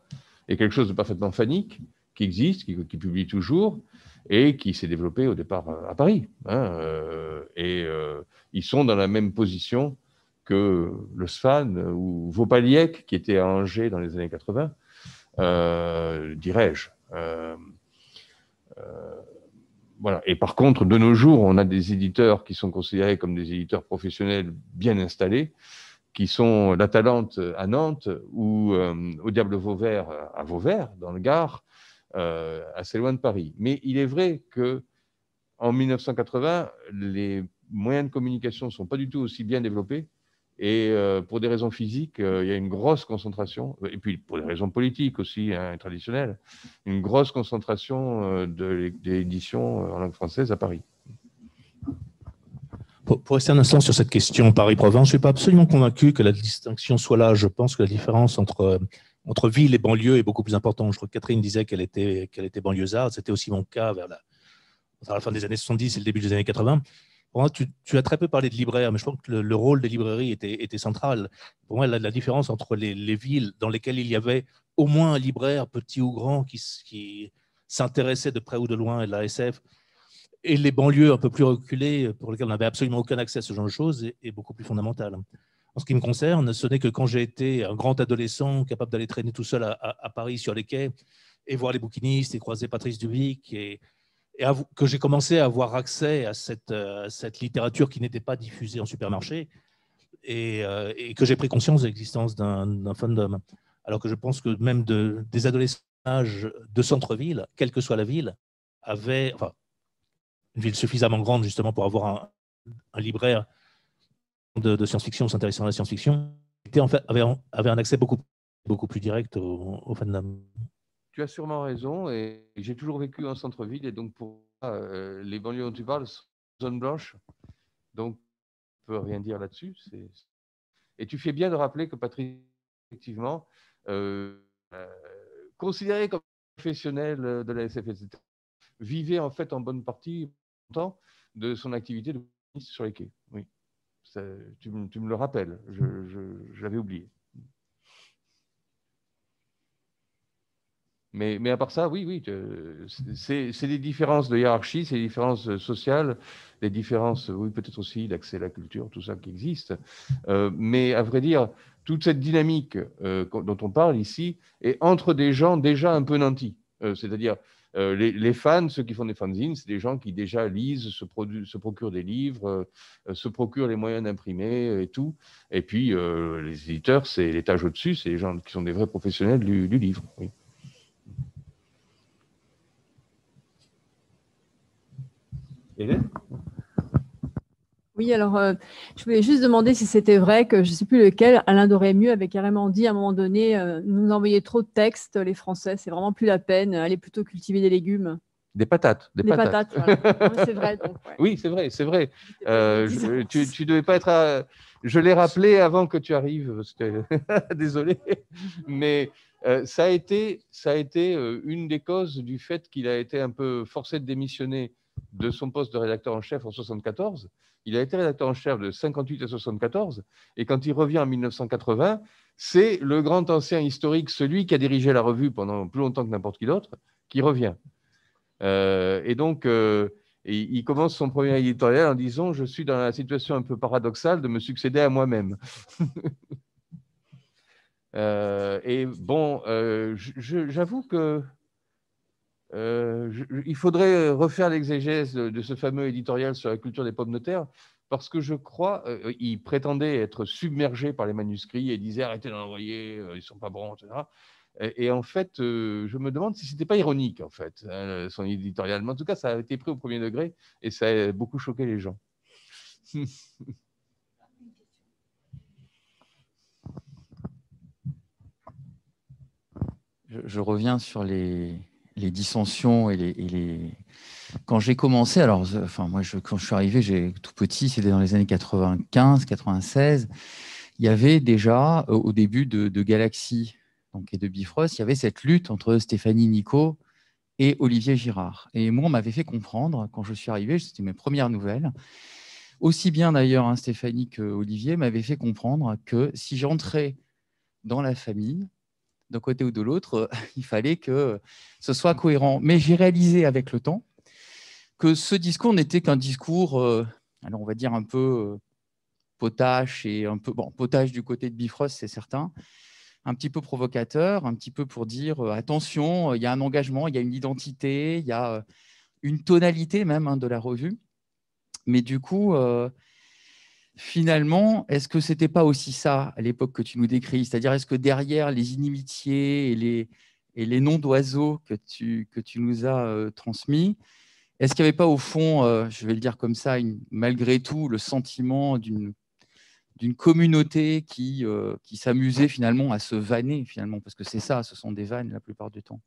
et quelque chose de parfaitement fanique qui existe, qui, publie toujours, et qui s'est développé au départ à Paris. Hein, et ils sont dans la même position que le SFAN ou Vaupaliek, qui était à Angers dans les années 80, euh, dirais-je. Euh, euh, voilà. Et par contre, de nos jours, on a des éditeurs qui sont considérés comme des éditeurs professionnels bien installés, qui sont La Talente à Nantes ou au Diable Vauvert à Vauvert, dans le Gard, assez loin de Paris. Mais il est vrai que en 1980, les moyens de communication ne sont pas du tout aussi bien développés et euh, pour des raisons physiques, euh, il y a une grosse concentration, et puis pour des raisons politiques aussi, hein, traditionnelles, une grosse concentration euh, des éditions en langue française à Paris. Pour, rester un instant sur cette question Paris-Provence, je ne suis pas absolument convaincu que la distinction soit là. Je pense que la différence entre, entre ville et banlieue est beaucoup plus importante. Je crois que Catherine disait qu'elle était, qu'elle était banlieusarde. C'était aussi mon cas vers la, vers la fin des années 70 et le début des années 80. Pour moi, tu, as très peu parlé de libraire, mais je pense que le, rôle des librairies était, central. Pour moi, la, la différence entre les, villes dans lesquelles il y avait au moins un libraire, petit ou grand, qui, qui s'intéressait de près ou de loin à la SF, et les banlieues un peu plus reculées, pour lesquelles on n'avait absolument aucun accès à ce genre de choses, est, beaucoup plus fondamentale. En ce qui me concerne, ce n'est que quand j'ai été un grand adolescent, capable d'aller traîner tout seul à, Paris sur les quais et voir les bouquinistes et croiser Patrice Dubic et, et que j'ai commencé à avoir accès à cette, euh, cette littérature qui n'était pas diffusée en supermarché et, euh, que j'ai pris conscience de l'existence d'un fandom. Alors que je pense que même de, des adolescents de centre-ville, quelle que soit la ville, avaient, une ville suffisamment grande justement pour avoir un, libraire de, science-fiction s'intéressant à la science-fiction, avait, un accès beaucoup, beaucoup plus direct au, au fandom tu as sûrement raison. Et j'ai toujours vécu en centre-ville. Et donc, pour euh, les banlieues dont tu parles zone blanche. Donc, je ne peut rien dire là-dessus. Et tu fais bien de rappeler que Patrick, effectivement, euh, euh, considéré comme professionnel de la SFST, vivait en fait en bonne partie de son activité de sur les quais. Oui, tu, tu, me le rappelles, je j'avais oublié. Mais, à part ça, oui, oui, c'est des différences de hiérarchie, c'est des différences euh, sociales, des différences, euh, oui, peut-être aussi d'accès à la culture, tout ça qui existe. Euh, mais à vrai dire, toute cette dynamique dont on parle ici est entre des gens déjà un peu nantis. C'est-à-dire, les, fans, ceux qui font des fanzines, c'est des gens qui déjà lisent, se, se procurent des livres, se procurent les moyens d'imprimer et tout. Et puis, les éditeurs, c'est l'étage au-dessus, c'est les gens qui sont des vrais professionnels du, du livre. Oui. oui, alors euh, je voulais juste demander si c'était vrai que je ne sais plus lequel, Alain Dorémieux avait carrément dit à un moment donné euh, nous envoyer trop de textes, les Français, c'est vraiment plus la peine, allez plutôt cultiver des légumes. Des patates. Des, patates. [laughs] Oui, c'est vrai, c'est vrai. Euh, je, tu, devais pas être. Je l'ai rappelé avant que tu arrives. [laughs] Désolé, mais ça a été, ça a été une des causes du fait qu'il a été un peu forcé de démissionner de son poste de rédacteur en chef en 1974. Il a été rédacteur en chef de 58 à 74. Et quand il revient en 1980, c'est le grand ancien historique, celui qui a dirigé la revue pendant plus longtemps que n'importe qui d'autre, qui revient. Euh, et donc, euh, il commence son premier éditorial en disant Je suis dans la situation un peu paradoxale de me succéder à moi-même. [laughs] Euh, et bon, j'avoue que euh, il faudrait euh, refaire l'exégèse de, ce fameux éditorial sur la culture des pommes notaires parce que je crois, euh, il prétendait être submergé par les manuscrits et disait arrêtez d'en envoyer, ils sont pas bons, etc. Et, en fait, je me demande si ce pas ironique, en fait, hein, son éditorial. Mais en tout cas, ça a été pris au premier degré et ça a beaucoup choqué les gens. [laughs] je reviens sur les, les dissensions et les, Quand j'ai commencé, alors, euh, enfin, moi, je, quand je suis arrivé, j'ai tout petit, c'était dans les années 95, 96, il y avait déjà, euh, au début de, de Galaxy donc, et de Bifrost, il y avait cette lutte entre Stéphanie Nico et Olivier Girard. Et moi, on m'avait fait comprendre, quand je suis arrivé, c'était mes premières nouvelles, aussi bien d'ailleurs hein, Stéphanie que Olivier m'avait fait comprendre que si j'entrais dans la famille, d'un côté ou de l'autre, [laughs] il fallait que ce soit mm. cohérent. Mais j'ai réalisé avec le temps que ce discours n'était qu'un discours, euh, alors on va dire un peu euh, potache et un peu bon potage du côté de Bifrost, c'est certain, un petit peu provocateur, un petit peu pour dire euh, attention, il y a un engagement, il y a une identité, il y a une tonalité même hein, de la revue. Mais du coup, finalement, est-ce que c'était pas aussi ça à l'époque que tu nous décris C'est-à-dire, est-ce que derrière les inimitiés et les, et les noms d'oiseaux que tu, que tu nous as euh, transmis, est-ce qu'il n'y avait pas au fond, euh, je vais le dire comme ça, malgré tout, le sentiment d'une d'une communauté qui, euh, qui s'amusait finalement à se vanner, finalement, parce que c'est ça, ce sont des vannes la plupart du temps.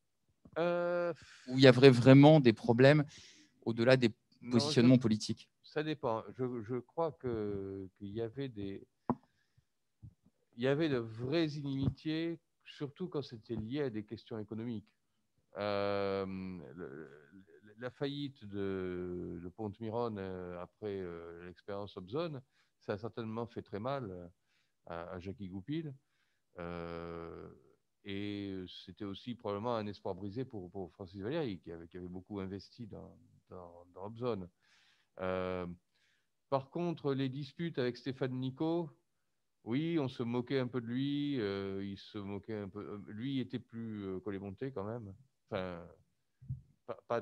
Où il y avait vraiment des problèmes au-delà des positionnements politiques ça dépend. Je, crois qu'il y avait des. Il y avait de vraies inimitiés, surtout quand c'était lié à des questions économiques. Euh, la faillite de, de Ponte-Miron euh, après euh, l'expérience Hobson, ça a certainement fait très mal à, à Jackie Goupil. et c'était aussi probablement un espoir brisé pour, Francis Valéry, qui avait, beaucoup investi dans, dans, dans euh, par contre, les disputes avec Stéphane Nico, oui, on se moquait un peu de lui. Euh, il se moquait un peu. Euh, lui était plus collé-monté quand même. Enfin, pas,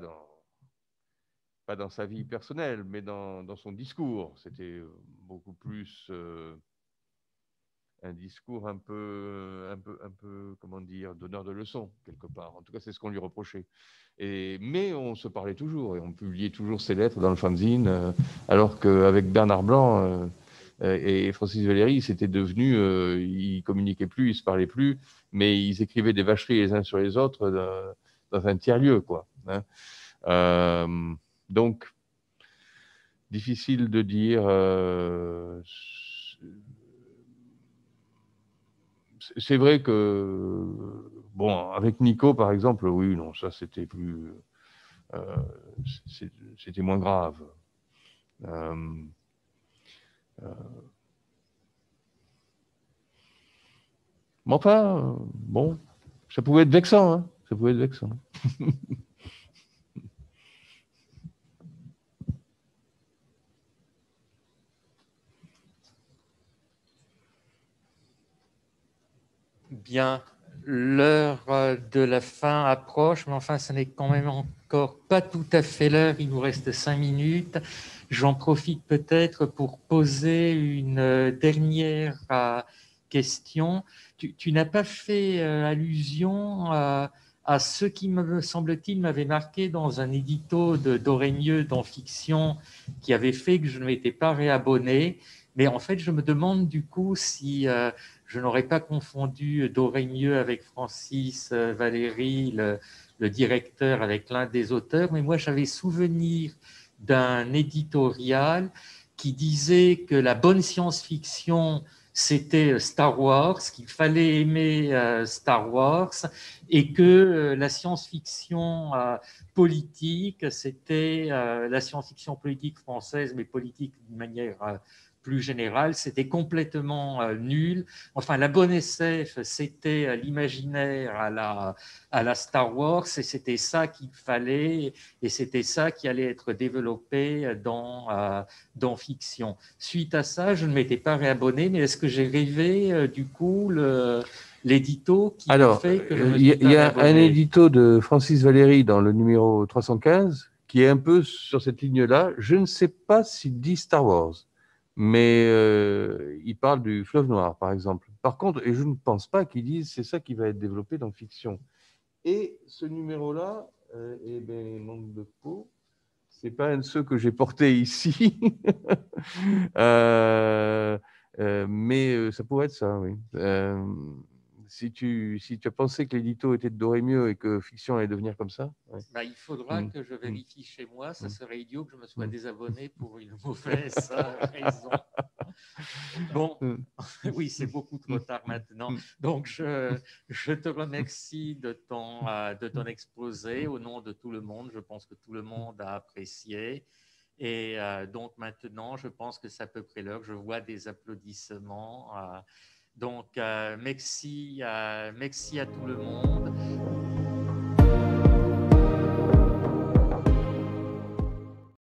dans sa vie personnelle, mais dans, son discours. C'était beaucoup plus un discours un peu, un peu, un peu, comment dire, donneur de leçons quelque part. En tout cas, c'est ce qu'on lui reprochait. Et, mais on se parlait toujours et on publiait toujours ses lettres dans le fanzine, euh, alors qu'avec Bernard Blanc euh, et Francis Valéry, c'était devenu, euh, ils communiquaient plus, ils se parlaient plus, mais ils écrivaient des vacheries les uns sur les autres dans, un tiers lieu, quoi. Hein. donc, difficile de dire c'est vrai que, bon, avec Nico, par exemple, oui, non, ça c'était plus. Euh, c'était moins grave. Euh, euh, mais enfin, bon, ça pouvait être vexant, hein ça pouvait être vexant. [laughs] bien, l'heure euh, de la fin approche, mais enfin, ce n'est quand même encore pas tout à fait l'heure. Il nous reste cinq minutes. J'en profite peut-être pour poser une euh, dernière euh, question. Tu, n'as pas fait allusion à, ce qui, me semble-t-il, m'avait marqué dans un édito de dorémieux dans Fiction qui avait fait que je ne m'étais pas réabonné. Mais en fait, je me demande du coup si je n'aurais pas confondu Mieux avec Francis euh, Valéry, le, le directeur, avec l'un des auteurs, mais moi j'avais souvenir d'un éditorial qui disait que la bonne science-fiction, c'était euh, Star Wars, qu'il fallait aimer euh, Star Wars, et que la science-fiction politique, c'était la science-fiction politique française, mais politique d'une manière plus général, c'était complètement euh, nul. Enfin, la bonne SF, c'était euh, l'imaginaire à la, à la Star Wars, et c'était ça qu'il fallait, et c'était ça qui allait être développé dans, euh, Fiction. Suite à ça, je ne m'étais pas réabonné, mais est-ce que j'ai rêvé, du coup, l'édito qui Alors, fait que il y, a un édito de Francis Valéry dans le numéro 315 qui est un peu sur cette ligne-là. Je ne sais pas s'il dit Star Wars mais euh, il parle du fleuve noir, par exemple. Par contre, et je ne pense pas qu'ils disent c'est ça qui va être développé dans fiction. Et ce numéro-là, euh, eh ben, manque de peau, c'est pas un de ceux que j'ai porté ici, [laughs] euh, euh, mais euh, ça pourrait être ça, oui si tu, si tu pensais que l'édito était de mieux et que fiction allait devenir comme ça bah, Il faudra mmh. que je mmh. vérifie chez moi. Ça mmh. serait idiot que je me sois désabonné pour une [laughs] mauvaise euh, raison. [laughs] Bon, [laughs] oui, c'est beaucoup trop tard maintenant. Donc, je, je te remercie de ton, euh, de ton exposé au nom de tout le monde. Je pense que tout le monde a apprécié. Et euh, donc maintenant, je pense que c'est à peu près l'heure. Je vois des applaudissements. Donc, euh, merci, euh, merci à tout le monde.